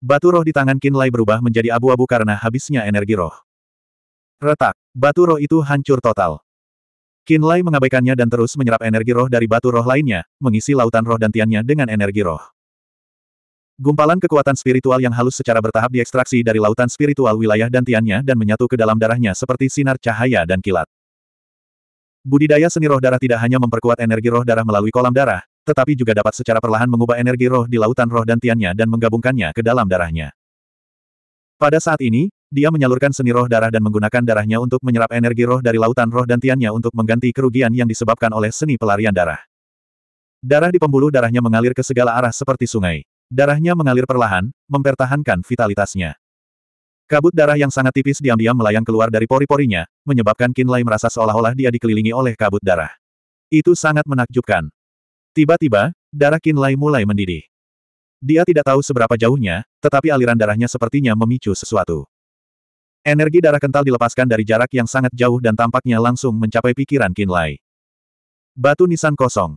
Batu roh di tangan Kinlay berubah menjadi abu-abu karena habisnya energi roh. Retak, batu roh itu hancur total. Kinlay mengabaikannya dan terus menyerap energi roh dari batu roh lainnya, mengisi lautan roh dan tiannya dengan energi roh. Gumpalan kekuatan spiritual yang halus secara bertahap diekstraksi dari lautan spiritual wilayah dan tiannya dan menyatu ke dalam darahnya seperti sinar cahaya dan kilat. Budidaya seni roh darah tidak hanya memperkuat energi roh darah melalui kolam darah, tetapi juga dapat secara perlahan mengubah energi roh di lautan roh dan tiannya dan menggabungkannya ke dalam darahnya. Pada saat ini, dia menyalurkan seni roh darah dan menggunakan darahnya untuk menyerap energi roh dari lautan roh dan tiannya untuk mengganti kerugian yang disebabkan oleh seni pelarian darah. Darah di pembuluh darahnya mengalir ke segala arah seperti sungai. Darahnya mengalir perlahan, mempertahankan vitalitasnya. Kabut darah yang sangat tipis diam-diam melayang keluar dari pori-porinya, menyebabkan Kinlay merasa seolah-olah dia dikelilingi oleh kabut darah. Itu sangat menakjubkan. Tiba-tiba, darah Kinlay mulai mendidih. Dia tidak tahu seberapa jauhnya, tetapi aliran darahnya sepertinya memicu sesuatu. Energi darah kental dilepaskan dari jarak yang sangat jauh dan tampaknya langsung mencapai pikiran Kinlay. Batu nisan kosong.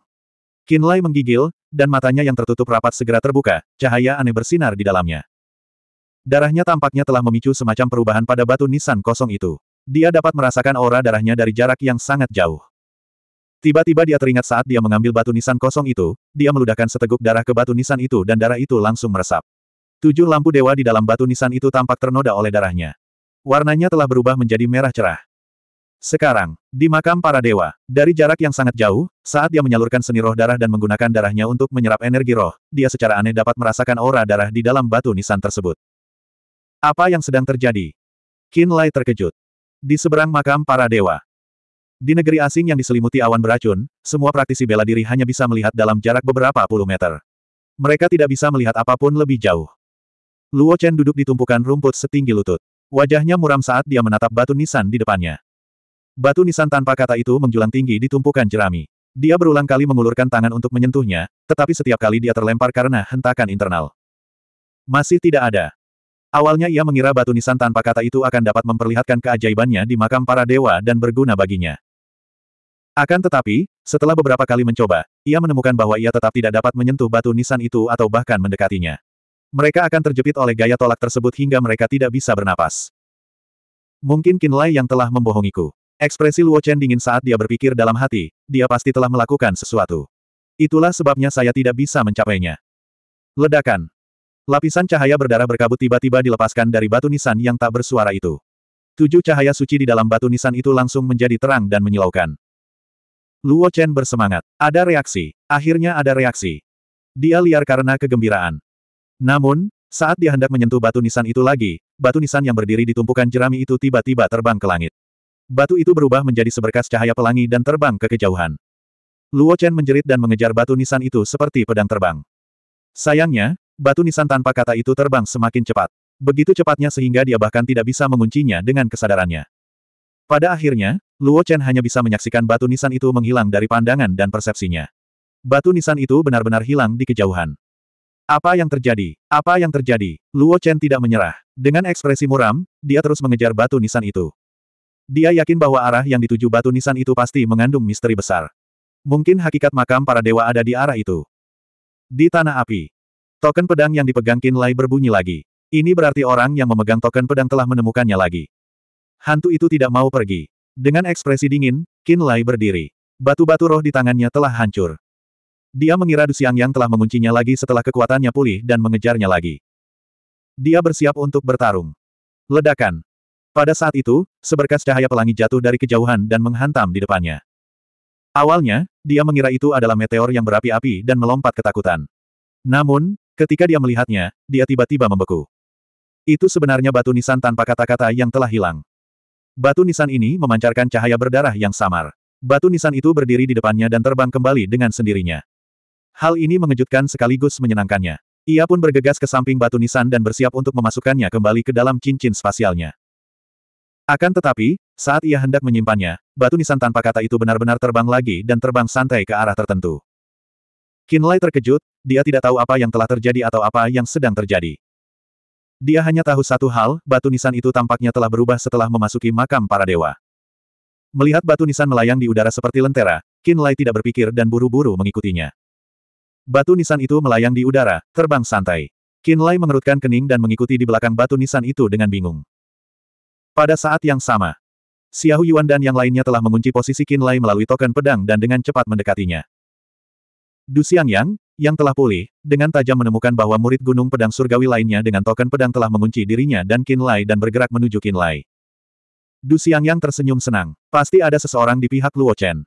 Kinlay menggigil, dan matanya yang tertutup rapat segera terbuka, cahaya aneh bersinar di dalamnya. Darahnya tampaknya telah memicu semacam perubahan pada batu nisan kosong itu. Dia dapat merasakan aura darahnya dari jarak yang sangat jauh. Tiba-tiba dia teringat saat dia mengambil batu nisan kosong itu, dia meludahkan seteguk darah ke batu nisan itu dan darah itu langsung meresap. Tujuh lampu dewa di dalam batu nisan itu tampak ternoda oleh darahnya. Warnanya telah berubah menjadi merah cerah. Sekarang, di makam para dewa, dari jarak yang sangat jauh, saat dia menyalurkan seni roh darah dan menggunakan darahnya untuk menyerap energi roh, dia secara aneh dapat merasakan aura darah di dalam batu nisan tersebut. Apa yang sedang terjadi? Kinlay terkejut. Di seberang makam para dewa, di negeri asing yang diselimuti awan beracun, semua praktisi bela diri hanya bisa melihat dalam jarak beberapa puluh meter. Mereka tidak bisa melihat apapun lebih jauh. Luo Chen duduk di tumpukan rumput setinggi lutut. Wajahnya muram saat dia menatap batu nisan di depannya. Batu nisan tanpa kata itu menjulang tinggi di tumpukan jerami. Dia berulang kali mengulurkan tangan untuk menyentuhnya, tetapi setiap kali dia terlempar karena hentakan internal. Masih tidak ada. Awalnya ia mengira batu nisan tanpa kata itu akan dapat memperlihatkan keajaibannya di makam para dewa dan berguna baginya. Akan tetapi, setelah beberapa kali mencoba, ia menemukan bahwa ia tetap tidak dapat menyentuh batu nisan itu atau bahkan mendekatinya. Mereka akan terjepit oleh gaya tolak tersebut hingga mereka tidak bisa bernapas. Mungkin Lai yang telah membohongiku. Ekspresi Luo Chen dingin saat dia berpikir dalam hati, dia pasti telah melakukan sesuatu. Itulah sebabnya saya tidak bisa mencapainya. Ledakan. Lapisan cahaya berdarah berkabut tiba-tiba dilepaskan dari batu nisan yang tak bersuara itu. Tujuh cahaya suci di dalam batu nisan itu langsung menjadi terang dan menyilaukan. Luo Chen bersemangat. Ada reaksi. Akhirnya ada reaksi. Dia liar karena kegembiraan. Namun, saat dia hendak menyentuh batu nisan itu lagi, batu nisan yang berdiri di tumpukan jerami itu tiba-tiba terbang ke langit. Batu itu berubah menjadi seberkas cahaya pelangi dan terbang ke kejauhan. Luo Chen menjerit dan mengejar batu nisan itu seperti pedang terbang. Sayangnya, batu nisan tanpa kata itu terbang semakin cepat. Begitu cepatnya sehingga dia bahkan tidak bisa menguncinya dengan kesadarannya. Pada akhirnya, Luo Chen hanya bisa menyaksikan batu nisan itu menghilang dari pandangan dan persepsinya. Batu nisan itu benar-benar hilang di kejauhan. Apa yang terjadi? Apa yang terjadi? Luo Chen tidak menyerah. Dengan ekspresi muram, dia terus mengejar batu nisan itu. Dia yakin bahwa arah yang dituju batu nisan itu pasti mengandung misteri besar. Mungkin hakikat makam para dewa ada di arah itu. Di tanah api. Token pedang yang dipegang Qin Lai berbunyi lagi. Ini berarti orang yang memegang token pedang telah menemukannya lagi. Hantu itu tidak mau pergi. Dengan ekspresi dingin, Qin Lai berdiri. Batu-batu roh di tangannya telah hancur. Dia mengira Du yang telah menguncinya lagi setelah kekuatannya pulih dan mengejarnya lagi. Dia bersiap untuk bertarung. Ledakan. Pada saat itu, seberkas cahaya pelangi jatuh dari kejauhan dan menghantam di depannya. Awalnya, dia mengira itu adalah meteor yang berapi-api dan melompat ketakutan. Namun, ketika dia melihatnya, dia tiba-tiba membeku. Itu sebenarnya batu nisan tanpa kata-kata yang telah hilang. Batu nisan ini memancarkan cahaya berdarah yang samar. Batu nisan itu berdiri di depannya dan terbang kembali dengan sendirinya. Hal ini mengejutkan sekaligus menyenangkannya. Ia pun bergegas ke samping batu nisan dan bersiap untuk memasukkannya kembali ke dalam cincin spasialnya. Akan tetapi, saat ia hendak menyimpannya, batu nisan tanpa kata itu benar-benar terbang lagi dan terbang santai ke arah tertentu. Kinlay terkejut, dia tidak tahu apa yang telah terjadi atau apa yang sedang terjadi. Dia hanya tahu satu hal, batu nisan itu tampaknya telah berubah setelah memasuki makam para dewa. Melihat batu nisan melayang di udara seperti lentera, Qin Lai tidak berpikir dan buru-buru mengikutinya. Batu nisan itu melayang di udara, terbang santai. Qin Lai mengerutkan kening dan mengikuti di belakang batu nisan itu dengan bingung. Pada saat yang sama, Xiao Yuan dan yang lainnya telah mengunci posisi Qin Lai melalui token pedang dan dengan cepat mendekatinya. Du Xiangyang, yang telah pulih, dengan tajam menemukan bahwa murid gunung pedang surgawi lainnya dengan token pedang telah mengunci dirinya dan Qin Lai dan bergerak menuju Qin Lai. Du Xiangyang tersenyum senang. Pasti ada seseorang di pihak Luo Chen.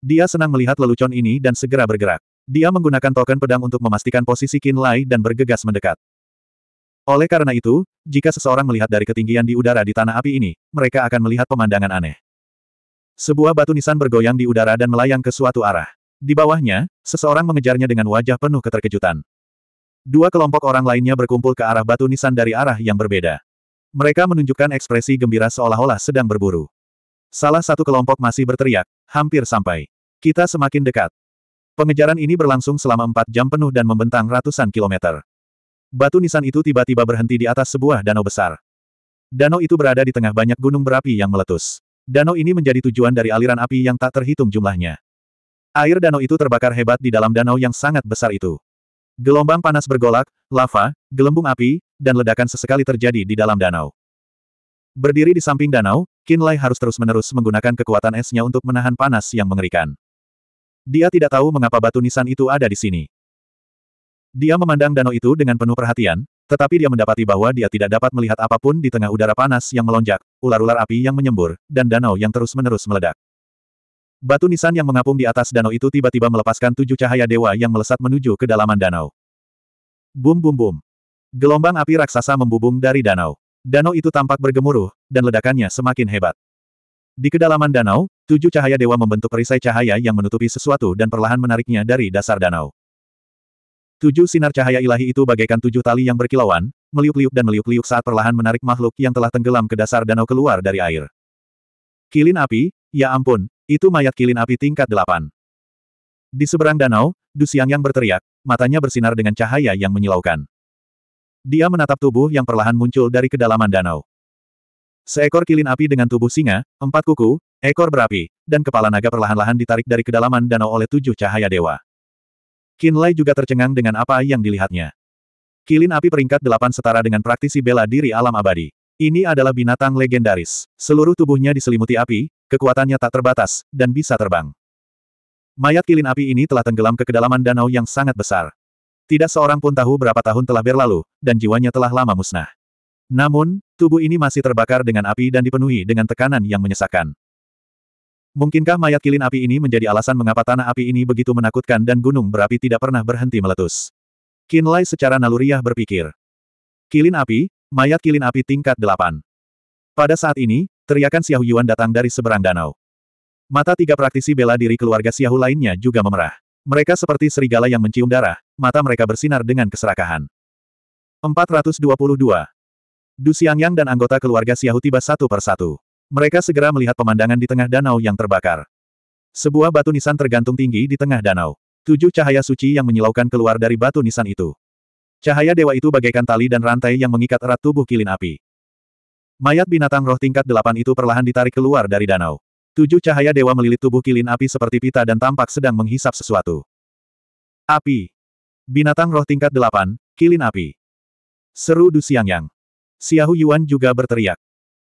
Dia senang melihat lelucon ini dan segera bergerak. Dia menggunakan token pedang untuk memastikan posisi Qin Lai dan bergegas mendekat. Oleh karena itu, jika seseorang melihat dari ketinggian di udara di tanah api ini, mereka akan melihat pemandangan aneh. Sebuah batu nisan bergoyang di udara dan melayang ke suatu arah. Di bawahnya, seseorang mengejarnya dengan wajah penuh keterkejutan. Dua kelompok orang lainnya berkumpul ke arah batu nisan dari arah yang berbeda. Mereka menunjukkan ekspresi gembira seolah-olah sedang berburu. Salah satu kelompok masih berteriak, hampir sampai. Kita semakin dekat. Pengejaran ini berlangsung selama empat jam penuh dan membentang ratusan kilometer. Batu nisan itu tiba-tiba berhenti di atas sebuah danau besar. Danau itu berada di tengah banyak gunung berapi yang meletus. Danau ini menjadi tujuan dari aliran api yang tak terhitung jumlahnya. Air danau itu terbakar hebat di dalam danau yang sangat besar itu. Gelombang panas bergolak, lava, gelembung api, dan ledakan sesekali terjadi di dalam danau. Berdiri di samping danau, Kinlay harus terus-menerus menggunakan kekuatan esnya untuk menahan panas yang mengerikan. Dia tidak tahu mengapa batu nisan itu ada di sini. Dia memandang danau itu dengan penuh perhatian, tetapi dia mendapati bahwa dia tidak dapat melihat apapun di tengah udara panas yang melonjak, ular-ular api yang menyembur, dan danau yang terus-menerus meledak. Batu nisan yang mengapung di atas danau itu tiba-tiba melepaskan tujuh cahaya dewa yang melesat menuju ke dalaman danau. Bum bum bum. Gelombang api raksasa membubung dari danau. Danau itu tampak bergemuruh, dan ledakannya semakin hebat. Di kedalaman danau, tujuh cahaya dewa membentuk perisai cahaya yang menutupi sesuatu dan perlahan menariknya dari dasar danau. Tujuh sinar cahaya ilahi itu bagaikan tujuh tali yang berkilauan, meliuk-liuk dan meliuk-liuk saat perlahan menarik makhluk yang telah tenggelam ke dasar danau keluar dari air. Kilin api, Ya ampun, itu mayat kilin api tingkat delapan. Di seberang danau, Du Siang yang berteriak, matanya bersinar dengan cahaya yang menyilaukan. Dia menatap tubuh yang perlahan muncul dari kedalaman danau. Seekor kilin api dengan tubuh singa, empat kuku, ekor berapi, dan kepala naga perlahan-lahan ditarik dari kedalaman danau oleh tujuh cahaya dewa. Lai juga tercengang dengan apa yang dilihatnya. Kilin api peringkat delapan setara dengan praktisi bela diri alam abadi. Ini adalah binatang legendaris. Seluruh tubuhnya diselimuti api, Kekuatannya tak terbatas, dan bisa terbang. Mayat kilin api ini telah tenggelam ke kedalaman danau yang sangat besar. Tidak seorang pun tahu berapa tahun telah berlalu, dan jiwanya telah lama musnah. Namun, tubuh ini masih terbakar dengan api dan dipenuhi dengan tekanan yang menyesakkan. Mungkinkah mayat kilin api ini menjadi alasan mengapa tanah api ini begitu menakutkan dan gunung berapi tidak pernah berhenti meletus? Kinlay secara naluriah berpikir. Kilin api, mayat kilin api tingkat 8. Pada saat ini, Teriakan Xiao Yuan datang dari seberang danau. Mata tiga praktisi bela diri keluarga Xiao lainnya juga memerah. Mereka seperti serigala yang mencium darah, mata mereka bersinar dengan keserakahan. 422. Du Xiangyang dan anggota keluarga Xiao tiba satu per satu. Mereka segera melihat pemandangan di tengah danau yang terbakar. Sebuah batu nisan tergantung tinggi di tengah danau. Tujuh cahaya suci yang menyilaukan keluar dari batu nisan itu. Cahaya dewa itu bagaikan tali dan rantai yang mengikat erat tubuh kilin api. Mayat binatang roh tingkat delapan itu perlahan ditarik keluar dari danau. Tujuh cahaya dewa melilit tubuh kilin api seperti pita dan tampak sedang menghisap sesuatu. Api. Binatang roh tingkat delapan, kilin api. Seru Du Xiangyang. Xiahu Yuan juga berteriak.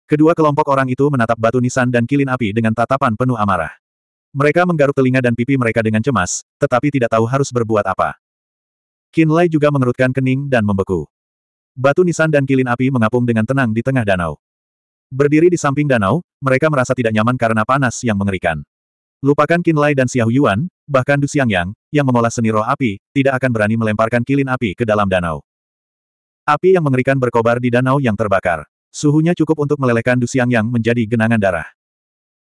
Kedua kelompok orang itu menatap batu nisan dan kilin api dengan tatapan penuh amarah. Mereka menggaruk telinga dan pipi mereka dengan cemas, tetapi tidak tahu harus berbuat apa. Qin Lai juga mengerutkan kening dan membeku. Batu nisan dan kilin api mengapung dengan tenang di tengah danau. Berdiri di samping danau, mereka merasa tidak nyaman karena panas yang mengerikan. Lupakan Kinlai dan Xiao Yuan, bahkan Du Xiangyang, yang mengolah seni roh api, tidak akan berani melemparkan kilin api ke dalam danau. Api yang mengerikan berkobar di danau yang terbakar. Suhunya cukup untuk melelehkan Du Xiangyang menjadi genangan darah.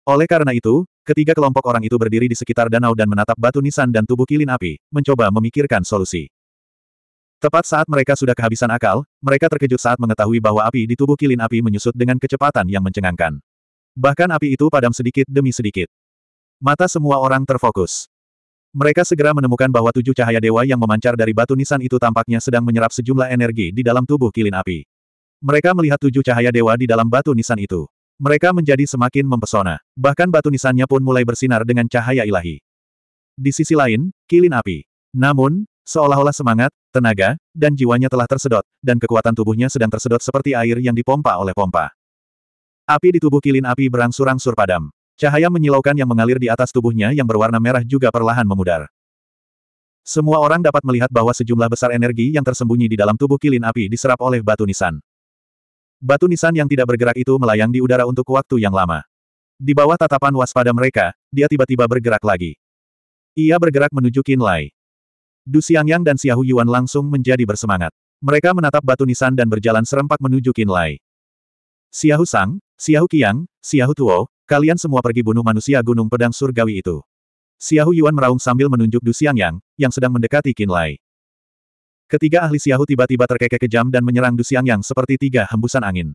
Oleh karena itu, ketiga kelompok orang itu berdiri di sekitar danau dan menatap batu nisan dan tubuh kilin api, mencoba memikirkan solusi. Tepat saat mereka sudah kehabisan akal, mereka terkejut saat mengetahui bahwa api di tubuh kilin api menyusut dengan kecepatan yang mencengangkan. Bahkan api itu padam sedikit demi sedikit. Mata semua orang terfokus. Mereka segera menemukan bahwa tujuh cahaya dewa yang memancar dari batu nisan itu tampaknya sedang menyerap sejumlah energi di dalam tubuh kilin api. Mereka melihat tujuh cahaya dewa di dalam batu nisan itu. Mereka menjadi semakin mempesona. Bahkan batu nisannya pun mulai bersinar dengan cahaya ilahi. Di sisi lain, kilin api. Namun, Seolah-olah semangat, tenaga, dan jiwanya telah tersedot, dan kekuatan tubuhnya sedang tersedot seperti air yang dipompa oleh pompa. Api di tubuh kilin api berangsur-angsur padam. Cahaya menyilaukan yang mengalir di atas tubuhnya yang berwarna merah juga perlahan memudar. Semua orang dapat melihat bahwa sejumlah besar energi yang tersembunyi di dalam tubuh kilin api diserap oleh batu nisan. Batu nisan yang tidak bergerak itu melayang di udara untuk waktu yang lama. Di bawah tatapan waspada mereka, dia tiba-tiba bergerak lagi. Ia bergerak menuju Kinlay. Du Xiangyang dan Xiahu Yuan langsung menjadi bersemangat. Mereka menatap batu nisan dan berjalan serempak menuju Kinlai. Xiahu Sang, Xiahu Qiang, Xiahu Tuo, kalian semua pergi bunuh manusia gunung pedang surgawi itu. Xiahu Yuan meraung sambil menunjuk Du Xiangyang, yang sedang mendekati Kinlai. Ketiga ahli Xiahu tiba-tiba terkekeh kejam dan menyerang Du Xiangyang seperti tiga hembusan angin.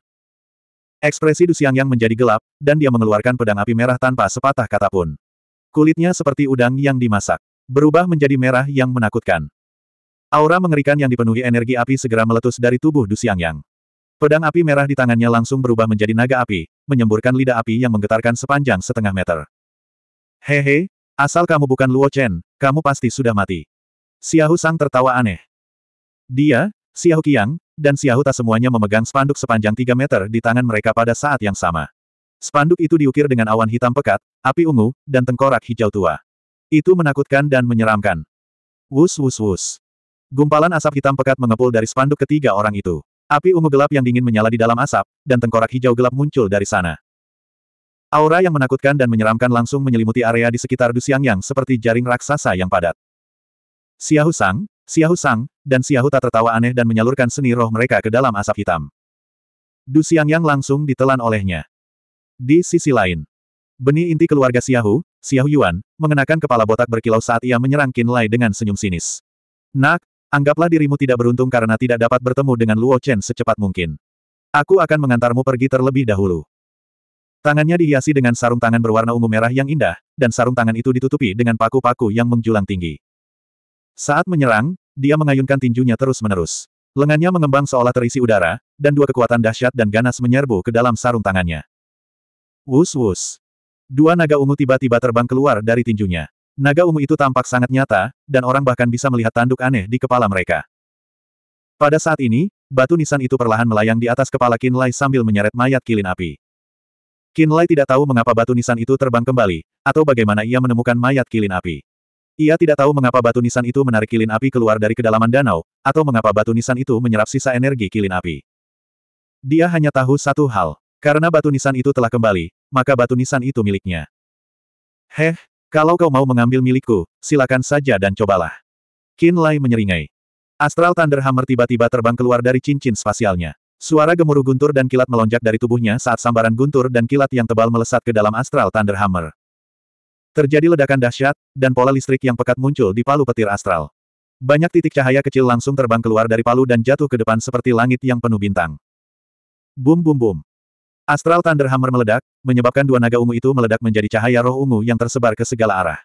Ekspresi Du Xiangyang menjadi gelap, dan dia mengeluarkan pedang api merah tanpa sepatah kata pun. Kulitnya seperti udang yang dimasak berubah menjadi merah yang menakutkan. Aura mengerikan yang dipenuhi energi api segera meletus dari tubuh Du Yang. Pedang api merah di tangannya langsung berubah menjadi naga api, menyemburkan lidah api yang menggetarkan sepanjang setengah meter. Hehe, asal kamu bukan Luo Chen, kamu pasti sudah mati. Xiahu Sang tertawa aneh. Dia, Xiahu Qiang, dan Xiahu Ta semuanya memegang spanduk sepanjang 3 meter di tangan mereka pada saat yang sama. Spanduk itu diukir dengan awan hitam pekat, api ungu, dan tengkorak hijau tua. Itu menakutkan dan menyeramkan. Wus wus wus. Gumpalan asap hitam pekat mengepul dari spanduk ketiga orang itu. Api ungu gelap yang dingin menyala di dalam asap, dan tengkorak hijau gelap muncul dari sana. Aura yang menakutkan dan menyeramkan langsung menyelimuti area di sekitar Dusiang Yang seperti jaring raksasa yang padat. Siahu Sang, Siahu Sang, dan Siahu tak tertawa aneh dan menyalurkan seni roh mereka ke dalam asap hitam. Dusiang Yang langsung ditelan olehnya. Di sisi lain, benih inti keluarga Siahu. Xiao Yuan, mengenakan kepala botak berkilau saat ia menyerang Qin Lai dengan senyum sinis. Nak, anggaplah dirimu tidak beruntung karena tidak dapat bertemu dengan Luo Chen secepat mungkin. Aku akan mengantarmu pergi terlebih dahulu. Tangannya dihiasi dengan sarung tangan berwarna ungu merah yang indah, dan sarung tangan itu ditutupi dengan paku-paku yang menjulang tinggi. Saat menyerang, dia mengayunkan tinjunya terus-menerus. Lengannya mengembang seolah terisi udara, dan dua kekuatan dahsyat dan ganas menyerbu ke dalam sarung tangannya. Wus-wus. Dua naga ungu tiba-tiba terbang keluar dari tinjunya. Naga ungu itu tampak sangat nyata, dan orang bahkan bisa melihat tanduk aneh di kepala mereka. Pada saat ini, batu nisan itu perlahan melayang di atas kepala Kinlay sambil menyeret mayat kilin api. Kinlay tidak tahu mengapa batu nisan itu terbang kembali, atau bagaimana ia menemukan mayat kilin api. Ia tidak tahu mengapa batu nisan itu menarik kilin api keluar dari kedalaman danau, atau mengapa batu nisan itu menyerap sisa energi kilin api. Dia hanya tahu satu hal. Karena batu nisan itu telah kembali, maka batu nisan itu miliknya. Heh, kalau kau mau mengambil milikku, silakan saja dan cobalah. Qin Lai menyeringai. Astral Thunder Hammer tiba-tiba terbang keluar dari cincin spasialnya. Suara gemuruh guntur dan kilat melonjak dari tubuhnya saat sambaran guntur dan kilat yang tebal melesat ke dalam Astral Thunder Hammer. Terjadi ledakan dahsyat, dan pola listrik yang pekat muncul di palu petir astral. Banyak titik cahaya kecil langsung terbang keluar dari palu dan jatuh ke depan seperti langit yang penuh bintang. Bum bum bum. Astral Thunder Hammer meledak, menyebabkan dua naga ungu itu meledak menjadi cahaya roh ungu yang tersebar ke segala arah.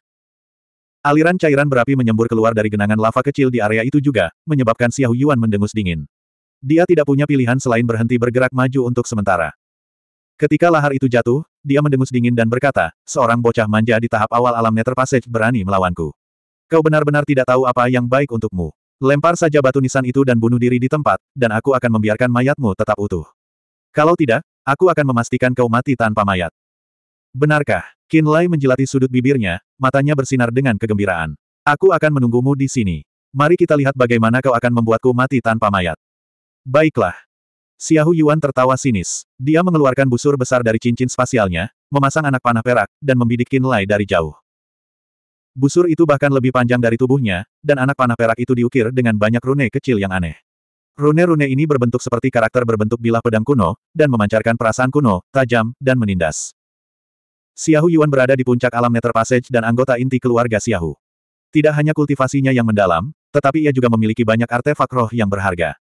Aliran cairan berapi menyembur keluar dari genangan lava kecil di area itu juga, menyebabkan Xiao Yuan mendengus dingin. Dia tidak punya pilihan selain berhenti bergerak maju untuk sementara. Ketika lahar itu jatuh, dia mendengus dingin dan berkata, seorang bocah manja di tahap awal alam Nether Passage berani melawanku. Kau benar-benar tidak tahu apa yang baik untukmu. Lempar saja batu nisan itu dan bunuh diri di tempat, dan aku akan membiarkan mayatmu tetap utuh. Kalau tidak, aku akan memastikan kau mati tanpa mayat. Benarkah? Qin Lai menjilati sudut bibirnya, matanya bersinar dengan kegembiraan. Aku akan menunggumu di sini. Mari kita lihat bagaimana kau akan membuatku mati tanpa mayat. Baiklah. Xiahu Yuan tertawa sinis. Dia mengeluarkan busur besar dari cincin spasialnya, memasang anak panah perak, dan membidik Qin Lai dari jauh. Busur itu bahkan lebih panjang dari tubuhnya, dan anak panah perak itu diukir dengan banyak rune kecil yang aneh. Rune-rune ini berbentuk seperti karakter berbentuk bilah pedang kuno, dan memancarkan perasaan kuno, tajam, dan menindas. Xiahu Yuan berada di puncak alam Nether Passage dan anggota inti keluarga Xiahu. Tidak hanya kultivasinya yang mendalam, tetapi ia juga memiliki banyak artefak roh yang berharga.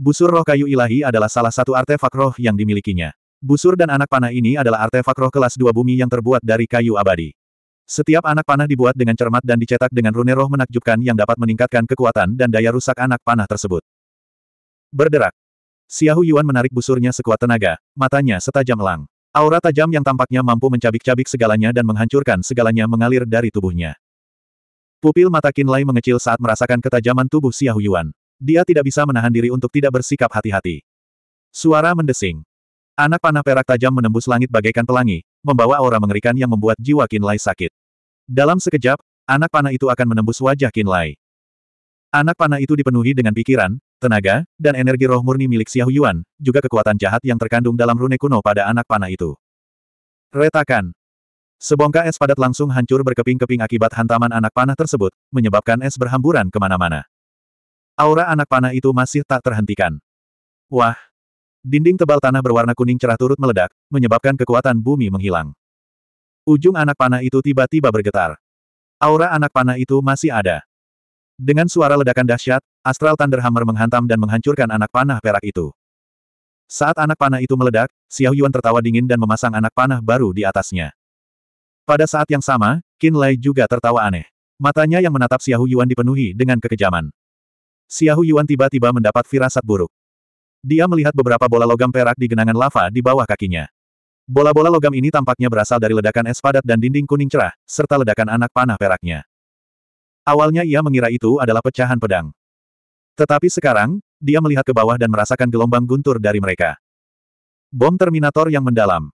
Busur roh kayu ilahi adalah salah satu artefak roh yang dimilikinya. Busur dan anak panah ini adalah artefak roh kelas dua bumi yang terbuat dari kayu abadi. Setiap anak panah dibuat dengan cermat dan dicetak dengan rune roh menakjubkan yang dapat meningkatkan kekuatan dan daya rusak anak panah tersebut. Berderak. Xiahu Yuan menarik busurnya sekuat tenaga, matanya setajam elang. Aura tajam yang tampaknya mampu mencabik-cabik segalanya dan menghancurkan segalanya mengalir dari tubuhnya. Pupil mata Kinlay mengecil saat merasakan ketajaman tubuh Xiahu Yuan. Dia tidak bisa menahan diri untuk tidak bersikap hati-hati. Suara mendesing. Anak panah perak tajam menembus langit bagaikan pelangi, membawa aura mengerikan yang membuat jiwa Kinlay sakit. Dalam sekejap, anak panah itu akan menembus wajah Kinlay. Anak panah itu dipenuhi dengan pikiran, tenaga, dan energi roh murni milik Xiao Yuan, juga kekuatan jahat yang terkandung dalam rune kuno pada anak panah itu. Retakan. Sebongkah es padat langsung hancur berkeping-keping akibat hantaman anak panah tersebut, menyebabkan es berhamburan kemana-mana. Aura anak panah itu masih tak terhentikan. Wah! Dinding tebal tanah berwarna kuning cerah turut meledak, menyebabkan kekuatan bumi menghilang. Ujung anak panah itu tiba-tiba bergetar. Aura anak panah itu masih ada. Dengan suara ledakan dahsyat, Astral Thunder hammer menghantam dan menghancurkan anak panah perak itu. Saat anak panah itu meledak, Xiao Yuan tertawa dingin dan memasang anak panah baru di atasnya. Pada saat yang sama, Qin Lai juga tertawa aneh. Matanya yang menatap Xiao Yuan dipenuhi dengan kekejaman. Xiao Yuan tiba-tiba mendapat firasat buruk. Dia melihat beberapa bola logam perak di genangan lava di bawah kakinya. Bola-bola logam ini tampaknya berasal dari ledakan es padat dan dinding kuning cerah, serta ledakan anak panah peraknya. Awalnya ia mengira itu adalah pecahan pedang. Tetapi sekarang, dia melihat ke bawah dan merasakan gelombang guntur dari mereka. Bom Terminator yang mendalam.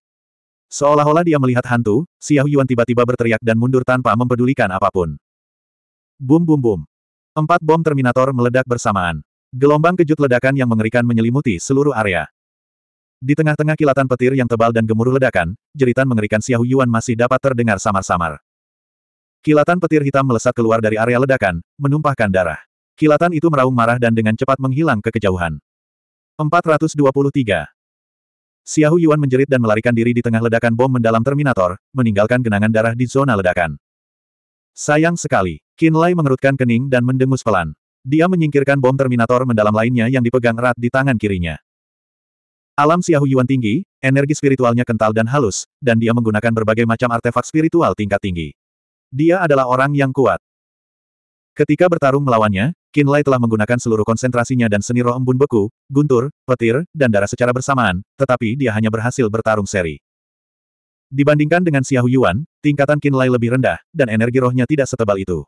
Seolah-olah dia melihat hantu, Xiao Yuan tiba-tiba berteriak dan mundur tanpa mempedulikan apapun. Bum bum bum. Empat bom Terminator meledak bersamaan. Gelombang kejut ledakan yang mengerikan menyelimuti seluruh area. Di tengah-tengah kilatan petir yang tebal dan gemuruh ledakan, jeritan mengerikan Xiao Yuan masih dapat terdengar samar-samar. Kilatan petir hitam melesat keluar dari area ledakan, menumpahkan darah. Kilatan itu meraung marah dan dengan cepat menghilang ke kejauhan. 423. Xiahu Yuan menjerit dan melarikan diri di tengah ledakan bom mendalam Terminator, meninggalkan genangan darah di zona ledakan. Sayang sekali, Qin Lai mengerutkan kening dan mendengus pelan. Dia menyingkirkan bom Terminator mendalam lainnya yang dipegang erat di tangan kirinya. Alam Xiahu Yuan tinggi, energi spiritualnya kental dan halus, dan dia menggunakan berbagai macam artefak spiritual tingkat tinggi. Dia adalah orang yang kuat. Ketika bertarung melawannya, Lai telah menggunakan seluruh konsentrasinya dan seni roh embun beku, guntur, petir, dan darah secara bersamaan, tetapi dia hanya berhasil bertarung seri. Dibandingkan dengan Xiao Yuan, tingkatan Lai lebih rendah, dan energi rohnya tidak setebal itu.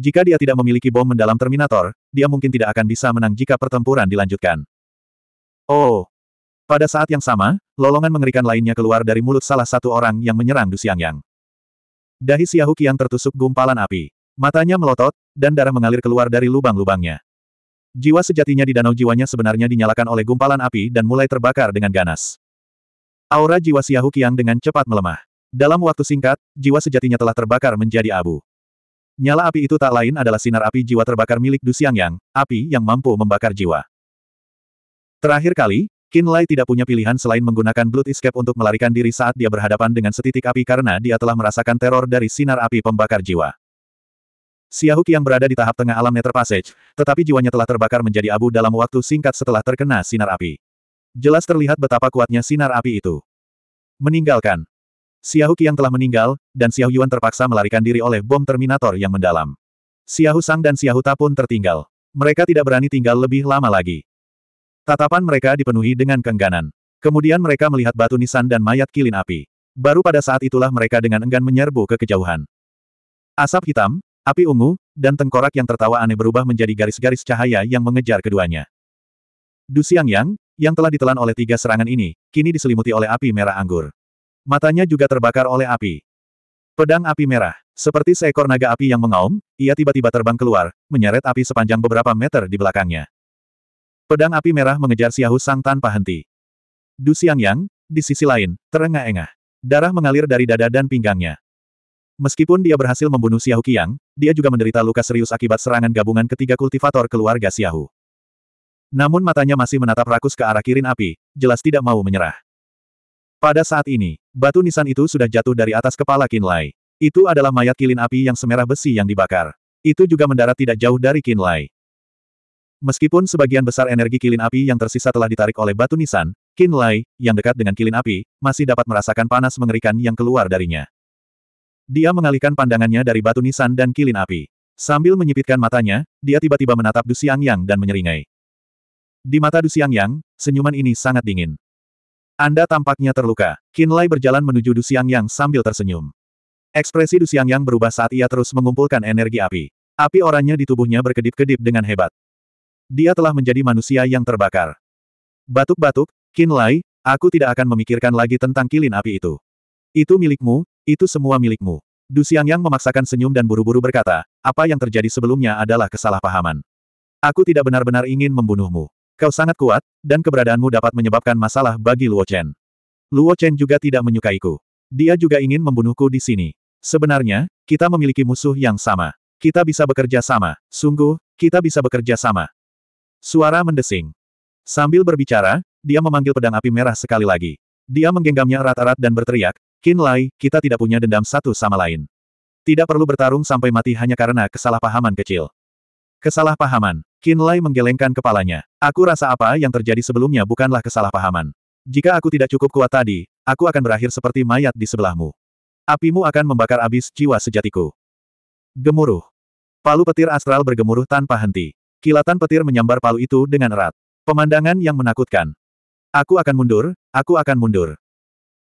Jika dia tidak memiliki bom mendalam Terminator, dia mungkin tidak akan bisa menang jika pertempuran dilanjutkan. Oh! Pada saat yang sama, lolongan mengerikan lainnya keluar dari mulut salah satu orang yang menyerang Du Yang. Dahi Xiahu Qian tertusuk gumpalan api. Matanya melotot, dan darah mengalir keluar dari lubang-lubangnya. Jiwa sejatinya di danau jiwanya sebenarnya dinyalakan oleh gumpalan api dan mulai terbakar dengan ganas. Aura jiwa Xiahu Qiang dengan cepat melemah. Dalam waktu singkat, jiwa sejatinya telah terbakar menjadi abu. Nyala api itu tak lain adalah sinar api jiwa terbakar milik Du Xiangyang, api yang mampu membakar jiwa. Terakhir kali, Qin Lai tidak punya pilihan selain menggunakan Blood Escape untuk melarikan diri saat dia berhadapan dengan setitik api karena dia telah merasakan teror dari sinar api pembakar jiwa. Xiahuk yang berada di tahap tengah alam Nether Passage, tetapi jiwanya telah terbakar menjadi abu dalam waktu singkat setelah terkena sinar api. Jelas terlihat betapa kuatnya sinar api itu. Meninggalkan. Xiahuk yang telah meninggal, dan Xiao Yuan terpaksa melarikan diri oleh bom Terminator yang mendalam. Xiahu Sang dan Xiahu Ta pun tertinggal. Mereka tidak berani tinggal lebih lama lagi. Tatapan mereka dipenuhi dengan kengganan. Kemudian mereka melihat batu nisan dan mayat kilin api. Baru pada saat itulah mereka dengan enggan menyerbu ke kejauhan. Asap hitam, api ungu, dan tengkorak yang tertawa aneh berubah menjadi garis-garis cahaya yang mengejar keduanya. Du Xiang Yang, yang telah ditelan oleh tiga serangan ini, kini diselimuti oleh api merah anggur. Matanya juga terbakar oleh api. Pedang api merah, seperti seekor naga api yang mengaum, ia tiba-tiba terbang keluar, menyeret api sepanjang beberapa meter di belakangnya. Pedang api merah mengejar Xiahu Sang tanpa henti. Du Xiangyang, di sisi lain, terengah-engah. Darah mengalir dari dada dan pinggangnya. Meskipun dia berhasil membunuh Xiahu Qiang, dia juga menderita luka serius akibat serangan gabungan ketiga kultivator keluarga Xiahu. Namun matanya masih menatap rakus ke arah kirin api, jelas tidak mau menyerah. Pada saat ini, batu nisan itu sudah jatuh dari atas kepala Qin Lai. Itu adalah mayat kilin api yang semerah besi yang dibakar. Itu juga mendarat tidak jauh dari Qin Lai. Meskipun sebagian besar energi kilin api yang tersisa telah ditarik oleh batu nisan, Qin Lai, yang dekat dengan kilin api, masih dapat merasakan panas mengerikan yang keluar darinya. Dia mengalihkan pandangannya dari batu nisan dan kilin api. Sambil menyipitkan matanya, dia tiba-tiba menatap Du Yang dan menyeringai. Di mata Du Yang, senyuman ini sangat dingin. Anda tampaknya terluka. Qin Lai berjalan menuju Du Yang sambil tersenyum. Ekspresi Du Yang berubah saat ia terus mengumpulkan energi api. Api orangnya di tubuhnya berkedip-kedip dengan hebat. Dia telah menjadi manusia yang terbakar. Batuk-batuk, Qin Lai, aku tidak akan memikirkan lagi tentang kilin api itu. Itu milikmu, itu semua milikmu. Du yang memaksakan senyum dan buru-buru berkata, apa yang terjadi sebelumnya adalah kesalahpahaman. Aku tidak benar-benar ingin membunuhmu. Kau sangat kuat, dan keberadaanmu dapat menyebabkan masalah bagi Luo Chen. Luo Chen juga tidak menyukaiku. Dia juga ingin membunuhku di sini. Sebenarnya, kita memiliki musuh yang sama. Kita bisa bekerja sama. Sungguh, kita bisa bekerja sama. Suara mendesing. Sambil berbicara, dia memanggil pedang api merah sekali lagi. Dia menggenggamnya erat-erat dan berteriak, Kin Lai, kita tidak punya dendam satu sama lain. Tidak perlu bertarung sampai mati hanya karena kesalahpahaman kecil. Kesalahpahaman. Kin Lai menggelengkan kepalanya. Aku rasa apa yang terjadi sebelumnya bukanlah kesalahpahaman. Jika aku tidak cukup kuat tadi, aku akan berakhir seperti mayat di sebelahmu. Apimu akan membakar abis jiwa sejatiku. Gemuruh. Palu petir astral bergemuruh tanpa henti. Kilatan petir menyambar palu itu dengan erat. Pemandangan yang menakutkan. Aku akan mundur, aku akan mundur.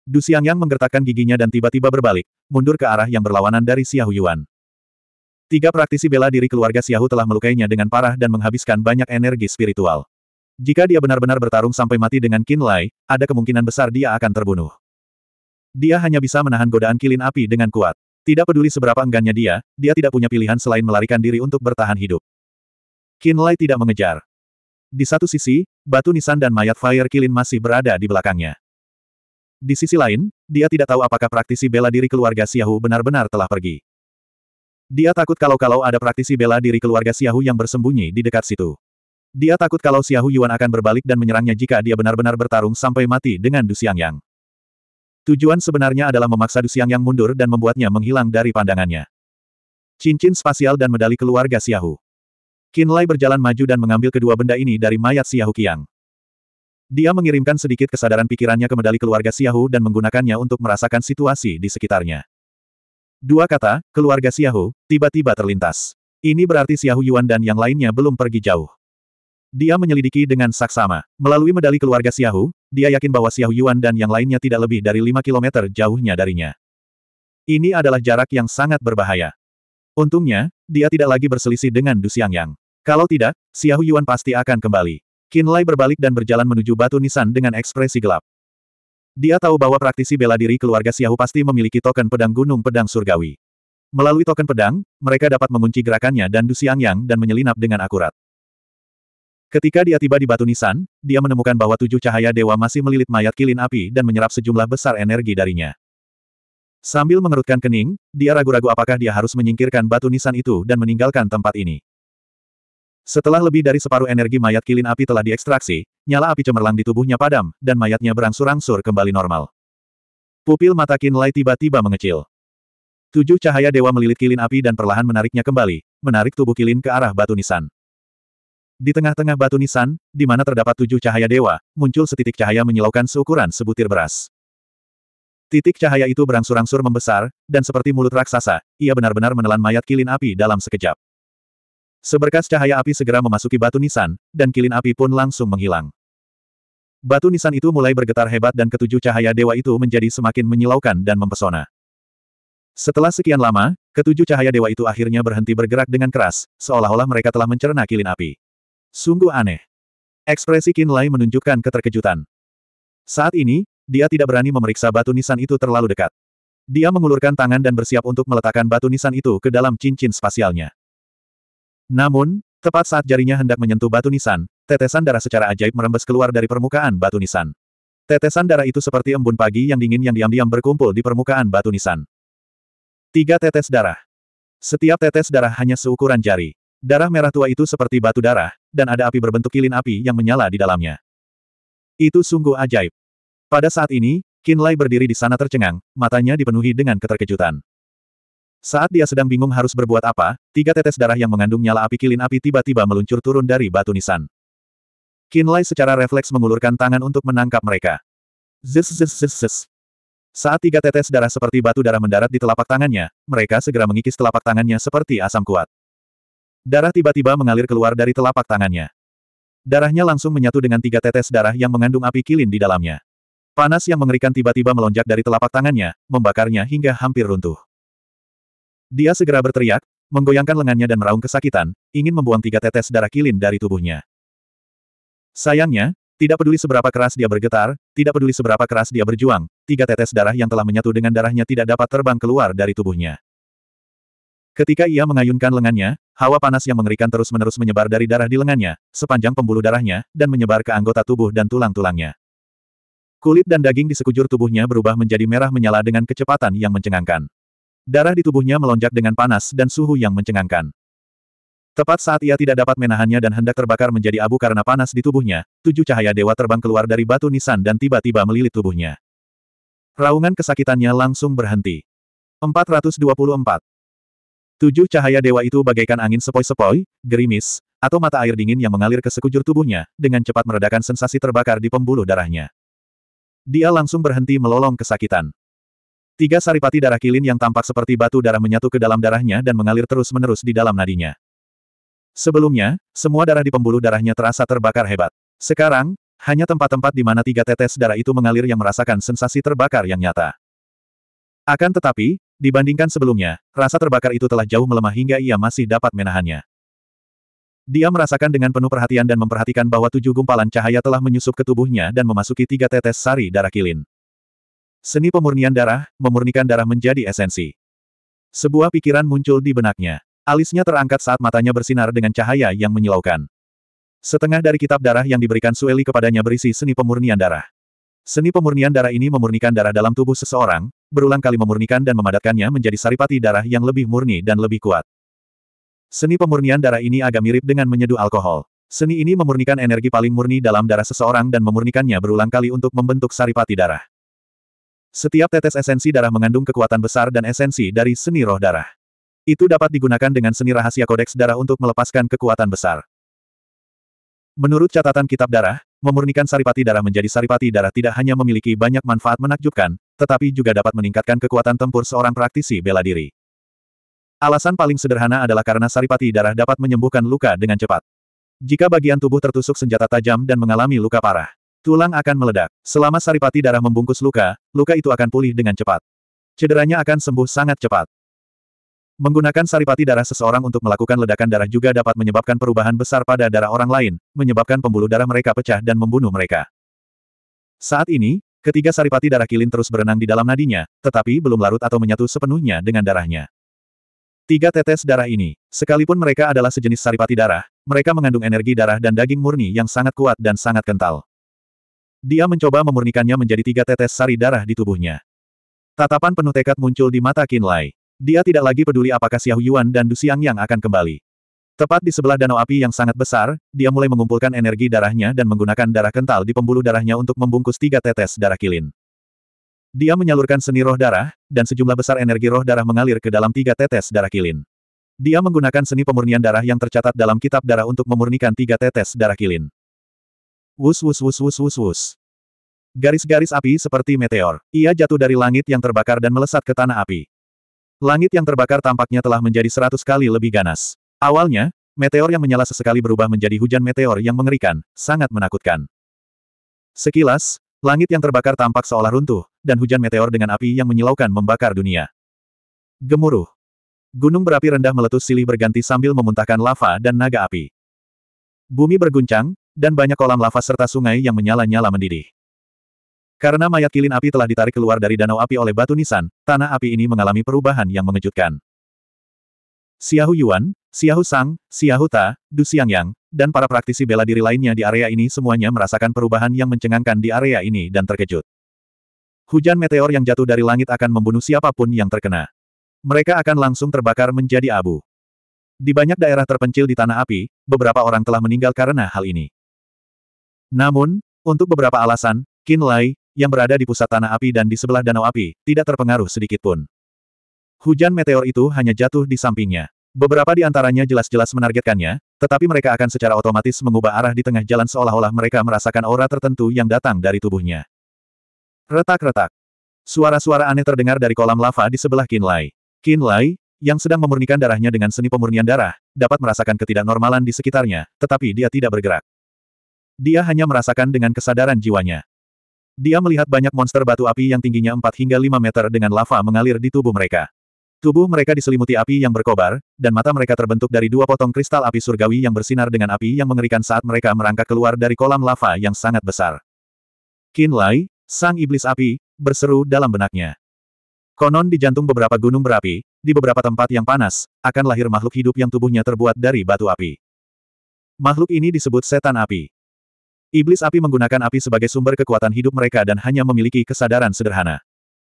Du yang menggertakkan giginya dan tiba-tiba berbalik, mundur ke arah yang berlawanan dari Xiahu Yuan. Tiga praktisi bela diri keluarga Xiahu telah melukainya dengan parah dan menghabiskan banyak energi spiritual. Jika dia benar-benar bertarung sampai mati dengan Qin Lai, ada kemungkinan besar dia akan terbunuh. Dia hanya bisa menahan godaan kilin api dengan kuat. Tidak peduli seberapa enggannya dia, dia tidak punya pilihan selain melarikan diri untuk bertahan hidup. Kinlay tidak mengejar. Di satu sisi, batu nisan dan mayat Fire Kilin masih berada di belakangnya. Di sisi lain, dia tidak tahu apakah praktisi bela diri keluarga Xiahu benar-benar telah pergi. Dia takut kalau-kalau ada praktisi bela diri keluarga Xiahu yang bersembunyi di dekat situ. Dia takut kalau Xiahu Yuan akan berbalik dan menyerangnya jika dia benar-benar bertarung sampai mati dengan Du Yang. Tujuan sebenarnya adalah memaksa Du Yang mundur dan membuatnya menghilang dari pandangannya. Cincin spasial dan medali keluarga Xiahu. Kinlay berjalan maju dan mengambil kedua benda ini dari mayat Xiahu Qiang. Dia mengirimkan sedikit kesadaran pikirannya ke medali keluarga Xiahu dan menggunakannya untuk merasakan situasi di sekitarnya. Dua kata, keluarga Xiahu, tiba-tiba terlintas. Ini berarti Xiahu Yuan dan yang lainnya belum pergi jauh. Dia menyelidiki dengan saksama. Melalui medali keluarga Xiahu, dia yakin bahwa Xiahu Yuan dan yang lainnya tidak lebih dari 5 km jauhnya darinya. Ini adalah jarak yang sangat berbahaya. Untungnya, dia tidak lagi berselisih dengan Du Xiangyang. Kalau tidak, Xiahu Yuan pasti akan kembali. Qin Lai berbalik dan berjalan menuju batu nisan dengan ekspresi gelap. Dia tahu bahwa praktisi bela diri keluarga Xiahu pasti memiliki token pedang gunung pedang surgawi. Melalui token pedang, mereka dapat mengunci gerakannya dan Du Xiangyang dan menyelinap dengan akurat. Ketika dia tiba di batu nisan, dia menemukan bahwa tujuh cahaya dewa masih melilit mayat kilin api dan menyerap sejumlah besar energi darinya. Sambil mengerutkan kening, dia ragu-ragu apakah dia harus menyingkirkan batu nisan itu dan meninggalkan tempat ini. Setelah lebih dari separuh energi mayat kilin api telah diekstraksi, nyala api cemerlang di tubuhnya padam, dan mayatnya berangsur-angsur kembali normal. Pupil mata Kinlai tiba-tiba mengecil. Tujuh cahaya dewa melilit kilin api dan perlahan menariknya kembali, menarik tubuh kilin ke arah batu nisan. Di tengah-tengah batu nisan, di mana terdapat tujuh cahaya dewa, muncul setitik cahaya menyilaukan seukuran sebutir beras. Titik cahaya itu berangsur-angsur membesar, dan seperti mulut raksasa, ia benar-benar menelan mayat kilin api dalam sekejap. Seberkas cahaya api segera memasuki batu nisan, dan kilin api pun langsung menghilang. Batu nisan itu mulai bergetar hebat dan ketujuh cahaya dewa itu menjadi semakin menyilaukan dan mempesona. Setelah sekian lama, ketujuh cahaya dewa itu akhirnya berhenti bergerak dengan keras, seolah-olah mereka telah mencerna kilin api. Sungguh aneh. Ekspresi Qin Lai menunjukkan keterkejutan. Saat ini, dia tidak berani memeriksa batu nisan itu terlalu dekat. Dia mengulurkan tangan dan bersiap untuk meletakkan batu nisan itu ke dalam cincin spasialnya. Namun, tepat saat jarinya hendak menyentuh batu nisan, tetesan darah secara ajaib merembes keluar dari permukaan batu nisan. Tetesan darah itu seperti embun pagi yang dingin yang diam-diam berkumpul di permukaan batu nisan. Tiga tetes darah. Setiap tetes darah hanya seukuran jari. Darah merah tua itu seperti batu darah, dan ada api berbentuk kilin api yang menyala di dalamnya. Itu sungguh ajaib. Pada saat ini, Kinlay berdiri di sana tercengang, matanya dipenuhi dengan keterkejutan. Saat dia sedang bingung harus berbuat apa, tiga tetes darah yang mengandung nyala api kilin api tiba-tiba meluncur turun dari batu nisan. Kinlay secara refleks mengulurkan tangan untuk menangkap mereka. Zes Saat tiga tetes darah seperti batu darah mendarat di telapak tangannya, mereka segera mengikis telapak tangannya seperti asam kuat. Darah tiba-tiba mengalir keluar dari telapak tangannya. Darahnya langsung menyatu dengan tiga tetes darah yang mengandung api kilin di dalamnya. Panas yang mengerikan tiba-tiba melonjak dari telapak tangannya, membakarnya hingga hampir runtuh. Dia segera berteriak, menggoyangkan lengannya dan meraung kesakitan, ingin membuang tiga tetes darah kilin dari tubuhnya. Sayangnya, tidak peduli seberapa keras dia bergetar, tidak peduli seberapa keras dia berjuang, tiga tetes darah yang telah menyatu dengan darahnya tidak dapat terbang keluar dari tubuhnya. Ketika ia mengayunkan lengannya, hawa panas yang mengerikan terus-menerus menyebar dari darah di lengannya, sepanjang pembuluh darahnya, dan menyebar ke anggota tubuh dan tulang-tulangnya. Kulit dan daging di sekujur tubuhnya berubah menjadi merah menyala dengan kecepatan yang mencengangkan. Darah di tubuhnya melonjak dengan panas dan suhu yang mencengangkan. Tepat saat ia tidak dapat menahannya dan hendak terbakar menjadi abu karena panas di tubuhnya, tujuh cahaya dewa terbang keluar dari batu nisan dan tiba-tiba melilit tubuhnya. Raungan kesakitannya langsung berhenti. 424. Tujuh cahaya dewa itu bagaikan angin sepoi-sepoi, gerimis, atau mata air dingin yang mengalir ke sekujur tubuhnya, dengan cepat meredakan sensasi terbakar di pembuluh darahnya. Dia langsung berhenti melolong kesakitan. Tiga saripati darah kilin yang tampak seperti batu darah menyatu ke dalam darahnya dan mengalir terus-menerus di dalam nadinya. Sebelumnya, semua darah di pembuluh darahnya terasa terbakar hebat. Sekarang, hanya tempat-tempat di mana tiga tetes darah itu mengalir yang merasakan sensasi terbakar yang nyata. Akan tetapi, dibandingkan sebelumnya, rasa terbakar itu telah jauh melemah hingga ia masih dapat menahannya. Dia merasakan dengan penuh perhatian dan memperhatikan bahwa tujuh gumpalan cahaya telah menyusup ke tubuhnya dan memasuki tiga tetes sari darah kilin. Seni pemurnian darah, memurnikan darah menjadi esensi. Sebuah pikiran muncul di benaknya. Alisnya terangkat saat matanya bersinar dengan cahaya yang menyilaukan. Setengah dari kitab darah yang diberikan Sueli kepadanya berisi seni pemurnian darah. Seni pemurnian darah ini memurnikan darah dalam tubuh seseorang, berulang kali memurnikan dan memadatkannya menjadi saripati darah yang lebih murni dan lebih kuat. Seni pemurnian darah ini agak mirip dengan menyeduh alkohol. Seni ini memurnikan energi paling murni dalam darah seseorang dan memurnikannya berulang kali untuk membentuk saripati darah. Setiap tetes esensi darah mengandung kekuatan besar dan esensi dari seni roh darah. Itu dapat digunakan dengan seni rahasia kodeks darah untuk melepaskan kekuatan besar. Menurut catatan kitab darah, memurnikan saripati darah menjadi saripati darah tidak hanya memiliki banyak manfaat menakjubkan, tetapi juga dapat meningkatkan kekuatan tempur seorang praktisi bela diri. Alasan paling sederhana adalah karena saripati darah dapat menyembuhkan luka dengan cepat. Jika bagian tubuh tertusuk senjata tajam dan mengalami luka parah, tulang akan meledak. Selama saripati darah membungkus luka, luka itu akan pulih dengan cepat. Cederanya akan sembuh sangat cepat. Menggunakan saripati darah seseorang untuk melakukan ledakan darah juga dapat menyebabkan perubahan besar pada darah orang lain, menyebabkan pembuluh darah mereka pecah dan membunuh mereka. Saat ini, ketiga saripati darah kilin terus berenang di dalam nadinya, tetapi belum larut atau menyatu sepenuhnya dengan darahnya. Tiga tetes darah ini, sekalipun mereka adalah sejenis saripati darah, mereka mengandung energi darah dan daging murni yang sangat kuat dan sangat kental. Dia mencoba memurnikannya menjadi tiga tetes sari darah di tubuhnya. Tatapan penuh tekad muncul di mata Qin Lai. Dia tidak lagi peduli apakah Xiao Yuan dan Du Xiang yang akan kembali. Tepat di sebelah danau api yang sangat besar, dia mulai mengumpulkan energi darahnya dan menggunakan darah kental di pembuluh darahnya untuk membungkus tiga tetes darah kilin. Dia menyalurkan seni roh darah, dan sejumlah besar energi roh darah mengalir ke dalam tiga tetes darah kilin. Dia menggunakan seni pemurnian darah yang tercatat dalam kitab darah untuk memurnikan tiga tetes darah kilin. Wus wus wus wus wus wus. Garis-garis api seperti meteor. Ia jatuh dari langit yang terbakar dan melesat ke tanah api. Langit yang terbakar tampaknya telah menjadi seratus kali lebih ganas. Awalnya, meteor yang menyala sesekali berubah menjadi hujan meteor yang mengerikan, sangat menakutkan. Sekilas, Langit yang terbakar tampak seolah runtuh, dan hujan meteor dengan api yang menyilaukan membakar dunia. Gemuruh. Gunung berapi rendah meletus silih berganti sambil memuntahkan lava dan naga api. Bumi berguncang, dan banyak kolam lava serta sungai yang menyala-nyala mendidih. Karena mayat kilin api telah ditarik keluar dari danau api oleh batu nisan, tanah api ini mengalami perubahan yang mengejutkan. Xiahu Yuan, Xiahu Sang, Xiahu Ta, Du Xiangyang, dan para praktisi bela diri lainnya di area ini semuanya merasakan perubahan yang mencengangkan di area ini dan terkejut. Hujan meteor yang jatuh dari langit akan membunuh siapapun yang terkena. Mereka akan langsung terbakar menjadi abu. Di banyak daerah terpencil di tanah api, beberapa orang telah meninggal karena hal ini. Namun, untuk beberapa alasan, Qin Lai, yang berada di pusat tanah api dan di sebelah danau api, tidak terpengaruh sedikitpun. Hujan meteor itu hanya jatuh di sampingnya. Beberapa di antaranya jelas-jelas menargetkannya, tetapi mereka akan secara otomatis mengubah arah di tengah jalan seolah-olah mereka merasakan aura tertentu yang datang dari tubuhnya. Retak-retak. Suara-suara aneh terdengar dari kolam lava di sebelah Kinlay. Kinlay, yang sedang memurnikan darahnya dengan seni pemurnian darah, dapat merasakan ketidaknormalan di sekitarnya, tetapi dia tidak bergerak. Dia hanya merasakan dengan kesadaran jiwanya. Dia melihat banyak monster batu api yang tingginya 4 hingga 5 meter dengan lava mengalir di tubuh mereka. Tubuh mereka diselimuti api yang berkobar, dan mata mereka terbentuk dari dua potong kristal api surgawi yang bersinar dengan api yang mengerikan saat mereka merangkak keluar dari kolam lava yang sangat besar. Qin Lai, sang iblis api, berseru dalam benaknya. Konon di jantung beberapa gunung berapi, di beberapa tempat yang panas, akan lahir makhluk hidup yang tubuhnya terbuat dari batu api. Makhluk ini disebut setan api. Iblis api menggunakan api sebagai sumber kekuatan hidup mereka dan hanya memiliki kesadaran sederhana.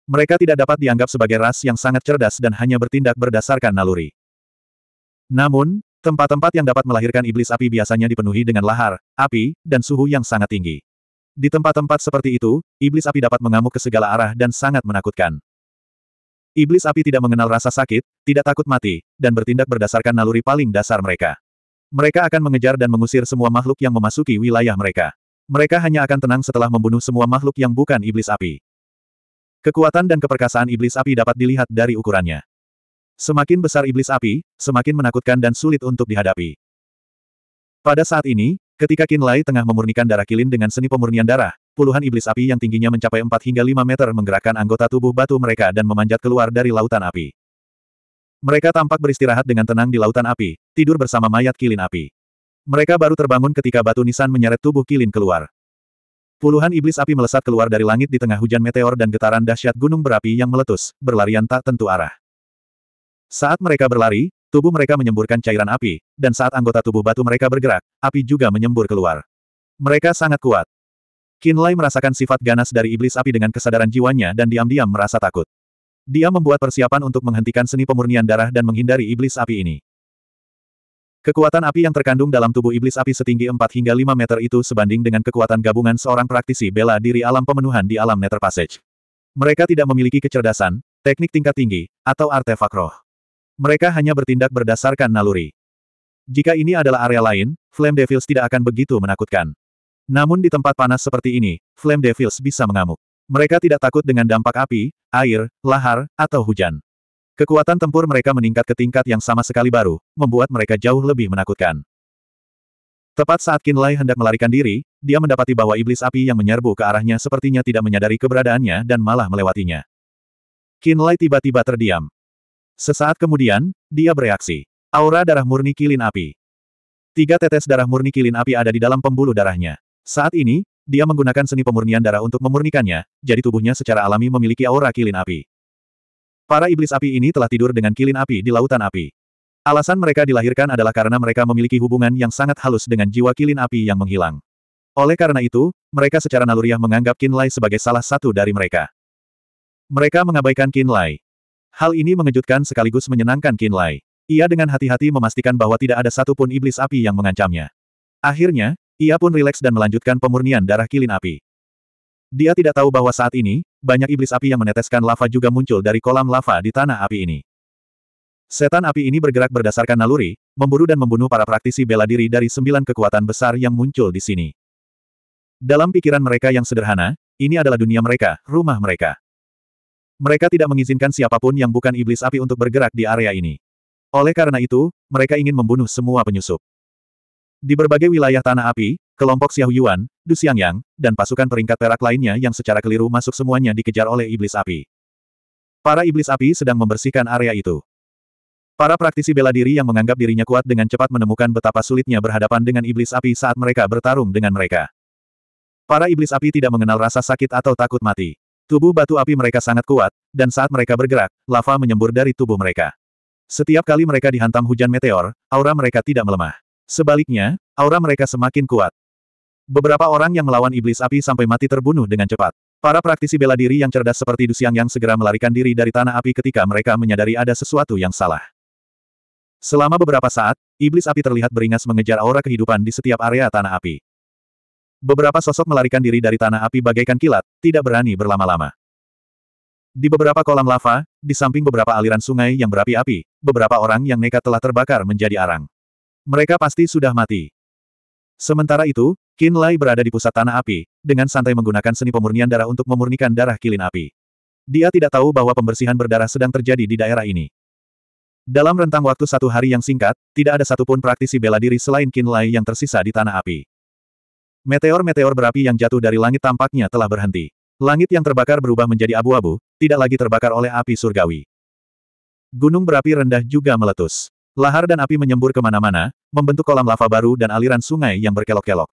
Mereka tidak dapat dianggap sebagai ras yang sangat cerdas dan hanya bertindak berdasarkan naluri. Namun, tempat-tempat yang dapat melahirkan iblis api biasanya dipenuhi dengan lahar, api, dan suhu yang sangat tinggi. Di tempat-tempat seperti itu, iblis api dapat mengamuk ke segala arah dan sangat menakutkan. Iblis api tidak mengenal rasa sakit, tidak takut mati, dan bertindak berdasarkan naluri paling dasar mereka. Mereka akan mengejar dan mengusir semua makhluk yang memasuki wilayah mereka. Mereka hanya akan tenang setelah membunuh semua makhluk yang bukan iblis api. Kekuatan dan keperkasaan iblis api dapat dilihat dari ukurannya. Semakin besar iblis api, semakin menakutkan dan sulit untuk dihadapi. Pada saat ini, ketika Qin Lai tengah memurnikan darah Kilin dengan seni pemurnian darah, puluhan iblis api yang tingginya mencapai 4 hingga 5 meter menggerakkan anggota tubuh batu mereka dan memanjat keluar dari lautan api. Mereka tampak beristirahat dengan tenang di lautan api, tidur bersama mayat Kilin api. Mereka baru terbangun ketika batu nisan menyeret tubuh Kilin keluar. Puluhan iblis api melesat keluar dari langit di tengah hujan meteor dan getaran dahsyat gunung berapi yang meletus, berlarian tak tentu arah. Saat mereka berlari, tubuh mereka menyemburkan cairan api, dan saat anggota tubuh batu mereka bergerak, api juga menyembur keluar. Mereka sangat kuat. Kinlay merasakan sifat ganas dari iblis api dengan kesadaran jiwanya dan diam-diam merasa takut. Dia membuat persiapan untuk menghentikan seni pemurnian darah dan menghindari iblis api ini. Kekuatan api yang terkandung dalam tubuh iblis api setinggi 4 hingga 5 meter itu sebanding dengan kekuatan gabungan seorang praktisi bela diri alam pemenuhan di alam Nether Passage. Mereka tidak memiliki kecerdasan, teknik tingkat tinggi, atau artefak roh. Mereka hanya bertindak berdasarkan naluri. Jika ini adalah area lain, Flame Devils tidak akan begitu menakutkan. Namun di tempat panas seperti ini, Flame Devils bisa mengamuk. Mereka tidak takut dengan dampak api, air, lahar, atau hujan. Kekuatan tempur mereka meningkat ke tingkat yang sama sekali baru, membuat mereka jauh lebih menakutkan. Tepat saat Kinlay hendak melarikan diri, dia mendapati bahwa iblis api yang menyerbu ke arahnya sepertinya tidak menyadari keberadaannya dan malah melewatinya. Kinlay tiba-tiba terdiam. Sesaat kemudian, dia bereaksi. Aura darah murni kilin api. Tiga tetes darah murni kilin api ada di dalam pembuluh darahnya. Saat ini, dia menggunakan seni pemurnian darah untuk memurnikannya, jadi tubuhnya secara alami memiliki aura kilin api. Para iblis api ini telah tidur dengan kilin api di lautan api. Alasan mereka dilahirkan adalah karena mereka memiliki hubungan yang sangat halus dengan jiwa kilin api yang menghilang. Oleh karena itu, mereka secara naluriah menganggap Kinlay sebagai salah satu dari mereka. Mereka mengabaikan Kinlay. Hal ini mengejutkan sekaligus menyenangkan Kinlay. Ia dengan hati-hati memastikan bahwa tidak ada satupun iblis api yang mengancamnya. Akhirnya, ia pun rileks dan melanjutkan pemurnian darah kilin api. Dia tidak tahu bahwa saat ini, banyak iblis api yang meneteskan lava juga muncul dari kolam lava di tanah api ini. Setan api ini bergerak berdasarkan naluri, memburu dan membunuh para praktisi bela diri dari sembilan kekuatan besar yang muncul di sini. Dalam pikiran mereka yang sederhana, ini adalah dunia mereka, rumah mereka. Mereka tidak mengizinkan siapapun yang bukan iblis api untuk bergerak di area ini. Oleh karena itu, mereka ingin membunuh semua penyusup. Di berbagai wilayah tanah api, Kelompok Xiao Yuan, Du Xiangyang, dan pasukan peringkat perak lainnya yang secara keliru masuk semuanya dikejar oleh iblis api. Para iblis api sedang membersihkan area itu. Para praktisi bela diri yang menganggap dirinya kuat dengan cepat menemukan betapa sulitnya berhadapan dengan iblis api saat mereka bertarung dengan mereka. Para iblis api tidak mengenal rasa sakit atau takut mati. Tubuh batu api mereka sangat kuat, dan saat mereka bergerak, lava menyembur dari tubuh mereka. Setiap kali mereka dihantam hujan meteor, aura mereka tidak melemah. Sebaliknya, aura mereka semakin kuat. Beberapa orang yang melawan iblis api sampai mati terbunuh dengan cepat. Para praktisi bela diri yang cerdas seperti Dusiang yang segera melarikan diri dari tanah api ketika mereka menyadari ada sesuatu yang salah. Selama beberapa saat, iblis api terlihat beringas mengejar aura kehidupan di setiap area tanah api. Beberapa sosok melarikan diri dari tanah api bagaikan kilat, tidak berani berlama-lama. Di beberapa kolam lava, di samping beberapa aliran sungai yang berapi-api, beberapa orang yang nekat telah terbakar menjadi arang. Mereka pasti sudah mati. Sementara itu, Qin Lai berada di pusat tanah api, dengan santai menggunakan seni pemurnian darah untuk memurnikan darah kilin api. Dia tidak tahu bahwa pembersihan berdarah sedang terjadi di daerah ini. Dalam rentang waktu satu hari yang singkat, tidak ada satupun praktisi bela diri selain Qin Lai yang tersisa di tanah api. Meteor-meteor berapi yang jatuh dari langit tampaknya telah berhenti. Langit yang terbakar berubah menjadi abu-abu, tidak lagi terbakar oleh api surgawi. Gunung berapi rendah juga meletus. Lahar dan api menyembur kemana-mana, membentuk kolam lava baru dan aliran sungai yang berkelok-kelok.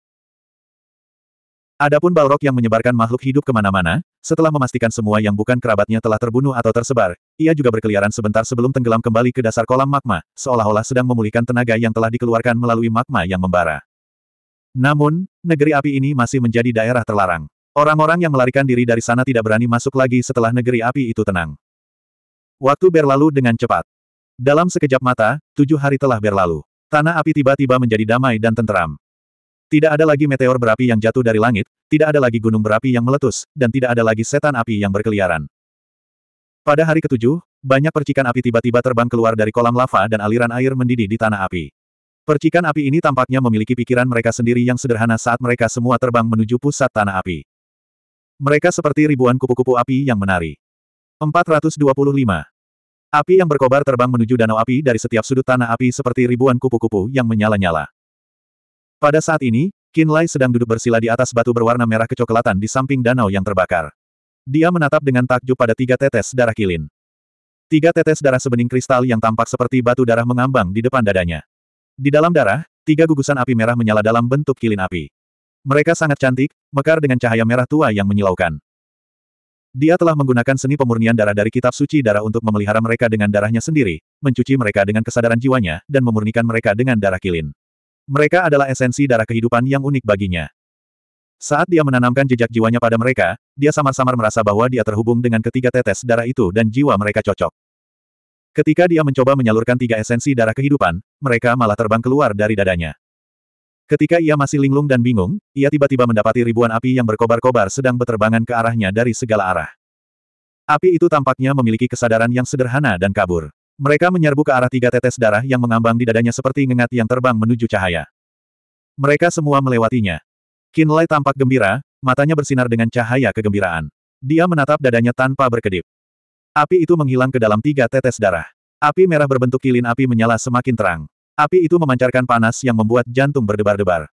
Adapun Balrog yang menyebarkan makhluk hidup kemana-mana, setelah memastikan semua yang bukan kerabatnya telah terbunuh atau tersebar, ia juga berkeliaran sebentar sebelum tenggelam kembali ke dasar kolam magma, seolah-olah sedang memulihkan tenaga yang telah dikeluarkan melalui magma yang membara. Namun, negeri api ini masih menjadi daerah terlarang. Orang-orang yang melarikan diri dari sana tidak berani masuk lagi setelah negeri api itu tenang. Waktu berlalu dengan cepat. Dalam sekejap mata, tujuh hari telah berlalu. Tanah api tiba-tiba menjadi damai dan tenteram. Tidak ada lagi meteor berapi yang jatuh dari langit, tidak ada lagi gunung berapi yang meletus, dan tidak ada lagi setan api yang berkeliaran. Pada hari ketujuh, banyak percikan api tiba-tiba terbang keluar dari kolam lava dan aliran air mendidih di tanah api. Percikan api ini tampaknya memiliki pikiran mereka sendiri yang sederhana saat mereka semua terbang menuju pusat tanah api. Mereka seperti ribuan kupu-kupu api yang menari. 425. Api yang berkobar terbang menuju danau api dari setiap sudut tanah api seperti ribuan kupu-kupu yang menyala-nyala. Pada saat ini, Qin Lai sedang duduk bersila di atas batu berwarna merah kecoklatan di samping danau yang terbakar. Dia menatap dengan takjub pada tiga tetes darah kilin. Tiga tetes darah sebening kristal yang tampak seperti batu darah mengambang di depan dadanya. Di dalam darah, tiga gugusan api merah menyala dalam bentuk kilin api. Mereka sangat cantik, mekar dengan cahaya merah tua yang menyilaukan. Dia telah menggunakan seni pemurnian darah dari kitab suci darah untuk memelihara mereka dengan darahnya sendiri, mencuci mereka dengan kesadaran jiwanya, dan memurnikan mereka dengan darah kilin. Mereka adalah esensi darah kehidupan yang unik baginya. Saat dia menanamkan jejak jiwanya pada mereka, dia samar-samar merasa bahwa dia terhubung dengan ketiga tetes darah itu dan jiwa mereka cocok. Ketika dia mencoba menyalurkan tiga esensi darah kehidupan, mereka malah terbang keluar dari dadanya. Ketika ia masih linglung dan bingung, ia tiba-tiba mendapati ribuan api yang berkobar-kobar sedang berterbangan ke arahnya dari segala arah. Api itu tampaknya memiliki kesadaran yang sederhana dan kabur. Mereka menyerbu ke arah tiga tetes darah yang mengambang di dadanya seperti ngengat yang terbang menuju cahaya. Mereka semua melewatinya. Kinlay tampak gembira, matanya bersinar dengan cahaya kegembiraan. Dia menatap dadanya tanpa berkedip. Api itu menghilang ke dalam tiga tetes darah. Api merah berbentuk kilin api menyala semakin terang. Api itu memancarkan panas yang membuat jantung berdebar-debar.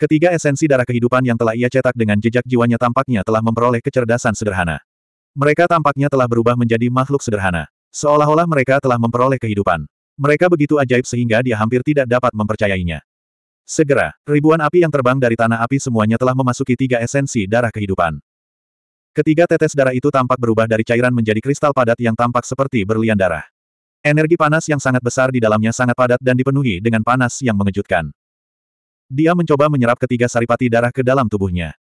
Ketiga esensi darah kehidupan yang telah ia cetak dengan jejak jiwanya tampaknya telah memperoleh kecerdasan sederhana. Mereka tampaknya telah berubah menjadi makhluk sederhana. Seolah-olah mereka telah memperoleh kehidupan. Mereka begitu ajaib sehingga dia hampir tidak dapat mempercayainya. Segera, ribuan api yang terbang dari tanah api semuanya telah memasuki tiga esensi darah kehidupan. Ketiga tetes darah itu tampak berubah dari cairan menjadi kristal padat yang tampak seperti berlian darah. Energi panas yang sangat besar di dalamnya sangat padat dan dipenuhi dengan panas yang mengejutkan. Dia mencoba menyerap ketiga saripati darah ke dalam tubuhnya.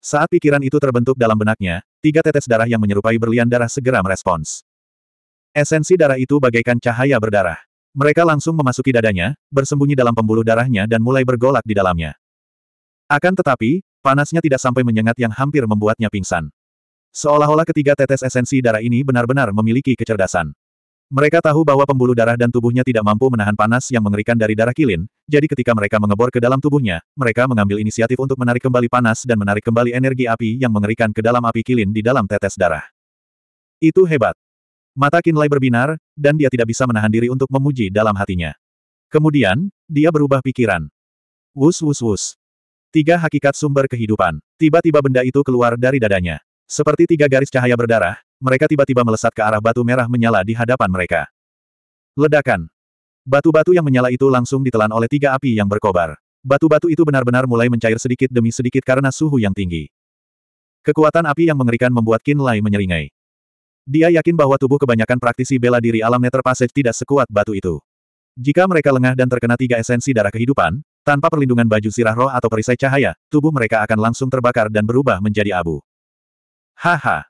Saat pikiran itu terbentuk dalam benaknya, tiga tetes darah yang menyerupai berlian darah segera merespons. Esensi darah itu bagaikan cahaya berdarah. Mereka langsung memasuki dadanya, bersembunyi dalam pembuluh darahnya dan mulai bergolak di dalamnya. Akan tetapi, panasnya tidak sampai menyengat yang hampir membuatnya pingsan. Seolah-olah ketiga tetes esensi darah ini benar-benar memiliki kecerdasan. Mereka tahu bahwa pembuluh darah dan tubuhnya tidak mampu menahan panas yang mengerikan dari darah kilin, jadi ketika mereka mengebor ke dalam tubuhnya, mereka mengambil inisiatif untuk menarik kembali panas dan menarik kembali energi api yang mengerikan ke dalam api kilin di dalam tetes darah. Itu hebat. Mata Kinlay berbinar, dan dia tidak bisa menahan diri untuk memuji dalam hatinya. Kemudian, dia berubah pikiran. Wus wus wus. Tiga hakikat sumber kehidupan. Tiba-tiba benda itu keluar dari dadanya. Seperti tiga garis cahaya berdarah, mereka tiba-tiba melesat ke arah batu merah menyala di hadapan mereka. Ledakan. Batu-batu yang menyala itu langsung ditelan oleh tiga api yang berkobar. Batu-batu itu benar-benar mulai mencair sedikit demi sedikit karena suhu yang tinggi. Kekuatan api yang mengerikan membuat Kinlay menyeringai. Dia yakin bahwa tubuh kebanyakan praktisi bela diri alam Nether Passage tidak sekuat batu itu. Jika mereka lengah dan terkena tiga esensi darah kehidupan, tanpa perlindungan baju sirah roh atau perisai cahaya, tubuh mereka akan langsung terbakar dan berubah menjadi abu. Haha.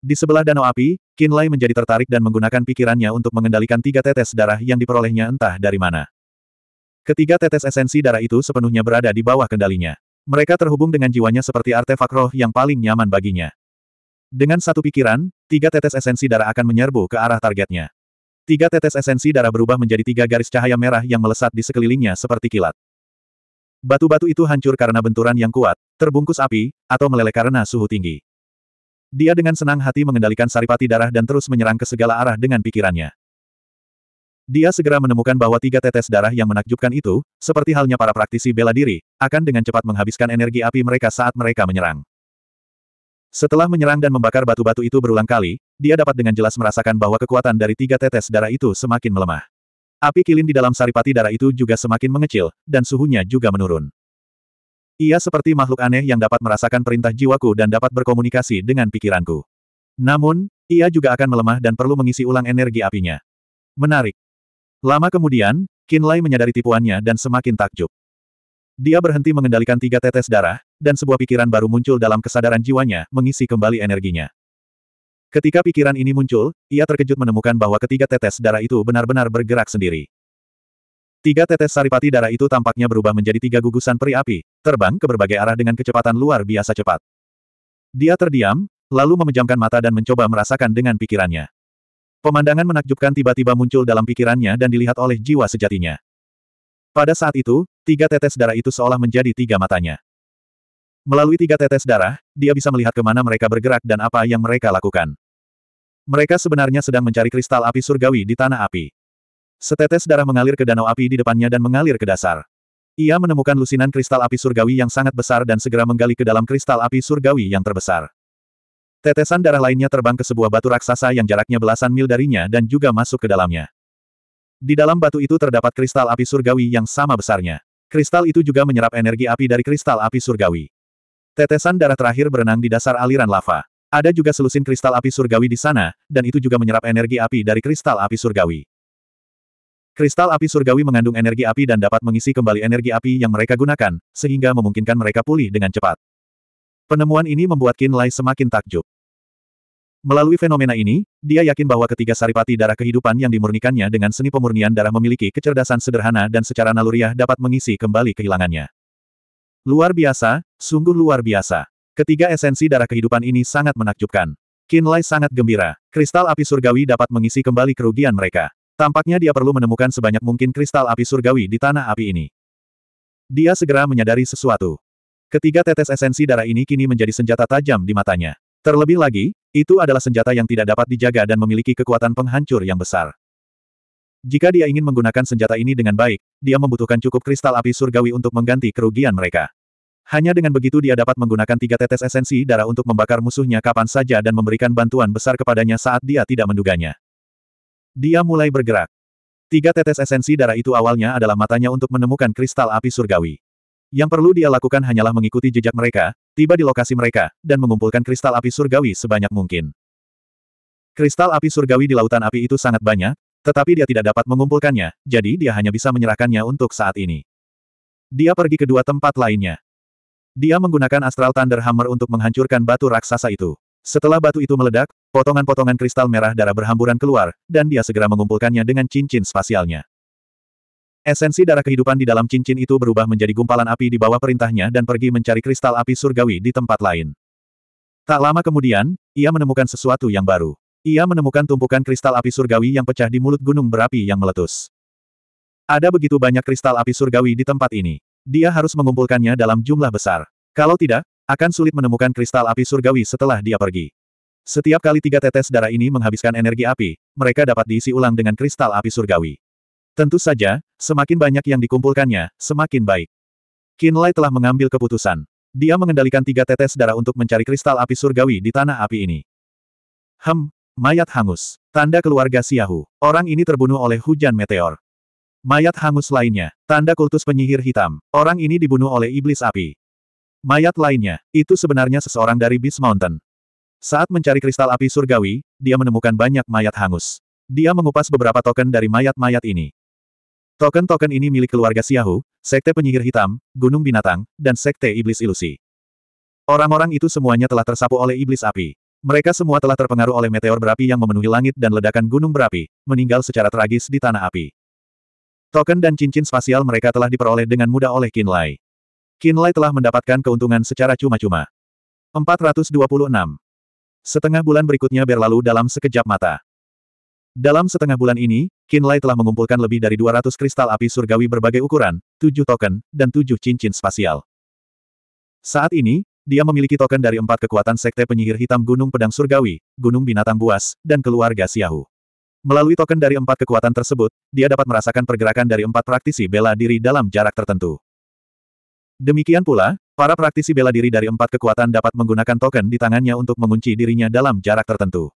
Di sebelah danau api, Kinlay menjadi tertarik dan menggunakan pikirannya untuk mengendalikan tiga tetes darah yang diperolehnya entah dari mana. Ketiga tetes esensi darah itu sepenuhnya berada di bawah kendalinya. Mereka terhubung dengan jiwanya seperti artefak roh yang paling nyaman baginya. Dengan satu pikiran, Tiga tetes esensi darah akan menyerbu ke arah targetnya. Tiga tetes esensi darah berubah menjadi tiga garis cahaya merah yang melesat di sekelilingnya seperti kilat. Batu-batu itu hancur karena benturan yang kuat, terbungkus api, atau meleleh karena suhu tinggi. Dia dengan senang hati mengendalikan saripati darah dan terus menyerang ke segala arah dengan pikirannya. Dia segera menemukan bahwa tiga tetes darah yang menakjubkan itu, seperti halnya para praktisi bela diri, akan dengan cepat menghabiskan energi api mereka saat mereka menyerang. Setelah menyerang dan membakar batu-batu itu berulang kali, dia dapat dengan jelas merasakan bahwa kekuatan dari tiga tetes darah itu semakin melemah. Api kilin di dalam saripati darah itu juga semakin mengecil, dan suhunya juga menurun. Ia seperti makhluk aneh yang dapat merasakan perintah jiwaku dan dapat berkomunikasi dengan pikiranku. Namun, ia juga akan melemah dan perlu mengisi ulang energi apinya. Menarik. Lama kemudian, Kinlay menyadari tipuannya dan semakin takjub. Dia berhenti mengendalikan tiga tetes darah, dan sebuah pikiran baru muncul dalam kesadaran jiwanya, mengisi kembali energinya. Ketika pikiran ini muncul, ia terkejut menemukan bahwa ketiga tetes darah itu benar-benar bergerak sendiri. Tiga tetes saripati darah itu tampaknya berubah menjadi tiga gugusan peri api, terbang ke berbagai arah dengan kecepatan luar biasa cepat. Dia terdiam, lalu memejamkan mata dan mencoba merasakan dengan pikirannya. Pemandangan menakjubkan tiba-tiba muncul dalam pikirannya dan dilihat oleh jiwa sejatinya. Pada saat itu, tiga tetes darah itu seolah menjadi tiga matanya. Melalui tiga tetes darah, dia bisa melihat kemana mereka bergerak dan apa yang mereka lakukan. Mereka sebenarnya sedang mencari kristal api surgawi di tanah api. Setetes darah mengalir ke danau api di depannya dan mengalir ke dasar. Ia menemukan lusinan kristal api surgawi yang sangat besar dan segera menggali ke dalam kristal api surgawi yang terbesar. Tetesan darah lainnya terbang ke sebuah batu raksasa yang jaraknya belasan mil darinya dan juga masuk ke dalamnya. Di dalam batu itu terdapat kristal api surgawi yang sama besarnya. Kristal itu juga menyerap energi api dari kristal api surgawi. Tetesan darah terakhir berenang di dasar aliran lava. Ada juga selusin kristal api surgawi di sana, dan itu juga menyerap energi api dari kristal api surgawi. Kristal api surgawi mengandung energi api dan dapat mengisi kembali energi api yang mereka gunakan, sehingga memungkinkan mereka pulih dengan cepat. Penemuan ini membuat Kin Lai semakin takjub. Melalui fenomena ini, dia yakin bahwa ketiga saripati darah kehidupan yang dimurnikannya dengan seni pemurnian darah memiliki kecerdasan sederhana dan secara naluriah dapat mengisi kembali kehilangannya. Luar biasa, sungguh luar biasa. Ketiga esensi darah kehidupan ini sangat menakjubkan. Kinlay sangat gembira. Kristal api surgawi dapat mengisi kembali kerugian mereka. Tampaknya dia perlu menemukan sebanyak mungkin kristal api surgawi di tanah api ini. Dia segera menyadari sesuatu. Ketiga tetes esensi darah ini kini menjadi senjata tajam di matanya. Terlebih lagi, itu adalah senjata yang tidak dapat dijaga dan memiliki kekuatan penghancur yang besar. Jika dia ingin menggunakan senjata ini dengan baik, dia membutuhkan cukup kristal api surgawi untuk mengganti kerugian mereka. Hanya dengan begitu dia dapat menggunakan tiga tetes esensi darah untuk membakar musuhnya kapan saja dan memberikan bantuan besar kepadanya saat dia tidak menduganya. Dia mulai bergerak. Tiga tetes esensi darah itu awalnya adalah matanya untuk menemukan kristal api surgawi. Yang perlu dia lakukan hanyalah mengikuti jejak mereka, tiba di lokasi mereka, dan mengumpulkan kristal api surgawi sebanyak mungkin. Kristal api surgawi di lautan api itu sangat banyak, tetapi dia tidak dapat mengumpulkannya, jadi dia hanya bisa menyerahkannya untuk saat ini. Dia pergi ke dua tempat lainnya. Dia menggunakan Astral Thunder Hammer untuk menghancurkan batu raksasa itu. Setelah batu itu meledak, potongan-potongan kristal merah darah berhamburan keluar, dan dia segera mengumpulkannya dengan cincin spasialnya. Esensi darah kehidupan di dalam cincin itu berubah menjadi gumpalan api di bawah perintahnya dan pergi mencari kristal api surgawi di tempat lain. Tak lama kemudian, ia menemukan sesuatu yang baru. Ia menemukan tumpukan kristal api surgawi yang pecah di mulut gunung berapi yang meletus. Ada begitu banyak kristal api surgawi di tempat ini. Dia harus mengumpulkannya dalam jumlah besar. Kalau tidak, akan sulit menemukan kristal api surgawi setelah dia pergi. Setiap kali tiga tetes darah ini menghabiskan energi api, mereka dapat diisi ulang dengan kristal api surgawi. Tentu saja, semakin banyak yang dikumpulkannya, semakin baik. Kinlay telah mengambil keputusan. Dia mengendalikan tiga tetes darah untuk mencari kristal api surgawi di tanah api ini. Hem, mayat hangus. Tanda keluarga Siahu. Orang ini terbunuh oleh hujan meteor. Mayat hangus lainnya. Tanda kultus penyihir hitam. Orang ini dibunuh oleh iblis api. Mayat lainnya. Itu sebenarnya seseorang dari Beast Mountain. Saat mencari kristal api surgawi, dia menemukan banyak mayat hangus. Dia mengupas beberapa token dari mayat-mayat ini. Token-token ini milik keluarga Xiahu, Sekte Penyihir Hitam, Gunung Binatang, dan Sekte Iblis Ilusi. Orang-orang itu semuanya telah tersapu oleh iblis api. Mereka semua telah terpengaruh oleh meteor berapi yang memenuhi langit dan ledakan gunung berapi, meninggal secara tragis di tanah api. Token dan cincin spasial mereka telah diperoleh dengan mudah oleh Kinlay. Kinlay telah mendapatkan keuntungan secara cuma-cuma. 426. Setengah bulan berikutnya berlalu dalam sekejap mata. Dalam setengah bulan ini, Kinlay telah mengumpulkan lebih dari 200 kristal api surgawi berbagai ukuran, 7 token, dan 7 cincin spasial. Saat ini, dia memiliki token dari empat kekuatan sekte penyihir hitam Gunung Pedang Surgawi, Gunung Binatang Buas, dan keluarga Siahu. Melalui token dari empat kekuatan tersebut, dia dapat merasakan pergerakan dari empat praktisi bela diri dalam jarak tertentu. Demikian pula, para praktisi bela diri dari empat kekuatan dapat menggunakan token di tangannya untuk mengunci dirinya dalam jarak tertentu.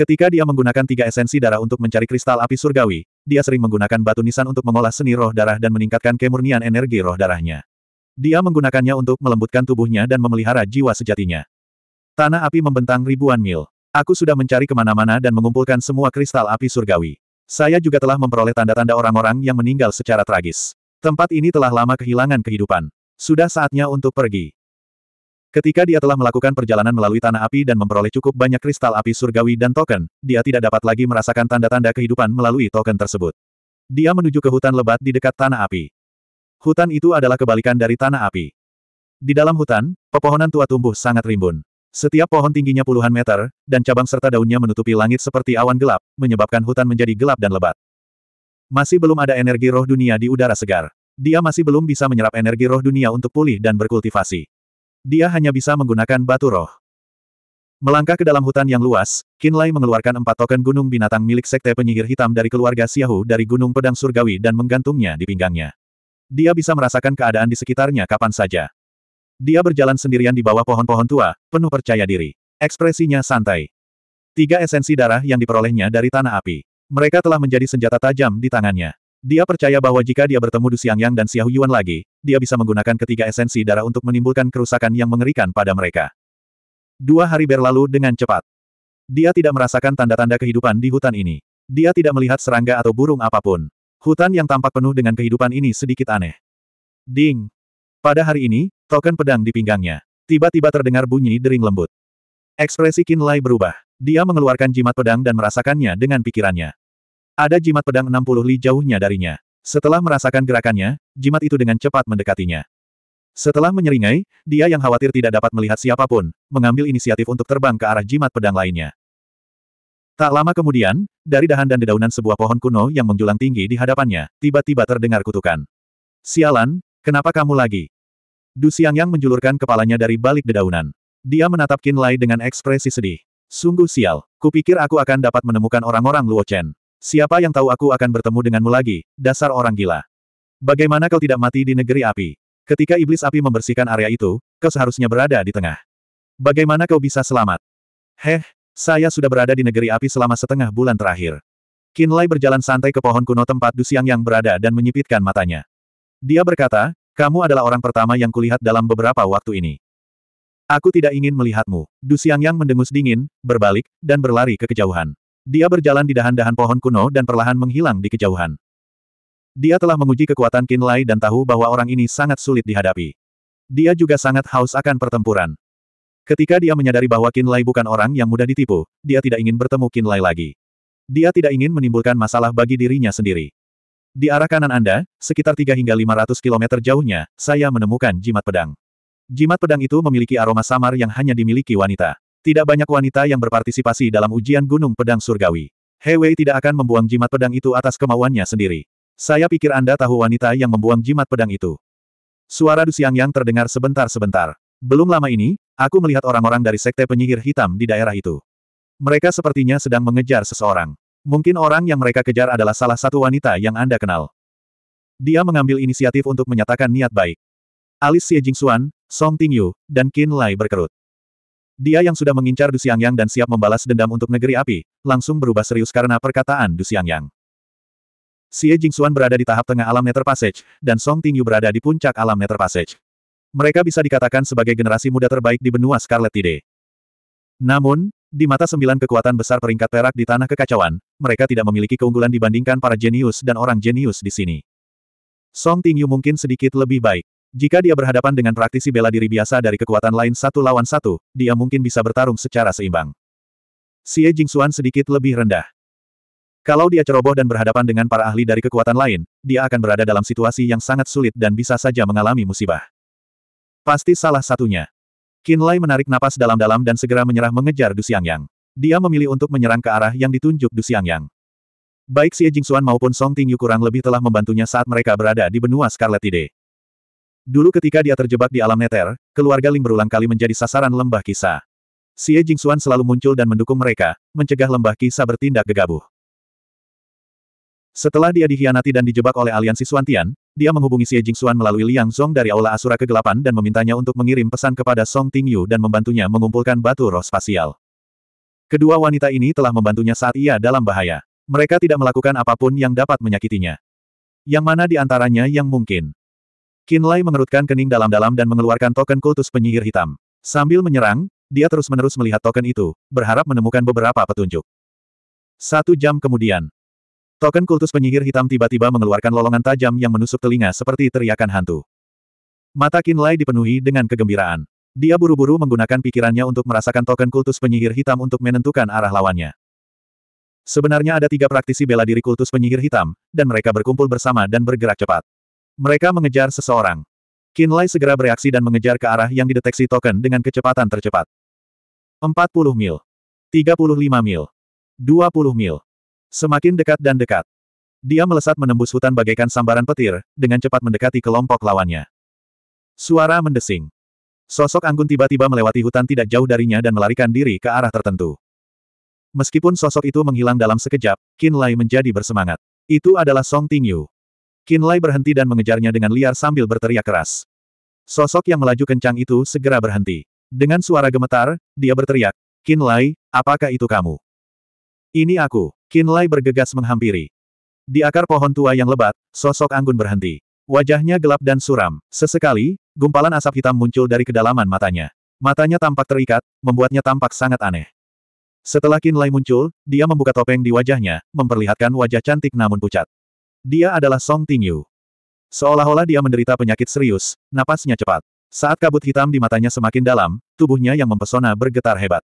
Ketika dia menggunakan tiga esensi darah untuk mencari kristal api surgawi, dia sering menggunakan batu nisan untuk mengolah seni roh darah dan meningkatkan kemurnian energi roh darahnya. Dia menggunakannya untuk melembutkan tubuhnya dan memelihara jiwa sejatinya. Tanah api membentang ribuan mil. Aku sudah mencari kemana-mana dan mengumpulkan semua kristal api surgawi. Saya juga telah memperoleh tanda-tanda orang-orang yang meninggal secara tragis. Tempat ini telah lama kehilangan kehidupan. Sudah saatnya untuk pergi. Ketika dia telah melakukan perjalanan melalui tanah api dan memperoleh cukup banyak kristal api surgawi dan token, dia tidak dapat lagi merasakan tanda-tanda kehidupan melalui token tersebut. Dia menuju ke hutan lebat di dekat tanah api. Hutan itu adalah kebalikan dari tanah api. Di dalam hutan, pepohonan tua tumbuh sangat rimbun. Setiap pohon tingginya puluhan meter, dan cabang serta daunnya menutupi langit seperti awan gelap, menyebabkan hutan menjadi gelap dan lebat. Masih belum ada energi roh dunia di udara segar. Dia masih belum bisa menyerap energi roh dunia untuk pulih dan berkultivasi. Dia hanya bisa menggunakan batu roh. Melangkah ke dalam hutan yang luas, Kinlay mengeluarkan empat token gunung binatang milik Sekte Penyihir Hitam dari keluarga Xiahu dari Gunung Pedang Surgawi dan menggantungnya di pinggangnya. Dia bisa merasakan keadaan di sekitarnya kapan saja. Dia berjalan sendirian di bawah pohon-pohon tua, penuh percaya diri. Ekspresinya santai. Tiga esensi darah yang diperolehnya dari tanah api. Mereka telah menjadi senjata tajam di tangannya. Dia percaya bahwa jika dia bertemu Du Xiangyang dan Xiao Yuan lagi, dia bisa menggunakan ketiga esensi darah untuk menimbulkan kerusakan yang mengerikan pada mereka. Dua hari berlalu dengan cepat. Dia tidak merasakan tanda-tanda kehidupan di hutan ini. Dia tidak melihat serangga atau burung apapun. Hutan yang tampak penuh dengan kehidupan ini sedikit aneh. Ding! Pada hari ini, token pedang di pinggangnya. Tiba-tiba terdengar bunyi dering lembut. Ekspresi Kinlay berubah. Dia mengeluarkan jimat pedang dan merasakannya dengan pikirannya. Ada jimat pedang 60 li jauhnya darinya. Setelah merasakan gerakannya, jimat itu dengan cepat mendekatinya. Setelah menyeringai, dia yang khawatir tidak dapat melihat siapapun, mengambil inisiatif untuk terbang ke arah jimat pedang lainnya. Tak lama kemudian, dari dahan dan dedaunan sebuah pohon kuno yang menjulang tinggi di hadapannya, tiba-tiba terdengar kutukan. Sialan, kenapa kamu lagi? Du Siang yang menjulurkan kepalanya dari balik dedaunan. Dia menatap Qin Lai dengan ekspresi sedih. Sungguh sial, kupikir aku akan dapat menemukan orang-orang Luo Chen. Siapa yang tahu aku akan bertemu denganmu lagi, dasar orang gila. Bagaimana kau tidak mati di negeri api? Ketika iblis api membersihkan area itu, kau seharusnya berada di tengah. Bagaimana kau bisa selamat? Heh, saya sudah berada di negeri api selama setengah bulan terakhir. Kinlay berjalan santai ke pohon kuno tempat Dusiang yang berada dan menyipitkan matanya. Dia berkata, kamu adalah orang pertama yang kulihat dalam beberapa waktu ini. Aku tidak ingin melihatmu. Du yang mendengus dingin, berbalik, dan berlari ke kejauhan. Dia berjalan di dahan-dahan pohon kuno dan perlahan menghilang di kejauhan. Dia telah menguji kekuatan Kinlay dan tahu bahwa orang ini sangat sulit dihadapi. Dia juga sangat haus akan pertempuran. Ketika dia menyadari bahwa Kinlay bukan orang yang mudah ditipu, dia tidak ingin bertemu Kinlay lagi. Dia tidak ingin menimbulkan masalah bagi dirinya sendiri. Di arah kanan Anda, sekitar 3 hingga 500 km jauhnya, saya menemukan jimat pedang. Jimat pedang itu memiliki aroma samar yang hanya dimiliki wanita. Tidak banyak wanita yang berpartisipasi dalam ujian Gunung Pedang Surgawi. He Wei tidak akan membuang jimat pedang itu atas kemauannya sendiri. Saya pikir Anda tahu wanita yang membuang jimat pedang itu. Suara Dusiang yang terdengar sebentar-sebentar. Belum lama ini, aku melihat orang-orang dari sekte penyihir hitam di daerah itu. Mereka sepertinya sedang mengejar seseorang. Mungkin orang yang mereka kejar adalah salah satu wanita yang Anda kenal. Dia mengambil inisiatif untuk menyatakan niat baik. Alis Xie Xuan, Song Ting Tingyu, dan Qin Lai berkerut. Dia yang sudah mengincar Du Xiangyang dan siap membalas dendam untuk negeri api, langsung berubah serius karena perkataan Du Xiangyang. Xie Jingxuan berada di tahap tengah alam Nether Passage, dan Song Tingyu berada di puncak alam Nether Passage. Mereka bisa dikatakan sebagai generasi muda terbaik di benua Scarlet Tide. Namun, di mata sembilan kekuatan besar peringkat perak di tanah kekacauan, mereka tidak memiliki keunggulan dibandingkan para jenius dan orang jenius di sini. Song Tingyu mungkin sedikit lebih baik. Jika dia berhadapan dengan praktisi bela diri biasa dari kekuatan lain satu lawan satu, dia mungkin bisa bertarung secara seimbang. Xie Jingxuan sedikit lebih rendah. Kalau dia ceroboh dan berhadapan dengan para ahli dari kekuatan lain, dia akan berada dalam situasi yang sangat sulit dan bisa saja mengalami musibah. Pasti salah satunya. Qin Lai menarik napas dalam-dalam dan segera menyerah mengejar Du Xiangyang. Dia memilih untuk menyerang ke arah yang ditunjuk Du Xiangyang. Baik Xie Jingxuan maupun Song Tingyu kurang lebih telah membantunya saat mereka berada di benua Scarlet Tide. Dulu ketika dia terjebak di alam neter, keluarga Ling berulang kali menjadi sasaran lembah kisah. Xie Jingxuan selalu muncul dan mendukung mereka, mencegah lembah kisah bertindak gegabah. Setelah dia dikhianati dan dijebak oleh aliansi Suantian, dia menghubungi Xie Jingxuan melalui Liang Zong dari Aula Asura Kegelapan dan memintanya untuk mengirim pesan kepada Song Tingyu dan membantunya mengumpulkan batu roh spasial. Kedua wanita ini telah membantunya saat ia dalam bahaya. Mereka tidak melakukan apapun yang dapat menyakitinya. Yang mana di antaranya yang mungkin. Kinlay mengerutkan kening dalam-dalam dan mengeluarkan token kultus penyihir hitam. Sambil menyerang, dia terus-menerus melihat token itu, berharap menemukan beberapa petunjuk. Satu jam kemudian, token kultus penyihir hitam tiba-tiba mengeluarkan lolongan tajam yang menusuk telinga seperti teriakan hantu. Mata Kinlay dipenuhi dengan kegembiraan. Dia buru-buru menggunakan pikirannya untuk merasakan token kultus penyihir hitam untuk menentukan arah lawannya. Sebenarnya ada tiga praktisi bela diri kultus penyihir hitam, dan mereka berkumpul bersama dan bergerak cepat. Mereka mengejar seseorang. Kinlay segera bereaksi dan mengejar ke arah yang dideteksi token dengan kecepatan tercepat. 40 mil. 35 mil. 20 mil. Semakin dekat dan dekat. Dia melesat menembus hutan bagaikan sambaran petir, dengan cepat mendekati kelompok lawannya. Suara mendesing. Sosok anggun tiba-tiba melewati hutan tidak jauh darinya dan melarikan diri ke arah tertentu. Meskipun sosok itu menghilang dalam sekejap, Qin Lai menjadi bersemangat. Itu adalah Song Tingyu. Kinlay berhenti dan mengejarnya dengan liar sambil berteriak keras. Sosok yang melaju kencang itu segera berhenti. Dengan suara gemetar, dia berteriak, "Kinlay, apakah itu kamu? Ini aku. Kinlay bergegas menghampiri. Di akar pohon tua yang lebat, sosok anggun berhenti. Wajahnya gelap dan suram. Sesekali, gumpalan asap hitam muncul dari kedalaman matanya. Matanya tampak terikat, membuatnya tampak sangat aneh. Setelah Kinlay muncul, dia membuka topeng di wajahnya, memperlihatkan wajah cantik namun pucat. Dia adalah Song Tingyu. Seolah-olah dia menderita penyakit serius, napasnya cepat. Saat kabut hitam di matanya semakin dalam, tubuhnya yang mempesona bergetar hebat.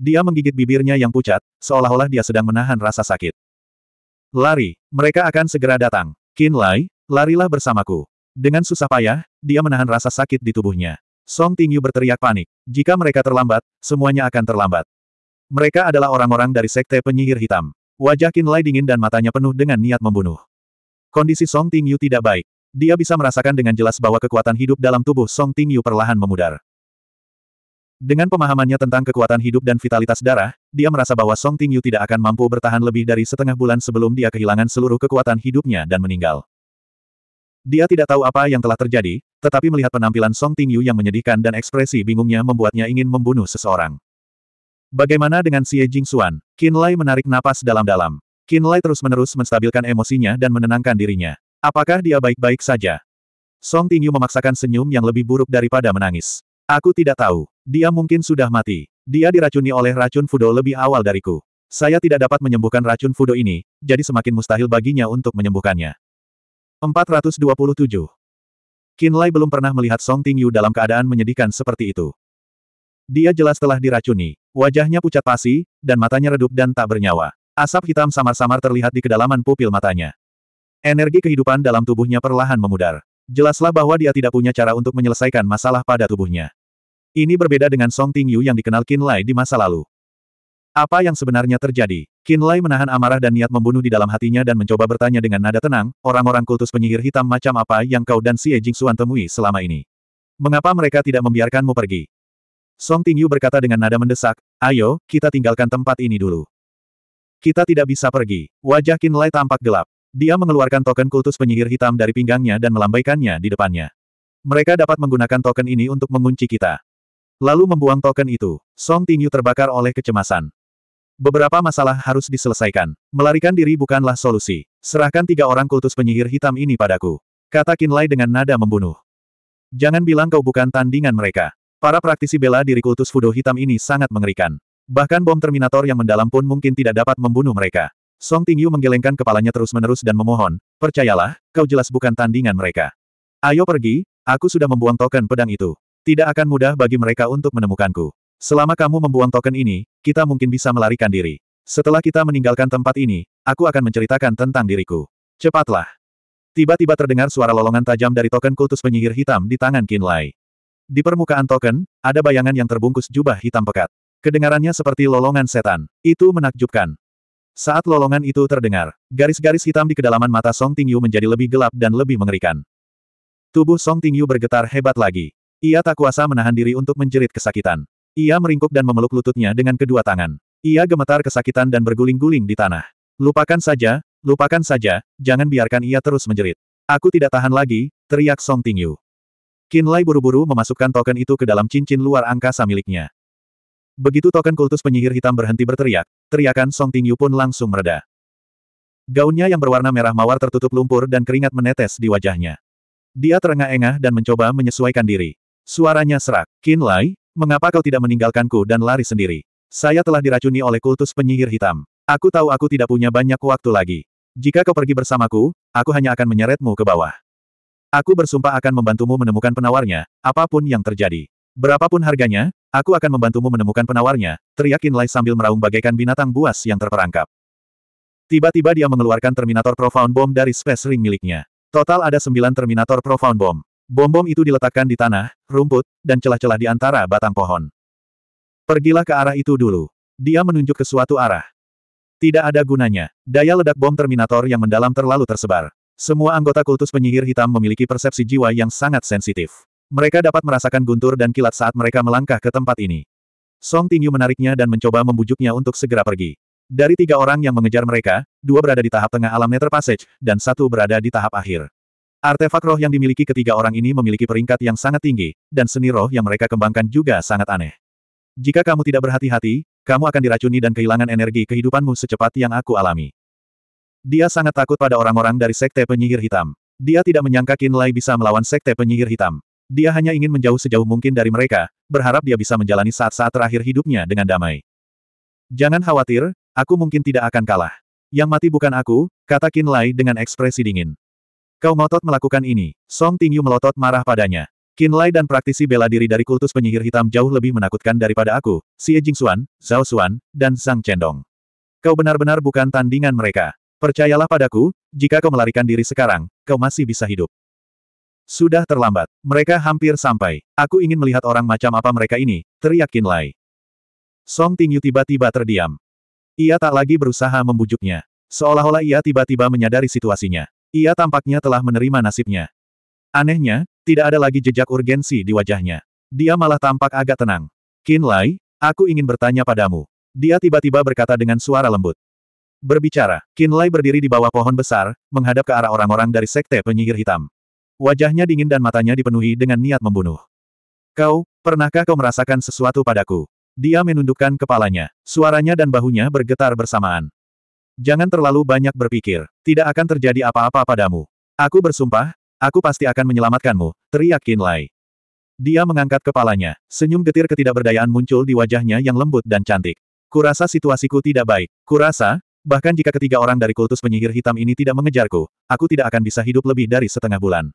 Dia menggigit bibirnya yang pucat, seolah-olah dia sedang menahan rasa sakit. Lari, mereka akan segera datang. Qin Lai, larilah bersamaku. Dengan susah payah, dia menahan rasa sakit di tubuhnya. Song Tingyu berteriak panik. Jika mereka terlambat, semuanya akan terlambat. Mereka adalah orang-orang dari Sekte Penyihir Hitam. Wajah Qin Lai dingin dan matanya penuh dengan niat membunuh. Kondisi Song Tingyu tidak baik. Dia bisa merasakan dengan jelas bahwa kekuatan hidup dalam tubuh Song Tingyu perlahan memudar. Dengan pemahamannya tentang kekuatan hidup dan vitalitas darah, dia merasa bahwa Song Tingyu tidak akan mampu bertahan lebih dari setengah bulan sebelum dia kehilangan seluruh kekuatan hidupnya dan meninggal. Dia tidak tahu apa yang telah terjadi, tetapi melihat penampilan Song Tingyu yang menyedihkan dan ekspresi bingungnya membuatnya ingin membunuh seseorang. Bagaimana dengan Xie Jingxuan? Qin Lai menarik napas dalam-dalam. Kinlay terus-menerus menstabilkan emosinya dan menenangkan dirinya. Apakah dia baik-baik saja? Song Tingyu memaksakan senyum yang lebih buruk daripada menangis. Aku tidak tahu. Dia mungkin sudah mati. Dia diracuni oleh racun Fudo lebih awal dariku. Saya tidak dapat menyembuhkan racun Fudo ini, jadi semakin mustahil baginya untuk menyembuhkannya. 427. Kinlay belum pernah melihat Song Tingyu dalam keadaan menyedihkan seperti itu. Dia jelas telah diracuni. Wajahnya pucat pasi, dan matanya redup dan tak bernyawa. Asap hitam samar-samar terlihat di kedalaman pupil matanya. Energi kehidupan dalam tubuhnya perlahan memudar. Jelaslah bahwa dia tidak punya cara untuk menyelesaikan masalah pada tubuhnya. Ini berbeda dengan Song Tingyu yang dikenal Qin Lai di masa lalu. Apa yang sebenarnya terjadi? Qin Lai menahan amarah dan niat membunuh di dalam hatinya dan mencoba bertanya dengan nada tenang, orang-orang kultus penyihir hitam macam apa yang kau dan si Ejing Xuan temui selama ini? Mengapa mereka tidak membiarkanmu pergi? Song Tingyu berkata dengan nada mendesak, ayo, kita tinggalkan tempat ini dulu. Kita tidak bisa pergi. Wajah Kinlay tampak gelap. Dia mengeluarkan token kultus penyihir hitam dari pinggangnya dan melambaikannya di depannya. Mereka dapat menggunakan token ini untuk mengunci kita. Lalu membuang token itu, Song Tingyu terbakar oleh kecemasan. Beberapa masalah harus diselesaikan. Melarikan diri bukanlah solusi. Serahkan tiga orang kultus penyihir hitam ini padaku. Kata Kinlay dengan nada membunuh. Jangan bilang kau bukan tandingan mereka. Para praktisi bela diri kultus Fudo hitam ini sangat mengerikan. Bahkan bom Terminator yang mendalam pun mungkin tidak dapat membunuh mereka. Song Tingyu menggelengkan kepalanya terus-menerus dan memohon, percayalah, kau jelas bukan tandingan mereka. Ayo pergi, aku sudah membuang token pedang itu. Tidak akan mudah bagi mereka untuk menemukanku. Selama kamu membuang token ini, kita mungkin bisa melarikan diri. Setelah kita meninggalkan tempat ini, aku akan menceritakan tentang diriku. Cepatlah. Tiba-tiba terdengar suara lolongan tajam dari token kultus penyihir hitam di tangan Kinlay. Di permukaan token, ada bayangan yang terbungkus jubah hitam pekat. Kedengarannya seperti lolongan setan. Itu menakjubkan. Saat lolongan itu terdengar, garis-garis hitam di kedalaman mata Song Tingyu menjadi lebih gelap dan lebih mengerikan. Tubuh Song Tingyu bergetar hebat lagi. Ia tak kuasa menahan diri untuk menjerit kesakitan. Ia meringkuk dan memeluk lututnya dengan kedua tangan. Ia gemetar kesakitan dan berguling-guling di tanah. Lupakan saja, lupakan saja, jangan biarkan ia terus menjerit. Aku tidak tahan lagi, teriak Song Tingyu. Qin Lai buru-buru memasukkan token itu ke dalam cincin luar angkasa miliknya. Begitu token kultus penyihir hitam berhenti berteriak, teriakan Song Tingyu pun langsung mereda. Gaunnya yang berwarna merah mawar tertutup lumpur dan keringat menetes di wajahnya. Dia terengah-engah dan mencoba menyesuaikan diri. Suaranya serak. Qin Lai, mengapa kau tidak meninggalkanku dan lari sendiri? Saya telah diracuni oleh kultus penyihir hitam. Aku tahu aku tidak punya banyak waktu lagi. Jika kau pergi bersamaku, aku hanya akan menyeretmu ke bawah. Aku bersumpah akan membantumu menemukan penawarnya, apapun yang terjadi. Berapapun harganya, Aku akan membantumu menemukan penawarnya, teriak Inlay sambil meraung bagaikan binatang buas yang terperangkap. Tiba-tiba dia mengeluarkan Terminator Profound Bomb dari space ring miliknya. Total ada sembilan Terminator Profound Bomb. Bom-bom itu diletakkan di tanah, rumput, dan celah-celah di antara batang pohon. Pergilah ke arah itu dulu. Dia menunjuk ke suatu arah. Tidak ada gunanya. Daya ledak bom Terminator yang mendalam terlalu tersebar. Semua anggota kultus penyihir hitam memiliki persepsi jiwa yang sangat sensitif. Mereka dapat merasakan guntur dan kilat saat mereka melangkah ke tempat ini. Song Tingyu menariknya dan mencoba membujuknya untuk segera pergi. Dari tiga orang yang mengejar mereka, dua berada di tahap tengah alam Nether Passage, dan satu berada di tahap akhir. Artefak roh yang dimiliki ketiga orang ini memiliki peringkat yang sangat tinggi, dan seni roh yang mereka kembangkan juga sangat aneh. Jika kamu tidak berhati-hati, kamu akan diracuni dan kehilangan energi kehidupanmu secepat yang aku alami. Dia sangat takut pada orang-orang dari Sekte Penyihir Hitam. Dia tidak menyangka Kinlay bisa melawan Sekte Penyihir Hitam. Dia hanya ingin menjauh sejauh mungkin dari mereka, berharap dia bisa menjalani saat-saat terakhir hidupnya dengan damai. Jangan khawatir, aku mungkin tidak akan kalah. Yang mati bukan aku, kata Qin Lai dengan ekspresi dingin. Kau ngotot melakukan ini, Song Tingyu melotot marah padanya. Qin Lai dan praktisi bela diri dari kultus penyihir hitam jauh lebih menakutkan daripada aku, Xie Jingxuan, Zhao Xuan, dan Zhang Chendong. Kau benar-benar bukan tandingan mereka. Percayalah padaku, jika kau melarikan diri sekarang, kau masih bisa hidup. Sudah terlambat. Mereka hampir sampai. Aku ingin melihat orang macam apa mereka ini, teriak Qin Lai. Song Tingyu tiba-tiba terdiam. Ia tak lagi berusaha membujuknya. Seolah-olah ia tiba-tiba menyadari situasinya. Ia tampaknya telah menerima nasibnya. Anehnya, tidak ada lagi jejak urgensi di wajahnya. Dia malah tampak agak tenang. Qin Lai, aku ingin bertanya padamu. Dia tiba-tiba berkata dengan suara lembut. Berbicara, Qin Lai berdiri di bawah pohon besar, menghadap ke arah orang-orang dari Sekte Penyihir Hitam. Wajahnya dingin dan matanya dipenuhi dengan niat membunuh. Kau, pernahkah kau merasakan sesuatu padaku? Dia menundukkan kepalanya. Suaranya dan bahunya bergetar bersamaan. Jangan terlalu banyak berpikir. Tidak akan terjadi apa-apa padamu. Aku bersumpah, aku pasti akan menyelamatkanmu, teriak Lai. Dia mengangkat kepalanya. Senyum getir ketidakberdayaan muncul di wajahnya yang lembut dan cantik. Kurasa situasiku tidak baik. Kurasa, Bahkan jika ketiga orang dari kultus penyihir hitam ini tidak mengejarku, aku tidak akan bisa hidup lebih dari setengah bulan.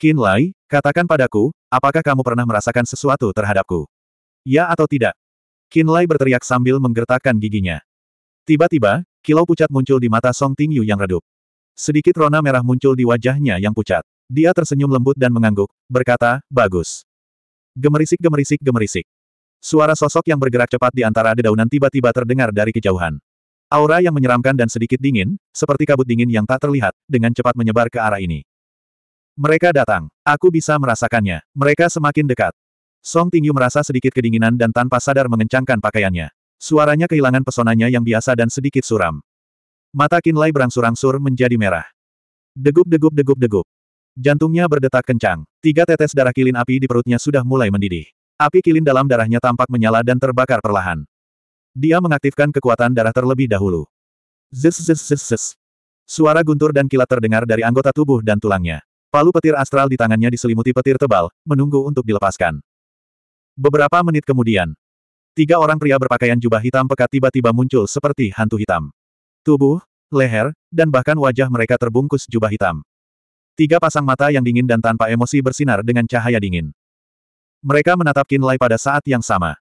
Qin Lai, katakan padaku, apakah kamu pernah merasakan sesuatu terhadapku? Ya atau tidak? Qin Lai berteriak sambil menggertakkan giginya. Tiba-tiba, kilau pucat muncul di mata Song Ting Yu yang redup. Sedikit rona merah muncul di wajahnya yang pucat. Dia tersenyum lembut dan mengangguk, berkata, bagus. Gemerisik gemerisik gemerisik. Suara sosok yang bergerak cepat di antara dedaunan tiba-tiba terdengar dari kejauhan. Aura yang menyeramkan dan sedikit dingin, seperti kabut dingin yang tak terlihat, dengan cepat menyebar ke arah ini. Mereka datang. Aku bisa merasakannya. Mereka semakin dekat. Song Tingyu merasa sedikit kedinginan dan tanpa sadar mengencangkan pakaiannya. Suaranya kehilangan pesonanya yang biasa dan sedikit suram. Mata Kinlay berangsur-angsur menjadi merah. Degup-degup degup-degup. Jantungnya berdetak kencang. Tiga tetes darah kilin api di perutnya sudah mulai mendidih. Api kilin dalam darahnya tampak menyala dan terbakar perlahan. Dia mengaktifkan kekuatan darah terlebih dahulu. Zes Suara guntur dan kilat terdengar dari anggota tubuh dan tulangnya. Palu petir astral di tangannya diselimuti petir tebal, menunggu untuk dilepaskan. Beberapa menit kemudian, tiga orang pria berpakaian jubah hitam pekat tiba-tiba muncul seperti hantu hitam. Tubuh, leher, dan bahkan wajah mereka terbungkus jubah hitam. Tiga pasang mata yang dingin dan tanpa emosi bersinar dengan cahaya dingin. Mereka menatap Kinlay pada saat yang sama.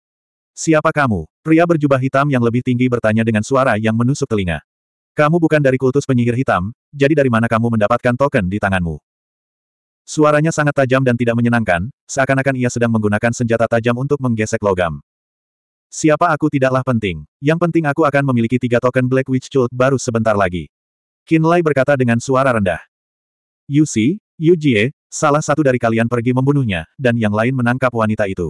Siapa kamu? Pria berjubah hitam yang lebih tinggi bertanya dengan suara yang menusuk telinga. Kamu bukan dari kultus penyihir hitam, jadi dari mana kamu mendapatkan token di tanganmu? Suaranya sangat tajam dan tidak menyenangkan, seakan-akan ia sedang menggunakan senjata tajam untuk menggesek logam. Siapa aku tidaklah penting. Yang penting aku akan memiliki tiga token Black Witch Cult baru sebentar lagi. Kinlay berkata dengan suara rendah. Yu Jie, salah satu dari kalian pergi membunuhnya, dan yang lain menangkap wanita itu.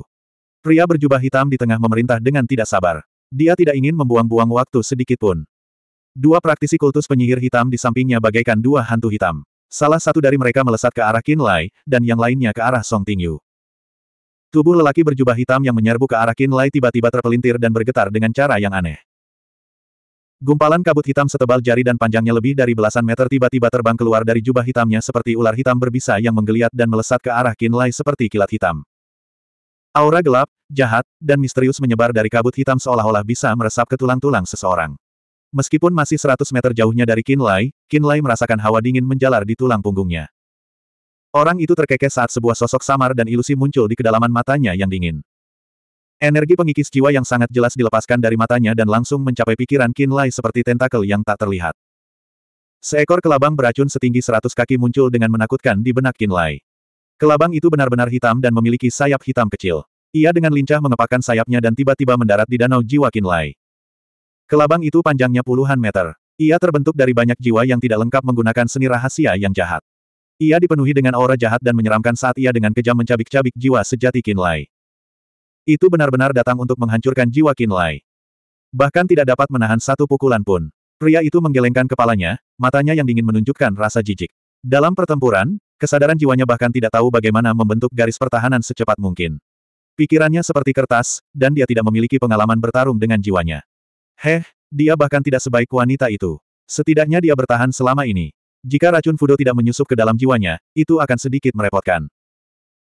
Pria berjubah hitam di tengah memerintah dengan tidak sabar. Dia tidak ingin membuang-buang waktu sedikit pun. Dua praktisi kultus penyihir hitam di sampingnya bagaikan dua hantu hitam. Salah satu dari mereka melesat ke arah Qin Lai, dan yang lainnya ke arah Song Tingyu. Tubuh lelaki berjubah hitam yang menyerbu ke arah Qin Lai tiba-tiba terpelintir dan bergetar dengan cara yang aneh. Gumpalan kabut hitam setebal jari dan panjangnya lebih dari belasan meter tiba-tiba terbang keluar dari jubah hitamnya seperti ular hitam berbisa yang menggeliat dan melesat ke arah Qin Lai seperti kilat hitam. Aura gelap, jahat, dan misterius menyebar dari kabut hitam seolah-olah bisa meresap ke tulang-tulang seseorang. Meskipun masih 100 meter jauhnya dari Kinlay, Kinlay merasakan hawa dingin menjalar di tulang punggungnya. Orang itu terkekeh saat sebuah sosok samar dan ilusi muncul di kedalaman matanya yang dingin. Energi pengikis jiwa yang sangat jelas dilepaskan dari matanya dan langsung mencapai pikiran Kinlay seperti tentakel yang tak terlihat. Seekor kelabang beracun setinggi 100 kaki muncul dengan menakutkan di benak Kinlay. Kelabang itu benar-benar hitam dan memiliki sayap hitam kecil. Ia dengan lincah mengepakkan sayapnya dan tiba-tiba mendarat di danau jiwa Kinlay. Kelabang itu panjangnya puluhan meter. Ia terbentuk dari banyak jiwa yang tidak lengkap menggunakan seni rahasia yang jahat. Ia dipenuhi dengan aura jahat dan menyeramkan saat ia dengan kejam mencabik-cabik jiwa sejati Kinlai. Itu benar-benar datang untuk menghancurkan jiwa Kinlai. Bahkan tidak dapat menahan satu pukulan pun. Pria itu menggelengkan kepalanya, matanya yang dingin menunjukkan rasa jijik. Dalam pertempuran, kesadaran jiwanya bahkan tidak tahu bagaimana membentuk garis pertahanan secepat mungkin. Pikirannya seperti kertas, dan dia tidak memiliki pengalaman bertarung dengan jiwanya. Heh, dia bahkan tidak sebaik wanita itu. Setidaknya dia bertahan selama ini. Jika racun Fudo tidak menyusup ke dalam jiwanya, itu akan sedikit merepotkan.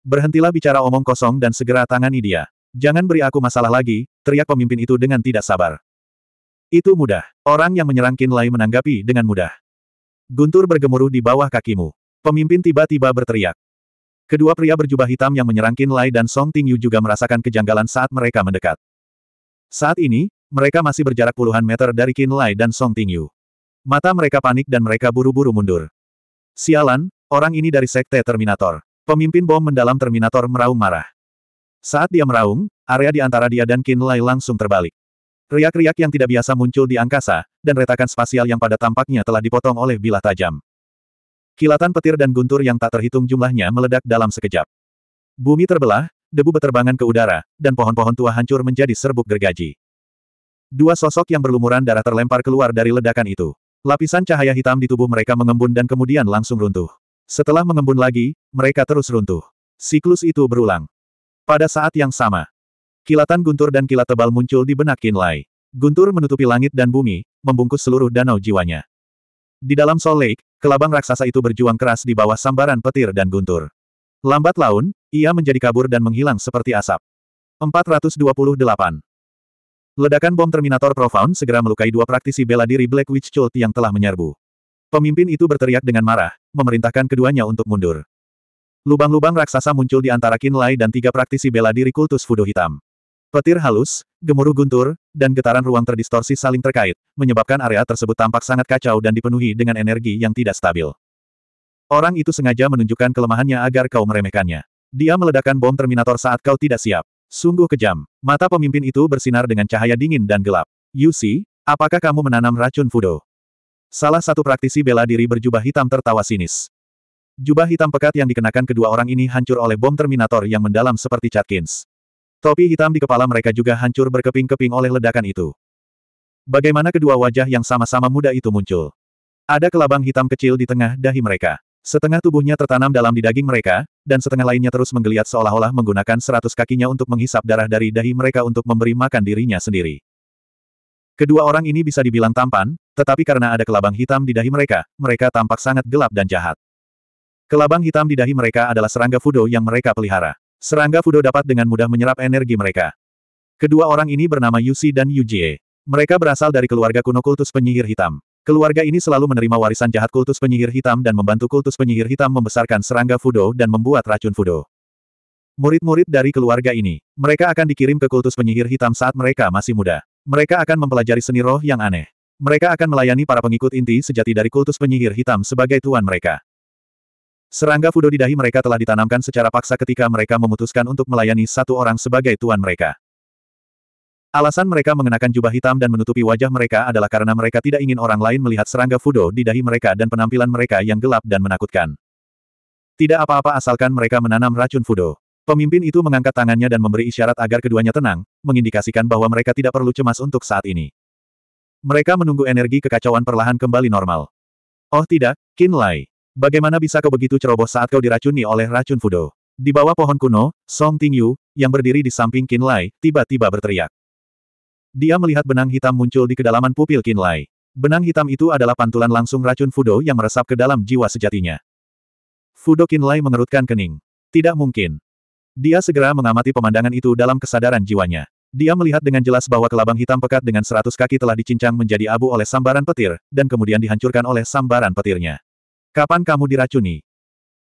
Berhentilah bicara omong kosong dan segera tangani dia. Jangan beri aku masalah lagi, teriak pemimpin itu dengan tidak sabar. Itu mudah. Orang yang menyerang Kinlay menanggapi dengan mudah. Guntur bergemuruh di bawah kakimu. Pemimpin tiba-tiba berteriak. Kedua pria berjubah hitam yang menyerang Kinlay Lai dan Song Tingyu juga merasakan kejanggalan saat mereka mendekat. Saat ini, mereka masih berjarak puluhan meter dari Qin Lai dan Song Tingyu. Mata mereka panik dan mereka buru-buru mundur. Sialan, orang ini dari Sekte Terminator. Pemimpin bom mendalam Terminator meraung marah. Saat dia meraung, area di antara dia dan Qin Lai langsung terbalik. Riak-riak yang tidak biasa muncul di angkasa, dan retakan spasial yang pada tampaknya telah dipotong oleh bilah tajam. Kilatan petir dan guntur yang tak terhitung jumlahnya meledak dalam sekejap. Bumi terbelah, debu beterbangan ke udara, dan pohon-pohon tua hancur menjadi serbuk gergaji. Dua sosok yang berlumuran darah terlempar keluar dari ledakan itu. Lapisan cahaya hitam di tubuh mereka mengembun dan kemudian langsung runtuh. Setelah mengembun lagi, mereka terus runtuh. Siklus itu berulang. Pada saat yang sama, kilatan guntur dan kilat tebal muncul di benak Kinlay. Guntur menutupi langit dan bumi, membungkus seluruh danau jiwanya. Di dalam Soul Lake, kelabang raksasa itu berjuang keras di bawah sambaran petir dan guntur. Lambat laun, ia menjadi kabur dan menghilang seperti asap. 428 Ledakan bom Terminator Profound segera melukai dua praktisi bela diri Black Witch Cult yang telah menyerbu. Pemimpin itu berteriak dengan marah, memerintahkan keduanya untuk mundur. Lubang-lubang raksasa muncul di antara Kinlay dan tiga praktisi bela diri kultus Fudo Hitam. Petir halus, gemuruh guntur, dan getaran ruang terdistorsi saling terkait, menyebabkan area tersebut tampak sangat kacau dan dipenuhi dengan energi yang tidak stabil. Orang itu sengaja menunjukkan kelemahannya agar kau meremehkannya. Dia meledakkan bom Terminator saat kau tidak siap. Sungguh kejam. Mata pemimpin itu bersinar dengan cahaya dingin dan gelap. Yusi, apakah kamu menanam racun Fudo? Salah satu praktisi bela diri berjubah hitam tertawa sinis. Jubah hitam pekat yang dikenakan kedua orang ini hancur oleh bom Terminator yang mendalam seperti Chatkins. Topi hitam di kepala mereka juga hancur berkeping-keping oleh ledakan itu. Bagaimana kedua wajah yang sama-sama muda itu muncul? Ada kelabang hitam kecil di tengah dahi mereka. Setengah tubuhnya tertanam dalam di daging mereka, dan setengah lainnya terus menggeliat seolah-olah menggunakan seratus kakinya untuk menghisap darah dari dahi mereka untuk memberi makan dirinya sendiri. Kedua orang ini bisa dibilang tampan, tetapi karena ada kelabang hitam di dahi mereka, mereka tampak sangat gelap dan jahat. Kelabang hitam di dahi mereka adalah serangga Fudo yang mereka pelihara. Serangga Fudo dapat dengan mudah menyerap energi mereka. Kedua orang ini bernama Yusi dan Yujie. Mereka berasal dari keluarga kuno kultus penyihir hitam. Keluarga ini selalu menerima warisan jahat kultus penyihir hitam dan membantu kultus penyihir hitam membesarkan serangga Fudo dan membuat racun Fudo. Murid-murid dari keluarga ini, mereka akan dikirim ke kultus penyihir hitam saat mereka masih muda. Mereka akan mempelajari seni roh yang aneh. Mereka akan melayani para pengikut inti sejati dari kultus penyihir hitam sebagai tuan mereka. Serangga Fudo di dahi mereka telah ditanamkan secara paksa ketika mereka memutuskan untuk melayani satu orang sebagai tuan mereka. Alasan mereka mengenakan jubah hitam dan menutupi wajah mereka adalah karena mereka tidak ingin orang lain melihat serangga Fudo di dahi mereka dan penampilan mereka yang gelap dan menakutkan. Tidak apa-apa asalkan mereka menanam racun Fudo. Pemimpin itu mengangkat tangannya dan memberi isyarat agar keduanya tenang, mengindikasikan bahwa mereka tidak perlu cemas untuk saat ini. Mereka menunggu energi kekacauan perlahan kembali normal. Oh tidak, Qin Lai. Bagaimana bisa kau begitu ceroboh saat kau diracuni oleh racun Fudo? Di bawah pohon kuno, Song Tingyu, yang berdiri di samping Qin Lai, tiba-tiba berteriak. Dia melihat benang hitam muncul di kedalaman pupil Kinlay. Benang hitam itu adalah pantulan langsung racun Fudo yang meresap ke dalam jiwa sejatinya. Fudo Kinlay mengerutkan kening. Tidak mungkin. Dia segera mengamati pemandangan itu dalam kesadaran jiwanya. Dia melihat dengan jelas bahwa kelabang hitam pekat dengan seratus kaki telah dicincang menjadi abu oleh sambaran petir, dan kemudian dihancurkan oleh sambaran petirnya. Kapan kamu diracuni?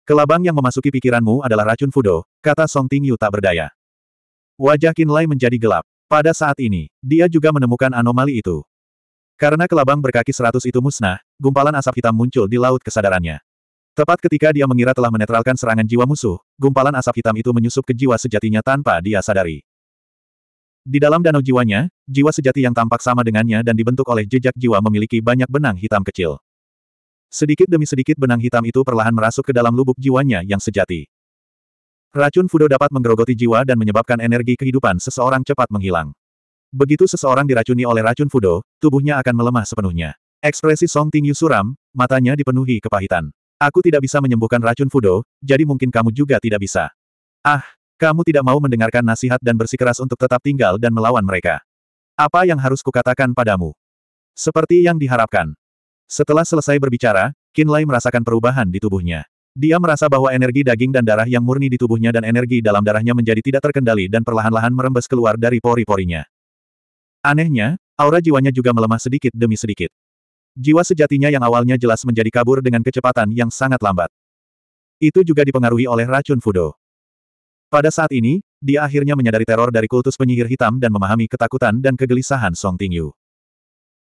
Kelabang yang memasuki pikiranmu adalah racun Fudo, kata Song Tingyu tak berdaya. Wajah Kinlay menjadi gelap. Pada saat ini, dia juga menemukan anomali itu. Karena kelabang berkaki seratus itu musnah, gumpalan asap hitam muncul di laut kesadarannya. Tepat ketika dia mengira telah menetralkan serangan jiwa musuh, gumpalan asap hitam itu menyusup ke jiwa sejatinya tanpa dia sadari. Di dalam danau jiwanya, jiwa sejati yang tampak sama dengannya dan dibentuk oleh jejak jiwa memiliki banyak benang hitam kecil. Sedikit demi sedikit benang hitam itu perlahan merasuk ke dalam lubuk jiwanya yang sejati. Racun Fudo dapat menggerogoti jiwa dan menyebabkan energi kehidupan seseorang cepat menghilang. Begitu seseorang diracuni oleh racun Fudo, tubuhnya akan melemah sepenuhnya. Ekspresi Song Tingyu suram, matanya dipenuhi kepahitan. Aku tidak bisa menyembuhkan racun Fudo, jadi mungkin kamu juga tidak bisa. Ah, kamu tidak mau mendengarkan nasihat dan bersikeras untuk tetap tinggal dan melawan mereka. Apa yang harus kukatakan padamu? Seperti yang diharapkan. Setelah selesai berbicara, Kinlay merasakan perubahan di tubuhnya. Dia merasa bahwa energi daging dan darah yang murni di tubuhnya dan energi dalam darahnya menjadi tidak terkendali dan perlahan-lahan merembes keluar dari pori-porinya. Anehnya, aura jiwanya juga melemah sedikit demi sedikit. Jiwa sejatinya yang awalnya jelas menjadi kabur dengan kecepatan yang sangat lambat. Itu juga dipengaruhi oleh racun Fudo. Pada saat ini, dia akhirnya menyadari teror dari kultus penyihir hitam dan memahami ketakutan dan kegelisahan Song Tingyu.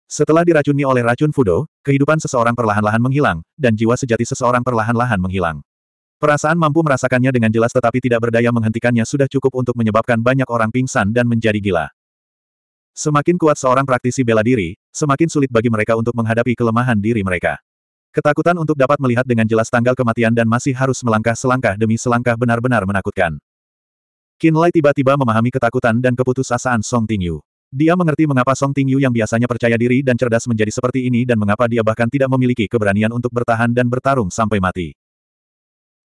Setelah diracuni oleh racun Fudo, kehidupan seseorang perlahan-lahan menghilang, dan jiwa sejati seseorang perlahan-lahan menghilang. Perasaan mampu merasakannya dengan jelas tetapi tidak berdaya menghentikannya sudah cukup untuk menyebabkan banyak orang pingsan dan menjadi gila. Semakin kuat seorang praktisi bela diri, semakin sulit bagi mereka untuk menghadapi kelemahan diri mereka. Ketakutan untuk dapat melihat dengan jelas tanggal kematian dan masih harus melangkah selangkah demi selangkah benar-benar menakutkan. Kinlay tiba-tiba memahami ketakutan dan keputusasaan Song Tingyu. Dia mengerti mengapa Song Tingyu yang biasanya percaya diri dan cerdas menjadi seperti ini dan mengapa dia bahkan tidak memiliki keberanian untuk bertahan dan bertarung sampai mati.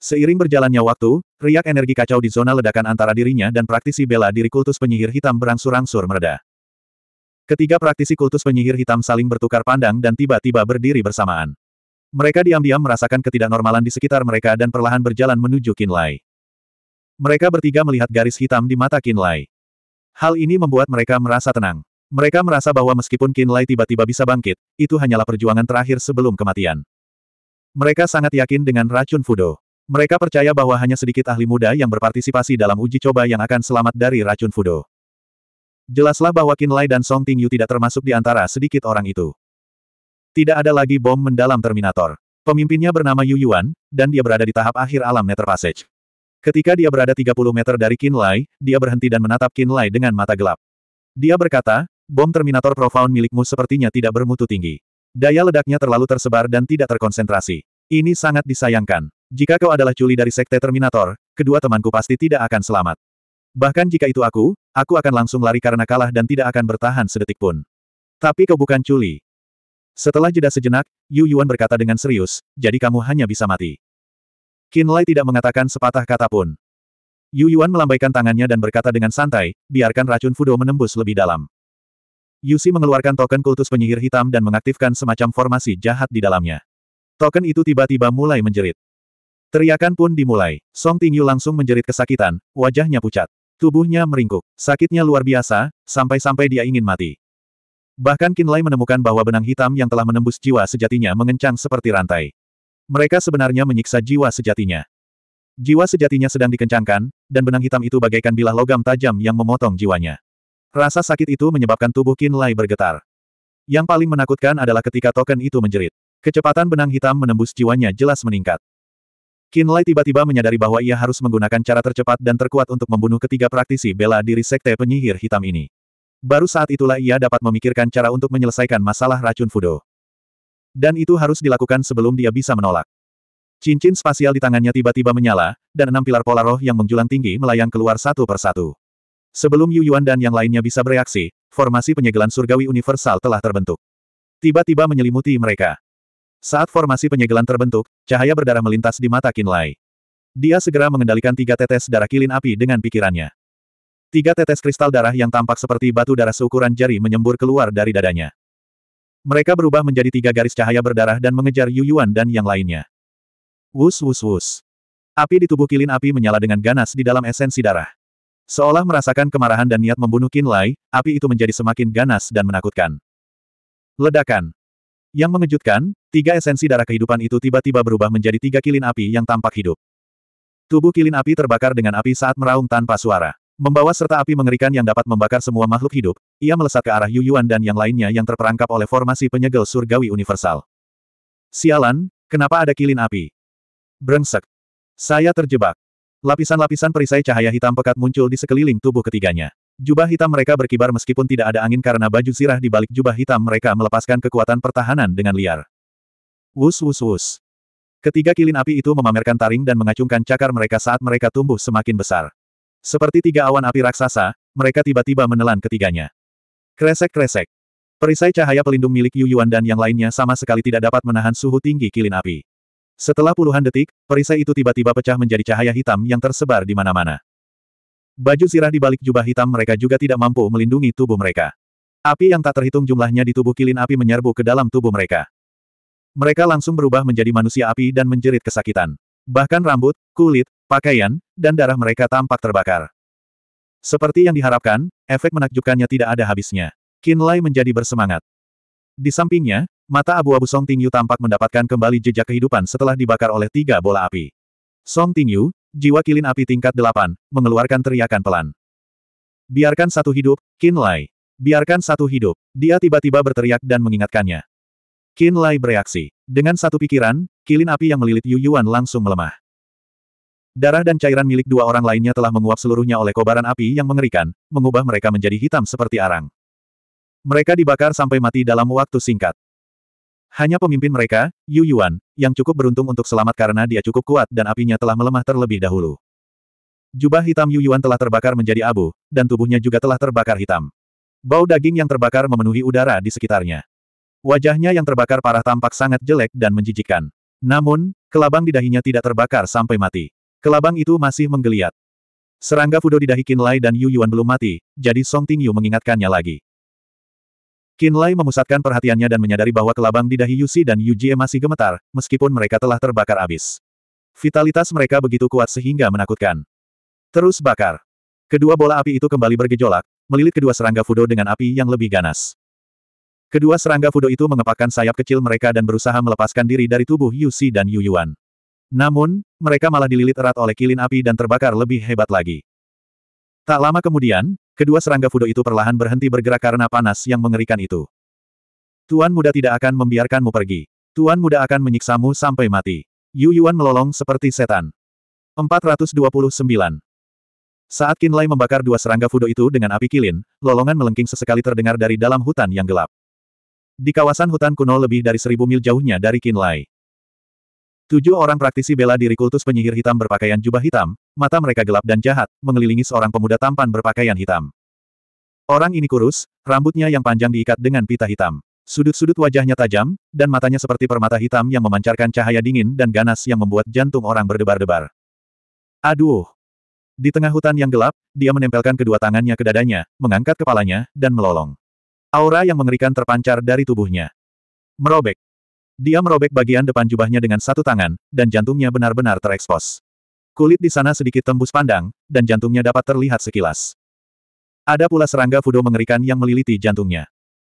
Seiring berjalannya waktu, riak energi kacau di zona ledakan antara dirinya dan praktisi bela diri kultus penyihir hitam berangsur-angsur mereda. Ketiga praktisi kultus penyihir hitam saling bertukar pandang dan tiba-tiba berdiri bersamaan. Mereka diam-diam merasakan ketidaknormalan di sekitar mereka dan perlahan berjalan menuju Kinlai. Mereka bertiga melihat garis hitam di mata Kinlai. Hal ini membuat mereka merasa tenang. Mereka merasa bahwa meskipun Qin Lai tiba-tiba bisa bangkit, itu hanyalah perjuangan terakhir sebelum kematian. Mereka sangat yakin dengan racun Fudo. Mereka percaya bahwa hanya sedikit ahli muda yang berpartisipasi dalam uji coba yang akan selamat dari racun Fudo. Jelaslah bahwa Qin Lai dan Song Tingyu tidak termasuk di antara sedikit orang itu. Tidak ada lagi bom mendalam Terminator. Pemimpinnya bernama Yu Yuan, dan dia berada di tahap akhir alam Nether Passage. Ketika dia berada 30 meter dari Lai, dia berhenti dan menatap Lai dengan mata gelap. Dia berkata, bom Terminator Profound milikmu sepertinya tidak bermutu tinggi. Daya ledaknya terlalu tersebar dan tidak terkonsentrasi. Ini sangat disayangkan. Jika kau adalah culi dari Sekte Terminator, kedua temanku pasti tidak akan selamat. Bahkan jika itu aku, aku akan langsung lari karena kalah dan tidak akan bertahan sedetik pun. Tapi kau bukan culi. Setelah jeda sejenak, Yu Yuan berkata dengan serius, jadi kamu hanya bisa mati. Qin Lai tidak mengatakan sepatah kata pun. Yu Yuan melambaikan tangannya dan berkata dengan santai, biarkan racun Fudo menembus lebih dalam. Yu Yusi mengeluarkan token kultus penyihir hitam dan mengaktifkan semacam formasi jahat di dalamnya. Token itu tiba-tiba mulai menjerit. Teriakan pun dimulai. Song Ting Yu langsung menjerit kesakitan, wajahnya pucat. Tubuhnya meringkuk. Sakitnya luar biasa, sampai-sampai dia ingin mati. Bahkan Lai menemukan bahwa benang hitam yang telah menembus jiwa sejatinya mengencang seperti rantai. Mereka sebenarnya menyiksa jiwa sejatinya. Jiwa sejatinya sedang dikencangkan, dan benang hitam itu bagaikan bilah logam tajam yang memotong jiwanya. Rasa sakit itu menyebabkan tubuh Kinlay bergetar. Yang paling menakutkan adalah ketika token itu menjerit. Kecepatan benang hitam menembus jiwanya jelas meningkat. Kinlay tiba-tiba menyadari bahwa ia harus menggunakan cara tercepat dan terkuat untuk membunuh ketiga praktisi bela diri sekte penyihir hitam ini. Baru saat itulah ia dapat memikirkan cara untuk menyelesaikan masalah racun Fudo. Dan itu harus dilakukan sebelum dia bisa menolak. Cincin spasial di tangannya tiba-tiba menyala, dan enam pilar pola roh yang menjulang tinggi melayang keluar satu persatu. Sebelum Yu Yuan dan yang lainnya bisa bereaksi, formasi penyegelan surgawi universal telah terbentuk. Tiba-tiba menyelimuti mereka. Saat formasi penyegelan terbentuk, cahaya berdarah melintas di mata Kinlay. Dia segera mengendalikan tiga tetes darah kilin api dengan pikirannya. Tiga tetes kristal darah yang tampak seperti batu darah seukuran jari menyembur keluar dari dadanya. Mereka berubah menjadi tiga garis cahaya berdarah dan mengejar Yu Yuan dan yang lainnya. Wus wus wus. Api di tubuh kilin api menyala dengan ganas di dalam esensi darah. Seolah merasakan kemarahan dan niat membunuh Qin Lai, api itu menjadi semakin ganas dan menakutkan. Ledakan. Yang mengejutkan, tiga esensi darah kehidupan itu tiba-tiba berubah menjadi tiga kilin api yang tampak hidup. Tubuh kilin api terbakar dengan api saat meraung tanpa suara. Membawa serta api mengerikan yang dapat membakar semua makhluk hidup, ia melesat ke arah Yu Yuan dan yang lainnya yang terperangkap oleh formasi penyegel surgawi universal. Sialan, kenapa ada kilin api? Brengsek. Saya terjebak. Lapisan-lapisan perisai cahaya hitam pekat muncul di sekeliling tubuh ketiganya. Jubah hitam mereka berkibar meskipun tidak ada angin karena baju zirah di balik jubah hitam mereka melepaskan kekuatan pertahanan dengan liar. Wus wus wus. Ketiga kilin api itu memamerkan taring dan mengacungkan cakar mereka saat mereka tumbuh semakin besar. Seperti tiga awan api raksasa, mereka tiba-tiba menelan ketiganya. Kresek-kresek. Perisai cahaya pelindung milik Yu Yuan dan yang lainnya sama sekali tidak dapat menahan suhu tinggi kilin api. Setelah puluhan detik, perisai itu tiba-tiba pecah menjadi cahaya hitam yang tersebar di mana-mana. Baju sirah di balik jubah hitam mereka juga tidak mampu melindungi tubuh mereka. Api yang tak terhitung jumlahnya di tubuh kilin api menyerbu ke dalam tubuh mereka. Mereka langsung berubah menjadi manusia api dan menjerit kesakitan. Bahkan rambut, kulit, pakaian, dan darah mereka tampak terbakar. Seperti yang diharapkan, efek menakjubkannya tidak ada habisnya. Qin Lai menjadi bersemangat. Di sampingnya, mata abu-abu Song Tingyu tampak mendapatkan kembali jejak kehidupan setelah dibakar oleh tiga bola api. Song Tingyu, jiwa kilin api tingkat delapan, mengeluarkan teriakan pelan. Biarkan satu hidup, Qin Lai. Biarkan satu hidup. Dia tiba-tiba berteriak dan mengingatkannya. Qin Lai bereaksi. Dengan satu pikiran, kilin api yang melilit Yu Yuan langsung melemah. Darah dan cairan milik dua orang lainnya telah menguap seluruhnya oleh kobaran api yang mengerikan, mengubah mereka menjadi hitam seperti arang. Mereka dibakar sampai mati dalam waktu singkat. Hanya pemimpin mereka, Yu Yuan, yang cukup beruntung untuk selamat karena dia cukup kuat dan apinya telah melemah terlebih dahulu. Jubah hitam Yu Yuan telah terbakar menjadi abu, dan tubuhnya juga telah terbakar hitam. Bau daging yang terbakar memenuhi udara di sekitarnya. Wajahnya yang terbakar parah tampak sangat jelek dan menjijikan. Namun, kelabang di dahinya tidak terbakar sampai mati. Kelabang itu masih menggeliat. Serangga Fudo di dahi Kinlay dan Yu Yuan belum mati, jadi Song Tingyu mengingatkannya lagi. Kinlay memusatkan perhatiannya dan menyadari bahwa kelabang di dahi Yusi dan Yu Jie masih gemetar, meskipun mereka telah terbakar abis. Vitalitas mereka begitu kuat sehingga menakutkan. Terus bakar. Kedua bola api itu kembali bergejolak, melilit kedua serangga Fudo dengan api yang lebih ganas. Kedua serangga Fudo itu mengepakkan sayap kecil mereka dan berusaha melepaskan diri dari tubuh Yusi dan Yu Yuan. Namun, mereka malah dililit erat oleh kilin api dan terbakar lebih hebat lagi. Tak lama kemudian, kedua serangga Fudo itu perlahan berhenti bergerak karena panas yang mengerikan itu. Tuan muda tidak akan membiarkanmu pergi. Tuan muda akan menyiksamu sampai mati. Yu Yuan melolong seperti setan. 429. Saat Qin membakar dua serangga Fudo itu dengan api kilin, lolongan melengking sesekali terdengar dari dalam hutan yang gelap. Di kawasan hutan kuno lebih dari seribu mil jauhnya dari Kinlay, Tujuh orang praktisi bela diri kultus penyihir hitam berpakaian jubah hitam, mata mereka gelap dan jahat, mengelilingi seorang pemuda tampan berpakaian hitam. Orang ini kurus, rambutnya yang panjang diikat dengan pita hitam. Sudut-sudut wajahnya tajam, dan matanya seperti permata hitam yang memancarkan cahaya dingin dan ganas yang membuat jantung orang berdebar-debar. Aduh! Di tengah hutan yang gelap, dia menempelkan kedua tangannya ke dadanya, mengangkat kepalanya, dan melolong. Aura yang mengerikan terpancar dari tubuhnya. Merobek. Dia merobek bagian depan jubahnya dengan satu tangan, dan jantungnya benar-benar terekspos. Kulit di sana sedikit tembus pandang, dan jantungnya dapat terlihat sekilas. Ada pula serangga Fudo mengerikan yang meliliti jantungnya.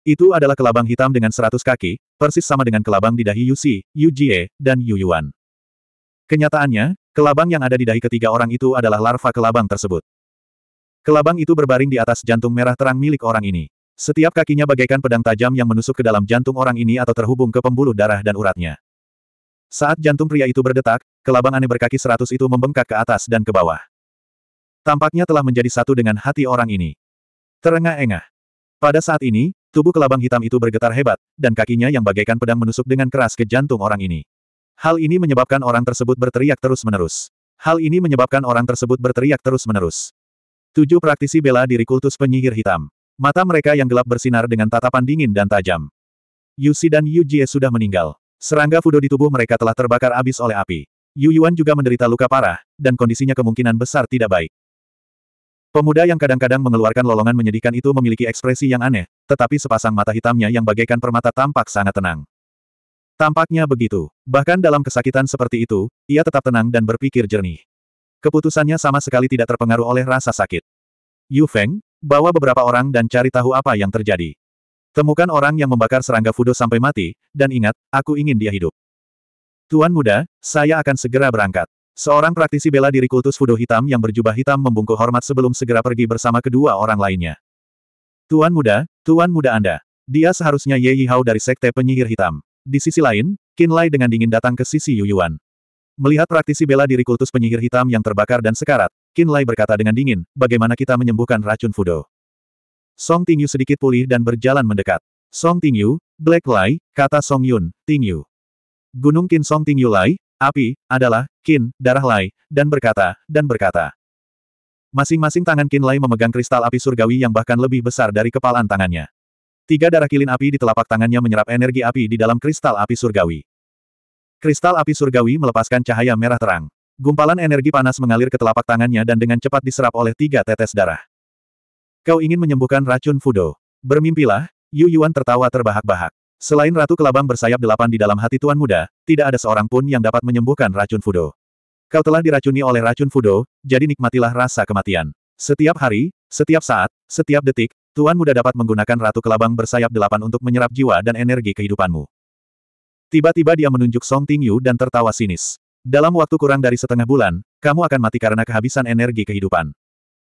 Itu adalah kelabang hitam dengan seratus kaki, persis sama dengan kelabang di dahi Yusi, Yujie, dan Yu Yuan. Kenyataannya, kelabang yang ada di dahi ketiga orang itu adalah larva kelabang tersebut. Kelabang itu berbaring di atas jantung merah terang milik orang ini. Setiap kakinya bagaikan pedang tajam yang menusuk ke dalam jantung orang ini atau terhubung ke pembuluh darah dan uratnya. Saat jantung pria itu berdetak, kelabang aneh berkaki seratus itu membengkak ke atas dan ke bawah. Tampaknya telah menjadi satu dengan hati orang ini. Terengah-engah. Pada saat ini, tubuh kelabang hitam itu bergetar hebat, dan kakinya yang bagaikan pedang menusuk dengan keras ke jantung orang ini. Hal ini menyebabkan orang tersebut berteriak terus-menerus. Hal ini menyebabkan orang tersebut berteriak terus-menerus. Tujuh praktisi bela diri kultus penyihir hitam. Mata mereka yang gelap bersinar dengan tatapan dingin dan tajam. Yu Si dan Yu Jie sudah meninggal. Serangga fudo di tubuh mereka telah terbakar habis oleh api. Yu Yuan juga menderita luka parah, dan kondisinya kemungkinan besar tidak baik. Pemuda yang kadang-kadang mengeluarkan lolongan menyedihkan itu memiliki ekspresi yang aneh, tetapi sepasang mata hitamnya yang bagaikan permata tampak sangat tenang. Tampaknya begitu. Bahkan dalam kesakitan seperti itu, ia tetap tenang dan berpikir jernih. Keputusannya sama sekali tidak terpengaruh oleh rasa sakit. Yu Feng, Bawa beberapa orang dan cari tahu apa yang terjadi. Temukan orang yang membakar serangga Fudo sampai mati, dan ingat, aku ingin dia hidup. Tuan muda, saya akan segera berangkat. Seorang praktisi bela diri kultus Fudo hitam yang berjubah hitam membungkuk hormat sebelum segera pergi bersama kedua orang lainnya. Tuan muda, tuan muda Anda. Dia seharusnya Ye Yihao dari Sekte Penyihir Hitam. Di sisi lain, Lai dengan dingin datang ke sisi Yu Yuan. Melihat praktisi bela diri kultus penyihir hitam yang terbakar dan sekarat, Qin Lai berkata dengan dingin, bagaimana kita menyembuhkan racun Fudo? Song Tingyu sedikit pulih dan berjalan mendekat. Song Tingyu, Black Lai, kata Song Yun, Tingyu. Gunung Qin Song Tingyu Lai, api, adalah, Qin, darah Lai, dan berkata, dan berkata. Masing-masing tangan Qin Lai memegang kristal api surgawi yang bahkan lebih besar dari kepalan tangannya. Tiga darah kilin api di telapak tangannya menyerap energi api di dalam kristal api surgawi. Kristal api surgawi melepaskan cahaya merah terang. Gumpalan energi panas mengalir ke telapak tangannya dan dengan cepat diserap oleh tiga tetes darah. Kau ingin menyembuhkan racun Fudo. Bermimpilah, Yu Yuan tertawa terbahak-bahak. Selain Ratu Kelabang bersayap delapan di dalam hati Tuan Muda, tidak ada seorang pun yang dapat menyembuhkan racun Fudo. Kau telah diracuni oleh racun Fudo, jadi nikmatilah rasa kematian. Setiap hari, setiap saat, setiap detik, Tuan Muda dapat menggunakan Ratu Kelabang bersayap delapan untuk menyerap jiwa dan energi kehidupanmu. Tiba-tiba dia menunjuk Song Tingyu dan tertawa sinis. Dalam waktu kurang dari setengah bulan, kamu akan mati karena kehabisan energi kehidupan.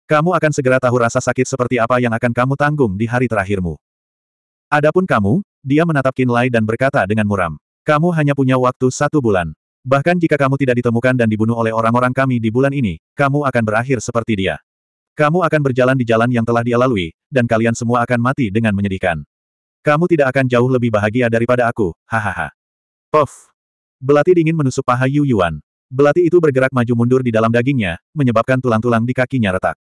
Kamu akan segera tahu rasa sakit seperti apa yang akan kamu tanggung di hari terakhirmu. Adapun kamu, dia menatap Kinlay dan berkata dengan muram. Kamu hanya punya waktu satu bulan. Bahkan jika kamu tidak ditemukan dan dibunuh oleh orang-orang kami di bulan ini, kamu akan berakhir seperti dia. Kamu akan berjalan di jalan yang telah dia lalui, dan kalian semua akan mati dengan menyedihkan. Kamu tidak akan jauh lebih bahagia daripada aku, hahaha. Puff." Belati dingin menusuk paha Yu Yuan. Belati itu bergerak maju mundur di dalam dagingnya, menyebabkan tulang-tulang di kakinya retak.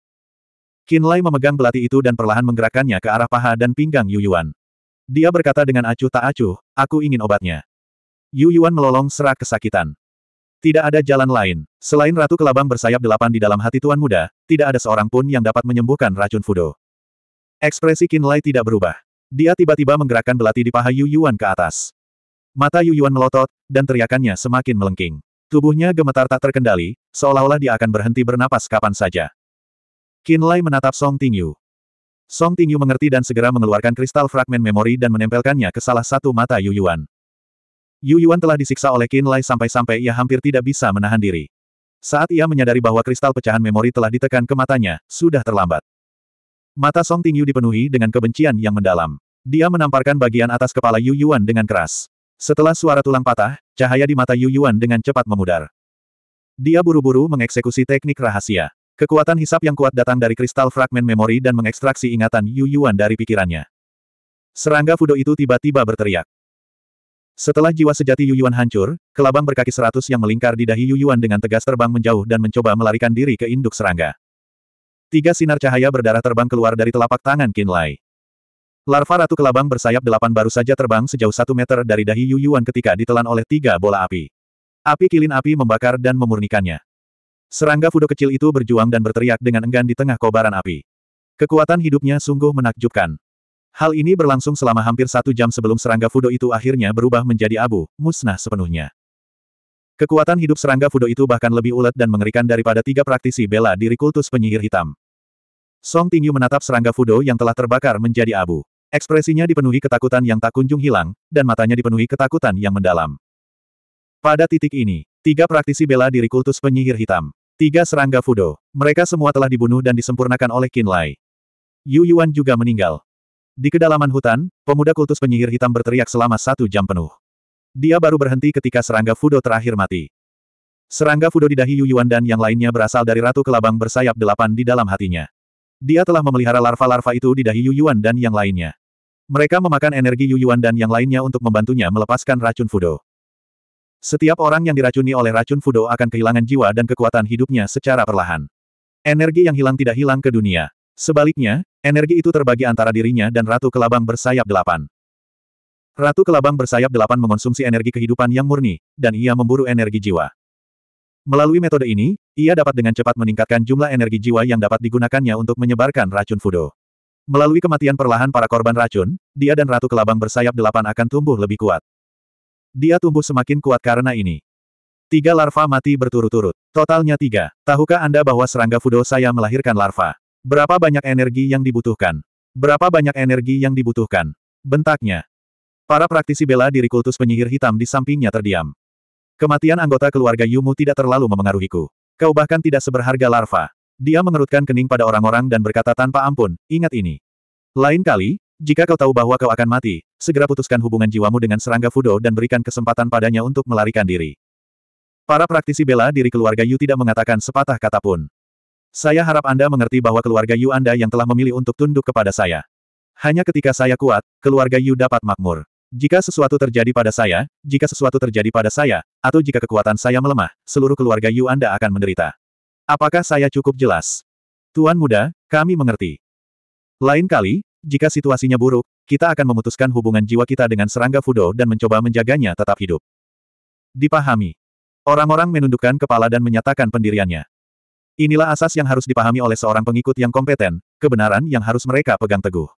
Qin Lai memegang belati itu dan perlahan menggerakkannya ke arah paha dan pinggang Yu Yuan. Dia berkata dengan acuh tak acuh, aku ingin obatnya. Yu Yuan melolong serak kesakitan. Tidak ada jalan lain. Selain Ratu Kelabang bersayap delapan di dalam hati Tuan Muda, tidak ada seorang pun yang dapat menyembuhkan racun Fudo. Ekspresi Qin Lai tidak berubah. Dia tiba-tiba menggerakkan belati di paha Yu Yuan ke atas. Mata Yu Yuan melotot, dan teriakannya semakin melengking. Tubuhnya gemetar tak terkendali, seolah-olah dia akan berhenti bernapas kapan saja. Qin Lai menatap Song Tingyu. Song Tingyu mengerti dan segera mengeluarkan kristal fragmen memori dan menempelkannya ke salah satu mata Yu Yuan. Yu Yuan telah disiksa oleh Qin Lai sampai-sampai ia hampir tidak bisa menahan diri. Saat ia menyadari bahwa kristal pecahan memori telah ditekan ke matanya, sudah terlambat. Mata Song Tingyu dipenuhi dengan kebencian yang mendalam. Dia menamparkan bagian atas kepala Yu Yuan dengan keras. Setelah suara tulang patah, cahaya di mata Yu Yuan dengan cepat memudar. Dia buru-buru mengeksekusi teknik rahasia. Kekuatan hisap yang kuat datang dari kristal fragmen memori dan mengekstraksi ingatan Yu Yuan dari pikirannya. Serangga Fudo itu tiba-tiba berteriak. Setelah jiwa sejati Yu Yuan hancur, kelabang berkaki seratus yang melingkar di dahi Yu Yuan dengan tegas terbang menjauh dan mencoba melarikan diri ke induk serangga. Tiga sinar cahaya berdarah terbang keluar dari telapak tangan Qin Lai. Larva Ratu Kelabang bersayap delapan baru saja terbang sejauh satu meter dari dahi Yu Yuan ketika ditelan oleh tiga bola api. Api kilin api membakar dan memurnikannya. Serangga fudo kecil itu berjuang dan berteriak dengan enggan di tengah kobaran api. Kekuatan hidupnya sungguh menakjubkan. Hal ini berlangsung selama hampir satu jam sebelum serangga Fudo itu akhirnya berubah menjadi abu, musnah sepenuhnya. Kekuatan hidup serangga Fudo itu bahkan lebih ulet dan mengerikan daripada tiga praktisi bela diri kultus penyihir hitam. Song Tingyu menatap serangga Fudo yang telah terbakar menjadi abu. Ekspresinya dipenuhi ketakutan yang tak kunjung hilang, dan matanya dipenuhi ketakutan yang mendalam. Pada titik ini, tiga praktisi bela diri kultus penyihir hitam. Tiga serangga Fudo. Mereka semua telah dibunuh dan disempurnakan oleh Qin Lai. Yu Yuan juga meninggal. Di kedalaman hutan, pemuda kultus penyihir hitam berteriak selama satu jam penuh. Dia baru berhenti ketika serangga Fudo terakhir mati. Serangga Fudo di dahi Yu Yuan dan yang lainnya berasal dari Ratu Kelabang bersayap delapan di dalam hatinya. Dia telah memelihara larva-larva itu di dahi Yu Yuan dan yang lainnya. Mereka memakan energi Yu Yuan dan yang lainnya untuk membantunya melepaskan racun Fudo. Setiap orang yang diracuni oleh racun Fudo akan kehilangan jiwa dan kekuatan hidupnya secara perlahan. Energi yang hilang tidak hilang ke dunia. Sebaliknya, energi itu terbagi antara dirinya dan Ratu Kelabang bersayap delapan. Ratu Kelabang bersayap delapan mengonsumsi energi kehidupan yang murni, dan ia memburu energi jiwa. Melalui metode ini, ia dapat dengan cepat meningkatkan jumlah energi jiwa yang dapat digunakannya untuk menyebarkan racun Fudo. Melalui kematian perlahan para korban racun, dia dan Ratu Kelabang bersayap delapan akan tumbuh lebih kuat. Dia tumbuh semakin kuat karena ini. Tiga larva mati berturut-turut. Totalnya tiga. Tahukah Anda bahwa serangga Fudo saya melahirkan larva? Berapa banyak energi yang dibutuhkan? Berapa banyak energi yang dibutuhkan? Bentaknya. Para praktisi bela diri kultus penyihir hitam di sampingnya terdiam. Kematian anggota keluarga Yumu tidak terlalu memengaruhiku. Kau bahkan tidak seberharga larva. Dia mengerutkan kening pada orang-orang dan berkata tanpa ampun, ingat ini. Lain kali, jika kau tahu bahwa kau akan mati, segera putuskan hubungan jiwamu dengan serangga Fudo dan berikan kesempatan padanya untuk melarikan diri. Para praktisi bela diri keluarga Yu tidak mengatakan sepatah kata pun. Saya harap Anda mengerti bahwa keluarga Yu Anda yang telah memilih untuk tunduk kepada saya. Hanya ketika saya kuat, keluarga Yu dapat makmur. Jika sesuatu terjadi pada saya, jika sesuatu terjadi pada saya, atau jika kekuatan saya melemah, seluruh keluarga Yu Anda akan menderita. Apakah saya cukup jelas? Tuan muda, kami mengerti. Lain kali, jika situasinya buruk, kita akan memutuskan hubungan jiwa kita dengan serangga Fudo dan mencoba menjaganya tetap hidup. Dipahami. Orang-orang menundukkan kepala dan menyatakan pendiriannya. Inilah asas yang harus dipahami oleh seorang pengikut yang kompeten, kebenaran yang harus mereka pegang teguh.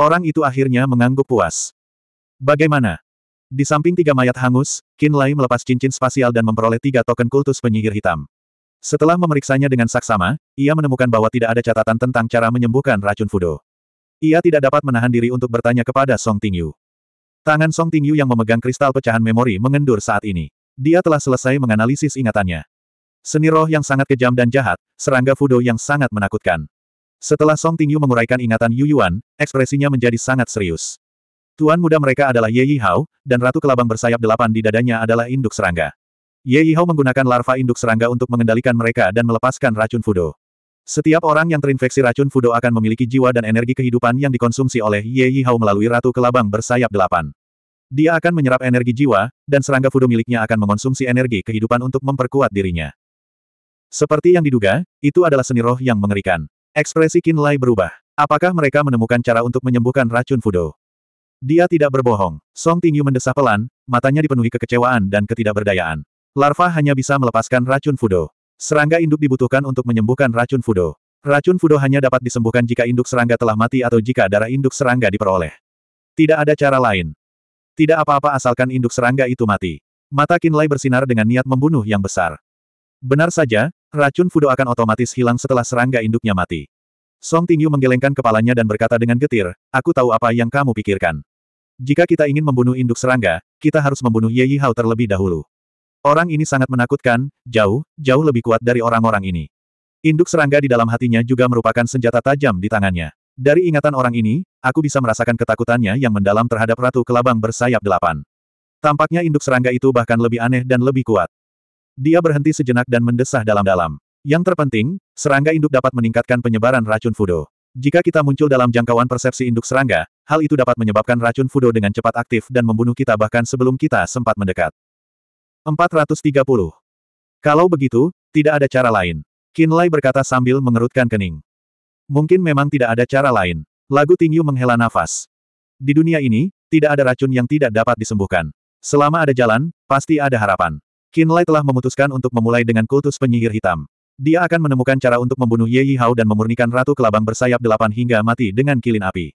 Orang itu akhirnya mengangguk puas. Bagaimana? Di samping tiga mayat hangus, Kinlay Lai melepas cincin spasial dan memperoleh tiga token kultus penyihir hitam. Setelah memeriksanya dengan saksama, ia menemukan bahwa tidak ada catatan tentang cara menyembuhkan racun Fudo. Ia tidak dapat menahan diri untuk bertanya kepada Song Tingyu. Tangan Song Tingyu yang memegang kristal pecahan memori mengendur saat ini. Dia telah selesai menganalisis ingatannya. Seni roh yang sangat kejam dan jahat, serangga Fudo yang sangat menakutkan. Setelah Song Tingyu menguraikan ingatan Yu Yuan, ekspresinya menjadi sangat serius. Tuan muda mereka adalah Ye Yi Hao, dan Ratu Kelabang bersayap delapan di dadanya adalah induk serangga. Ye Yihao menggunakan larva induk serangga untuk mengendalikan mereka dan melepaskan racun Fudo. Setiap orang yang terinfeksi racun Fudo akan memiliki jiwa dan energi kehidupan yang dikonsumsi oleh Ye Yihao melalui Ratu Kelabang bersayap delapan. Dia akan menyerap energi jiwa, dan serangga Fudo miliknya akan mengonsumsi energi kehidupan untuk memperkuat dirinya. Seperti yang diduga, itu adalah seni roh yang mengerikan. Ekspresi Lai berubah. Apakah mereka menemukan cara untuk menyembuhkan racun Fudo? Dia tidak berbohong. Song Tingyu mendesah pelan, matanya dipenuhi kekecewaan dan ketidakberdayaan. Larva hanya bisa melepaskan racun Fudo. Serangga induk dibutuhkan untuk menyembuhkan racun Fudo. Racun Fudo hanya dapat disembuhkan jika induk serangga telah mati atau jika darah induk serangga diperoleh. Tidak ada cara lain. Tidak apa-apa asalkan induk serangga itu mati. Mata Kinlay bersinar dengan niat membunuh yang besar. Benar saja, racun Fudo akan otomatis hilang setelah serangga induknya mati. Song Tingyu menggelengkan kepalanya dan berkata dengan getir, aku tahu apa yang kamu pikirkan. Jika kita ingin membunuh induk serangga, kita harus membunuh Ye Yi Hao terlebih dahulu. Orang ini sangat menakutkan, jauh, jauh lebih kuat dari orang-orang ini. Induk serangga di dalam hatinya juga merupakan senjata tajam di tangannya. Dari ingatan orang ini, aku bisa merasakan ketakutannya yang mendalam terhadap Ratu Kelabang bersayap delapan. Tampaknya induk serangga itu bahkan lebih aneh dan lebih kuat. Dia berhenti sejenak dan mendesah dalam-dalam. Yang terpenting, serangga induk dapat meningkatkan penyebaran racun fudo. Jika kita muncul dalam jangkauan persepsi induk serangga, hal itu dapat menyebabkan racun fudo dengan cepat aktif dan membunuh kita bahkan sebelum kita sempat mendekat. 430. Kalau begitu, tidak ada cara lain. Kinlay berkata sambil mengerutkan kening. Mungkin memang tidak ada cara lain. Lagu Tingyu menghela nafas. Di dunia ini, tidak ada racun yang tidak dapat disembuhkan. Selama ada jalan, pasti ada harapan. Kinlay telah memutuskan untuk memulai dengan kultus penyihir hitam. Dia akan menemukan cara untuk membunuh Ye Yi Hao dan memurnikan Ratu Kelabang bersayap delapan hingga mati dengan kilin api.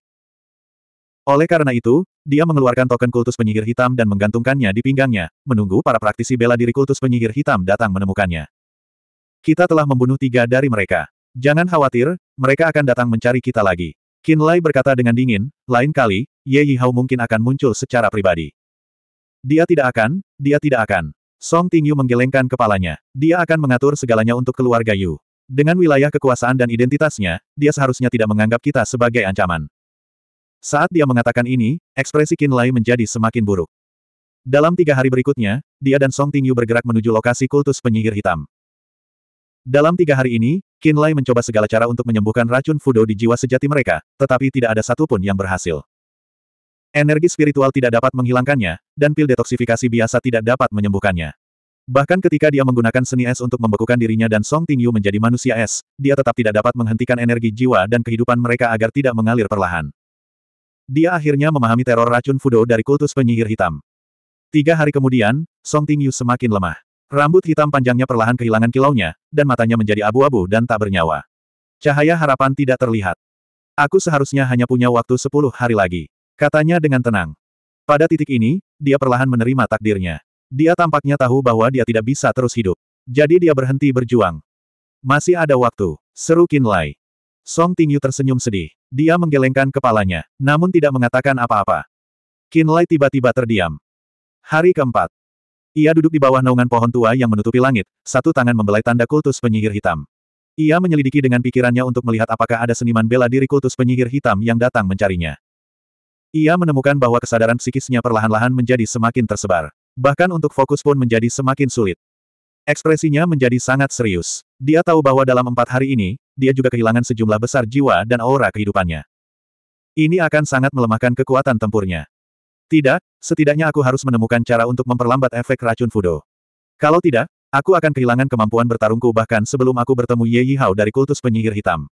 Oleh karena itu, dia mengeluarkan token kultus penyihir hitam dan menggantungkannya di pinggangnya, menunggu para praktisi bela diri kultus penyihir hitam datang menemukannya. Kita telah membunuh tiga dari mereka. Jangan khawatir, mereka akan datang mencari kita lagi. Qin Lai berkata dengan dingin, lain kali, Ye Yihao mungkin akan muncul secara pribadi. Dia tidak akan, dia tidak akan. Song Tingyu menggelengkan kepalanya. Dia akan mengatur segalanya untuk keluarga Yu. Dengan wilayah kekuasaan dan identitasnya, dia seharusnya tidak menganggap kita sebagai ancaman. Saat dia mengatakan ini, ekspresi Qin Lai menjadi semakin buruk. Dalam tiga hari berikutnya, dia dan Song Tingyu bergerak menuju lokasi kultus penyihir hitam. Dalam tiga hari ini, Qin Lai mencoba segala cara untuk menyembuhkan racun Fudo di jiwa sejati mereka, tetapi tidak ada satupun yang berhasil. Energi spiritual tidak dapat menghilangkannya, dan pil detoksifikasi biasa tidak dapat menyembuhkannya. Bahkan ketika dia menggunakan seni es untuk membekukan dirinya dan Song Tingyu menjadi manusia es, dia tetap tidak dapat menghentikan energi jiwa dan kehidupan mereka agar tidak mengalir perlahan. Dia akhirnya memahami teror racun Fudo dari kultus penyihir hitam. Tiga hari kemudian, Song Tingyu semakin lemah. Rambut hitam panjangnya perlahan kehilangan kilaunya, dan matanya menjadi abu-abu dan tak bernyawa. Cahaya harapan tidak terlihat. Aku seharusnya hanya punya waktu sepuluh hari lagi. Katanya dengan tenang. Pada titik ini, dia perlahan menerima takdirnya. Dia tampaknya tahu bahwa dia tidak bisa terus hidup. Jadi dia berhenti berjuang. Masih ada waktu, seru Kinlay. Song Tingyu tersenyum sedih. Dia menggelengkan kepalanya, namun tidak mengatakan apa-apa. Lai tiba-tiba terdiam. Hari keempat. Ia duduk di bawah naungan pohon tua yang menutupi langit, satu tangan membelai tanda kultus penyihir hitam. Ia menyelidiki dengan pikirannya untuk melihat apakah ada seniman bela diri kultus penyihir hitam yang datang mencarinya. Ia menemukan bahwa kesadaran psikisnya perlahan-lahan menjadi semakin tersebar. Bahkan untuk fokus pun menjadi semakin sulit. Ekspresinya menjadi sangat serius. Dia tahu bahwa dalam empat hari ini, dia juga kehilangan sejumlah besar jiwa dan aura kehidupannya. Ini akan sangat melemahkan kekuatan tempurnya. Tidak, setidaknya aku harus menemukan cara untuk memperlambat efek racun Fudo. Kalau tidak, aku akan kehilangan kemampuan bertarungku bahkan sebelum aku bertemu Ye Yihao dari kultus penyihir hitam.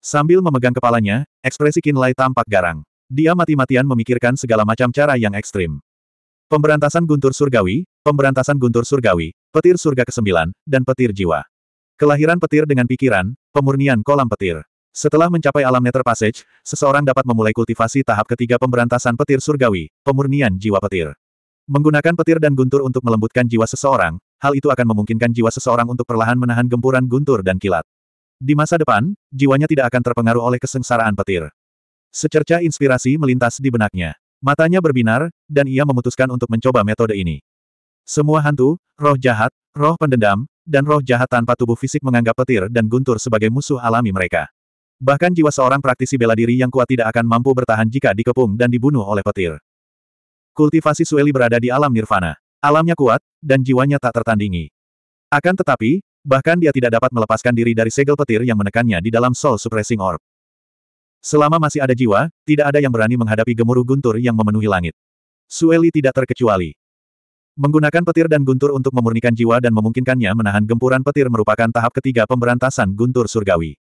Sambil memegang kepalanya, ekspresi Lai tampak garang. Dia mati-matian memikirkan segala macam cara yang ekstrim. Pemberantasan guntur surgawi, pemberantasan guntur surgawi, petir surga ke-9, dan petir jiwa. Kelahiran petir dengan pikiran, pemurnian kolam petir. Setelah mencapai alam nether passage, seseorang dapat memulai kultivasi tahap ketiga pemberantasan petir surgawi, pemurnian jiwa petir. Menggunakan petir dan guntur untuk melembutkan jiwa seseorang, hal itu akan memungkinkan jiwa seseorang untuk perlahan menahan gempuran guntur dan kilat. Di masa depan, jiwanya tidak akan terpengaruh oleh kesengsaraan petir. Secerca inspirasi melintas di benaknya. Matanya berbinar, dan ia memutuskan untuk mencoba metode ini. Semua hantu, roh jahat, roh pendendam, dan roh jahat tanpa tubuh fisik menganggap petir dan guntur sebagai musuh alami mereka. Bahkan jiwa seorang praktisi bela diri yang kuat tidak akan mampu bertahan jika dikepung dan dibunuh oleh petir. Kultivasi Sueli berada di alam nirvana. Alamnya kuat, dan jiwanya tak tertandingi. Akan tetapi, bahkan dia tidak dapat melepaskan diri dari segel petir yang menekannya di dalam Soul Suppressing Orb. Selama masih ada jiwa, tidak ada yang berani menghadapi gemuruh guntur yang memenuhi langit. Sueli tidak terkecuali. Menggunakan petir dan guntur untuk memurnikan jiwa dan memungkinkannya menahan gempuran petir merupakan tahap ketiga pemberantasan guntur surgawi.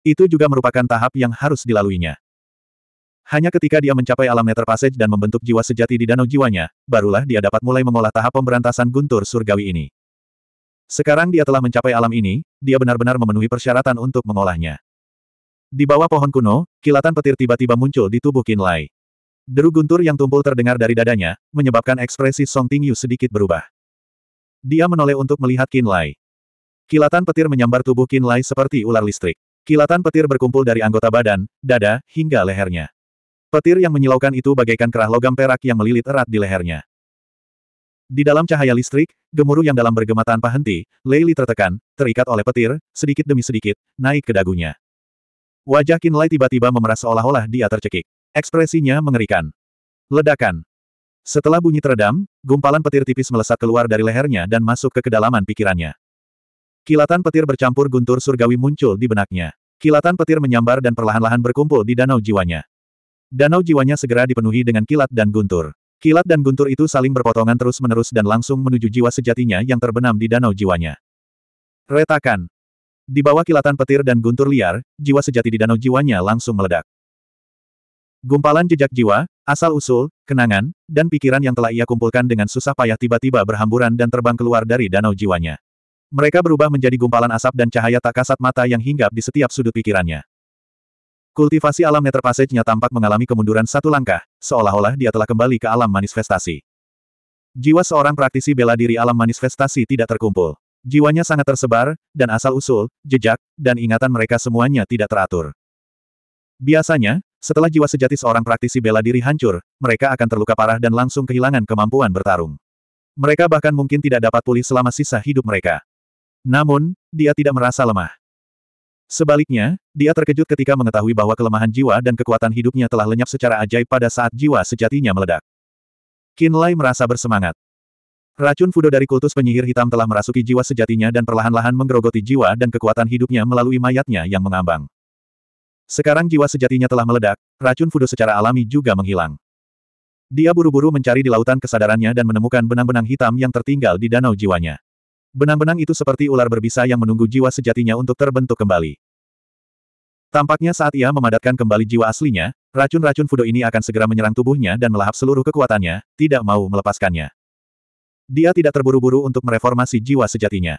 Itu juga merupakan tahap yang harus dilaluinya. Hanya ketika dia mencapai alam nether passage dan membentuk jiwa sejati di danau jiwanya, barulah dia dapat mulai mengolah tahap pemberantasan guntur surgawi ini. Sekarang dia telah mencapai alam ini, dia benar-benar memenuhi persyaratan untuk mengolahnya. Di bawah pohon kuno, kilatan petir tiba-tiba muncul di tubuh Kinlai. Deru guntur yang tumpul terdengar dari dadanya, menyebabkan ekspresi Song Tingyu sedikit berubah. Dia menoleh untuk melihat Qin Lai. Kilatan petir menyambar tubuh Qin Lai seperti ular listrik. Kilatan petir berkumpul dari anggota badan, dada, hingga lehernya. Petir yang menyilaukan itu bagaikan kerah logam perak yang melilit erat di lehernya. Di dalam cahaya listrik, gemuruh yang dalam bergema tanpa henti, Leili tertekan, terikat oleh petir, sedikit demi sedikit, naik ke dagunya. Wajah Qin Lai tiba-tiba memeras seolah-olah dia tercekik. Ekspresinya mengerikan. Ledakan. Setelah bunyi teredam, gumpalan petir tipis melesat keluar dari lehernya dan masuk ke kedalaman pikirannya. Kilatan petir bercampur guntur surgawi muncul di benaknya. Kilatan petir menyambar dan perlahan-lahan berkumpul di danau jiwanya. Danau jiwanya segera dipenuhi dengan kilat dan guntur. Kilat dan guntur itu saling berpotongan terus-menerus dan langsung menuju jiwa sejatinya yang terbenam di danau jiwanya. Retakan. Di bawah kilatan petir dan guntur liar, jiwa sejati di danau jiwanya langsung meledak. Gumpalan jejak jiwa, asal-usul, kenangan, dan pikiran yang telah ia kumpulkan dengan susah payah tiba-tiba berhamburan dan terbang keluar dari danau jiwanya. Mereka berubah menjadi gumpalan asap dan cahaya tak kasat mata yang hinggap di setiap sudut pikirannya. Kultivasi alam Nether Passage-nya tampak mengalami kemunduran satu langkah, seolah-olah dia telah kembali ke alam manifestasi. Jiwa seorang praktisi bela diri alam manifestasi tidak terkumpul. Jiwanya sangat tersebar, dan asal-usul, jejak, dan ingatan mereka semuanya tidak teratur. Biasanya, setelah jiwa sejati seorang praktisi bela diri hancur, mereka akan terluka parah dan langsung kehilangan kemampuan bertarung. Mereka bahkan mungkin tidak dapat pulih selama sisa hidup mereka. Namun, dia tidak merasa lemah. Sebaliknya, dia terkejut ketika mengetahui bahwa kelemahan jiwa dan kekuatan hidupnya telah lenyap secara ajaib pada saat jiwa sejatinya meledak. Lai merasa bersemangat. Racun Fudo dari kultus penyihir hitam telah merasuki jiwa sejatinya dan perlahan-lahan menggerogoti jiwa dan kekuatan hidupnya melalui mayatnya yang mengambang. Sekarang jiwa sejatinya telah meledak, racun fudo secara alami juga menghilang. Dia buru-buru mencari di lautan kesadarannya dan menemukan benang-benang hitam yang tertinggal di danau jiwanya. Benang-benang itu seperti ular berbisa yang menunggu jiwa sejatinya untuk terbentuk kembali. Tampaknya saat ia memadatkan kembali jiwa aslinya, racun-racun Fudo ini akan segera menyerang tubuhnya dan melahap seluruh kekuatannya, tidak mau melepaskannya. Dia tidak terburu-buru untuk mereformasi jiwa sejatinya.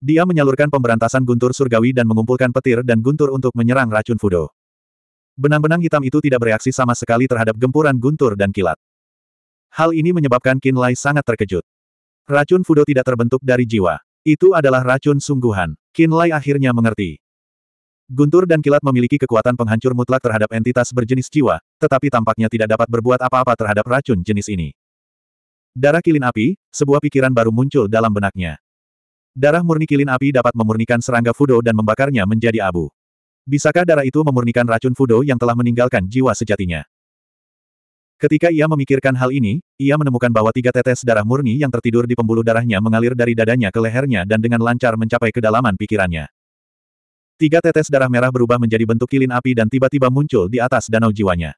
Dia menyalurkan pemberantasan guntur surgawi dan mengumpulkan petir dan guntur untuk menyerang racun Fudo. Benang-benang hitam itu tidak bereaksi sama sekali terhadap gempuran guntur dan kilat. Hal ini menyebabkan Qin Lai sangat terkejut. Racun Fudo tidak terbentuk dari jiwa. Itu adalah racun sungguhan. Qin Lai akhirnya mengerti. Guntur dan kilat memiliki kekuatan penghancur mutlak terhadap entitas berjenis jiwa, tetapi tampaknya tidak dapat berbuat apa-apa terhadap racun jenis ini. Darah kilin api, sebuah pikiran baru muncul dalam benaknya. Darah murni kilin api dapat memurnikan serangga Fudo dan membakarnya menjadi abu. Bisakah darah itu memurnikan racun Fudo yang telah meninggalkan jiwa sejatinya? Ketika ia memikirkan hal ini, ia menemukan bahwa tiga tetes darah murni yang tertidur di pembuluh darahnya mengalir dari dadanya ke lehernya dan dengan lancar mencapai kedalaman pikirannya. Tiga tetes darah merah berubah menjadi bentuk kilin api dan tiba-tiba muncul di atas danau jiwanya.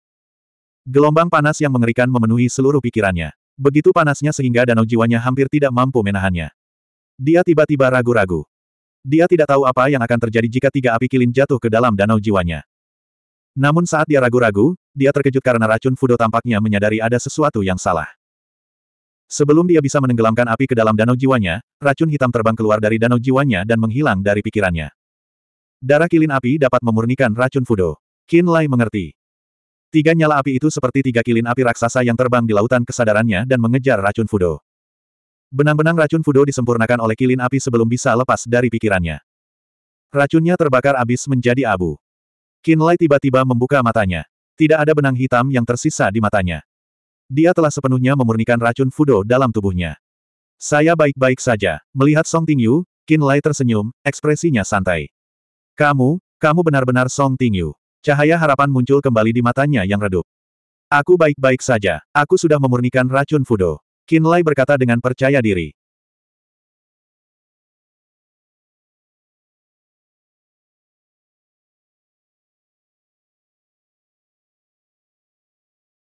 Gelombang panas yang mengerikan memenuhi seluruh pikirannya. Begitu panasnya sehingga danau jiwanya hampir tidak mampu menahannya. Dia tiba-tiba ragu-ragu. Dia tidak tahu apa yang akan terjadi jika tiga api kilin jatuh ke dalam danau jiwanya. Namun saat dia ragu-ragu, dia terkejut karena racun Fudo tampaknya menyadari ada sesuatu yang salah. Sebelum dia bisa menenggelamkan api ke dalam danau jiwanya, racun hitam terbang keluar dari danau jiwanya dan menghilang dari pikirannya. Darah kilin api dapat memurnikan racun Fudo. Qin Lai mengerti. Tiga nyala api itu seperti tiga kilin api raksasa yang terbang di lautan kesadarannya dan mengejar racun Fudo. Benang-benang racun Fudo disempurnakan oleh kilin api sebelum bisa lepas dari pikirannya. Racunnya terbakar abis menjadi abu. Kinlay tiba-tiba membuka matanya. Tidak ada benang hitam yang tersisa di matanya. Dia telah sepenuhnya memurnikan racun Fudo dalam tubuhnya. Saya baik-baik saja. Melihat Song Tingyu, Kinlay tersenyum, ekspresinya santai. Kamu, kamu benar-benar Song Tingyu. Cahaya harapan muncul kembali di matanya yang redup. Aku baik-baik saja. Aku sudah memurnikan racun Fudo. Kinlay berkata dengan percaya diri.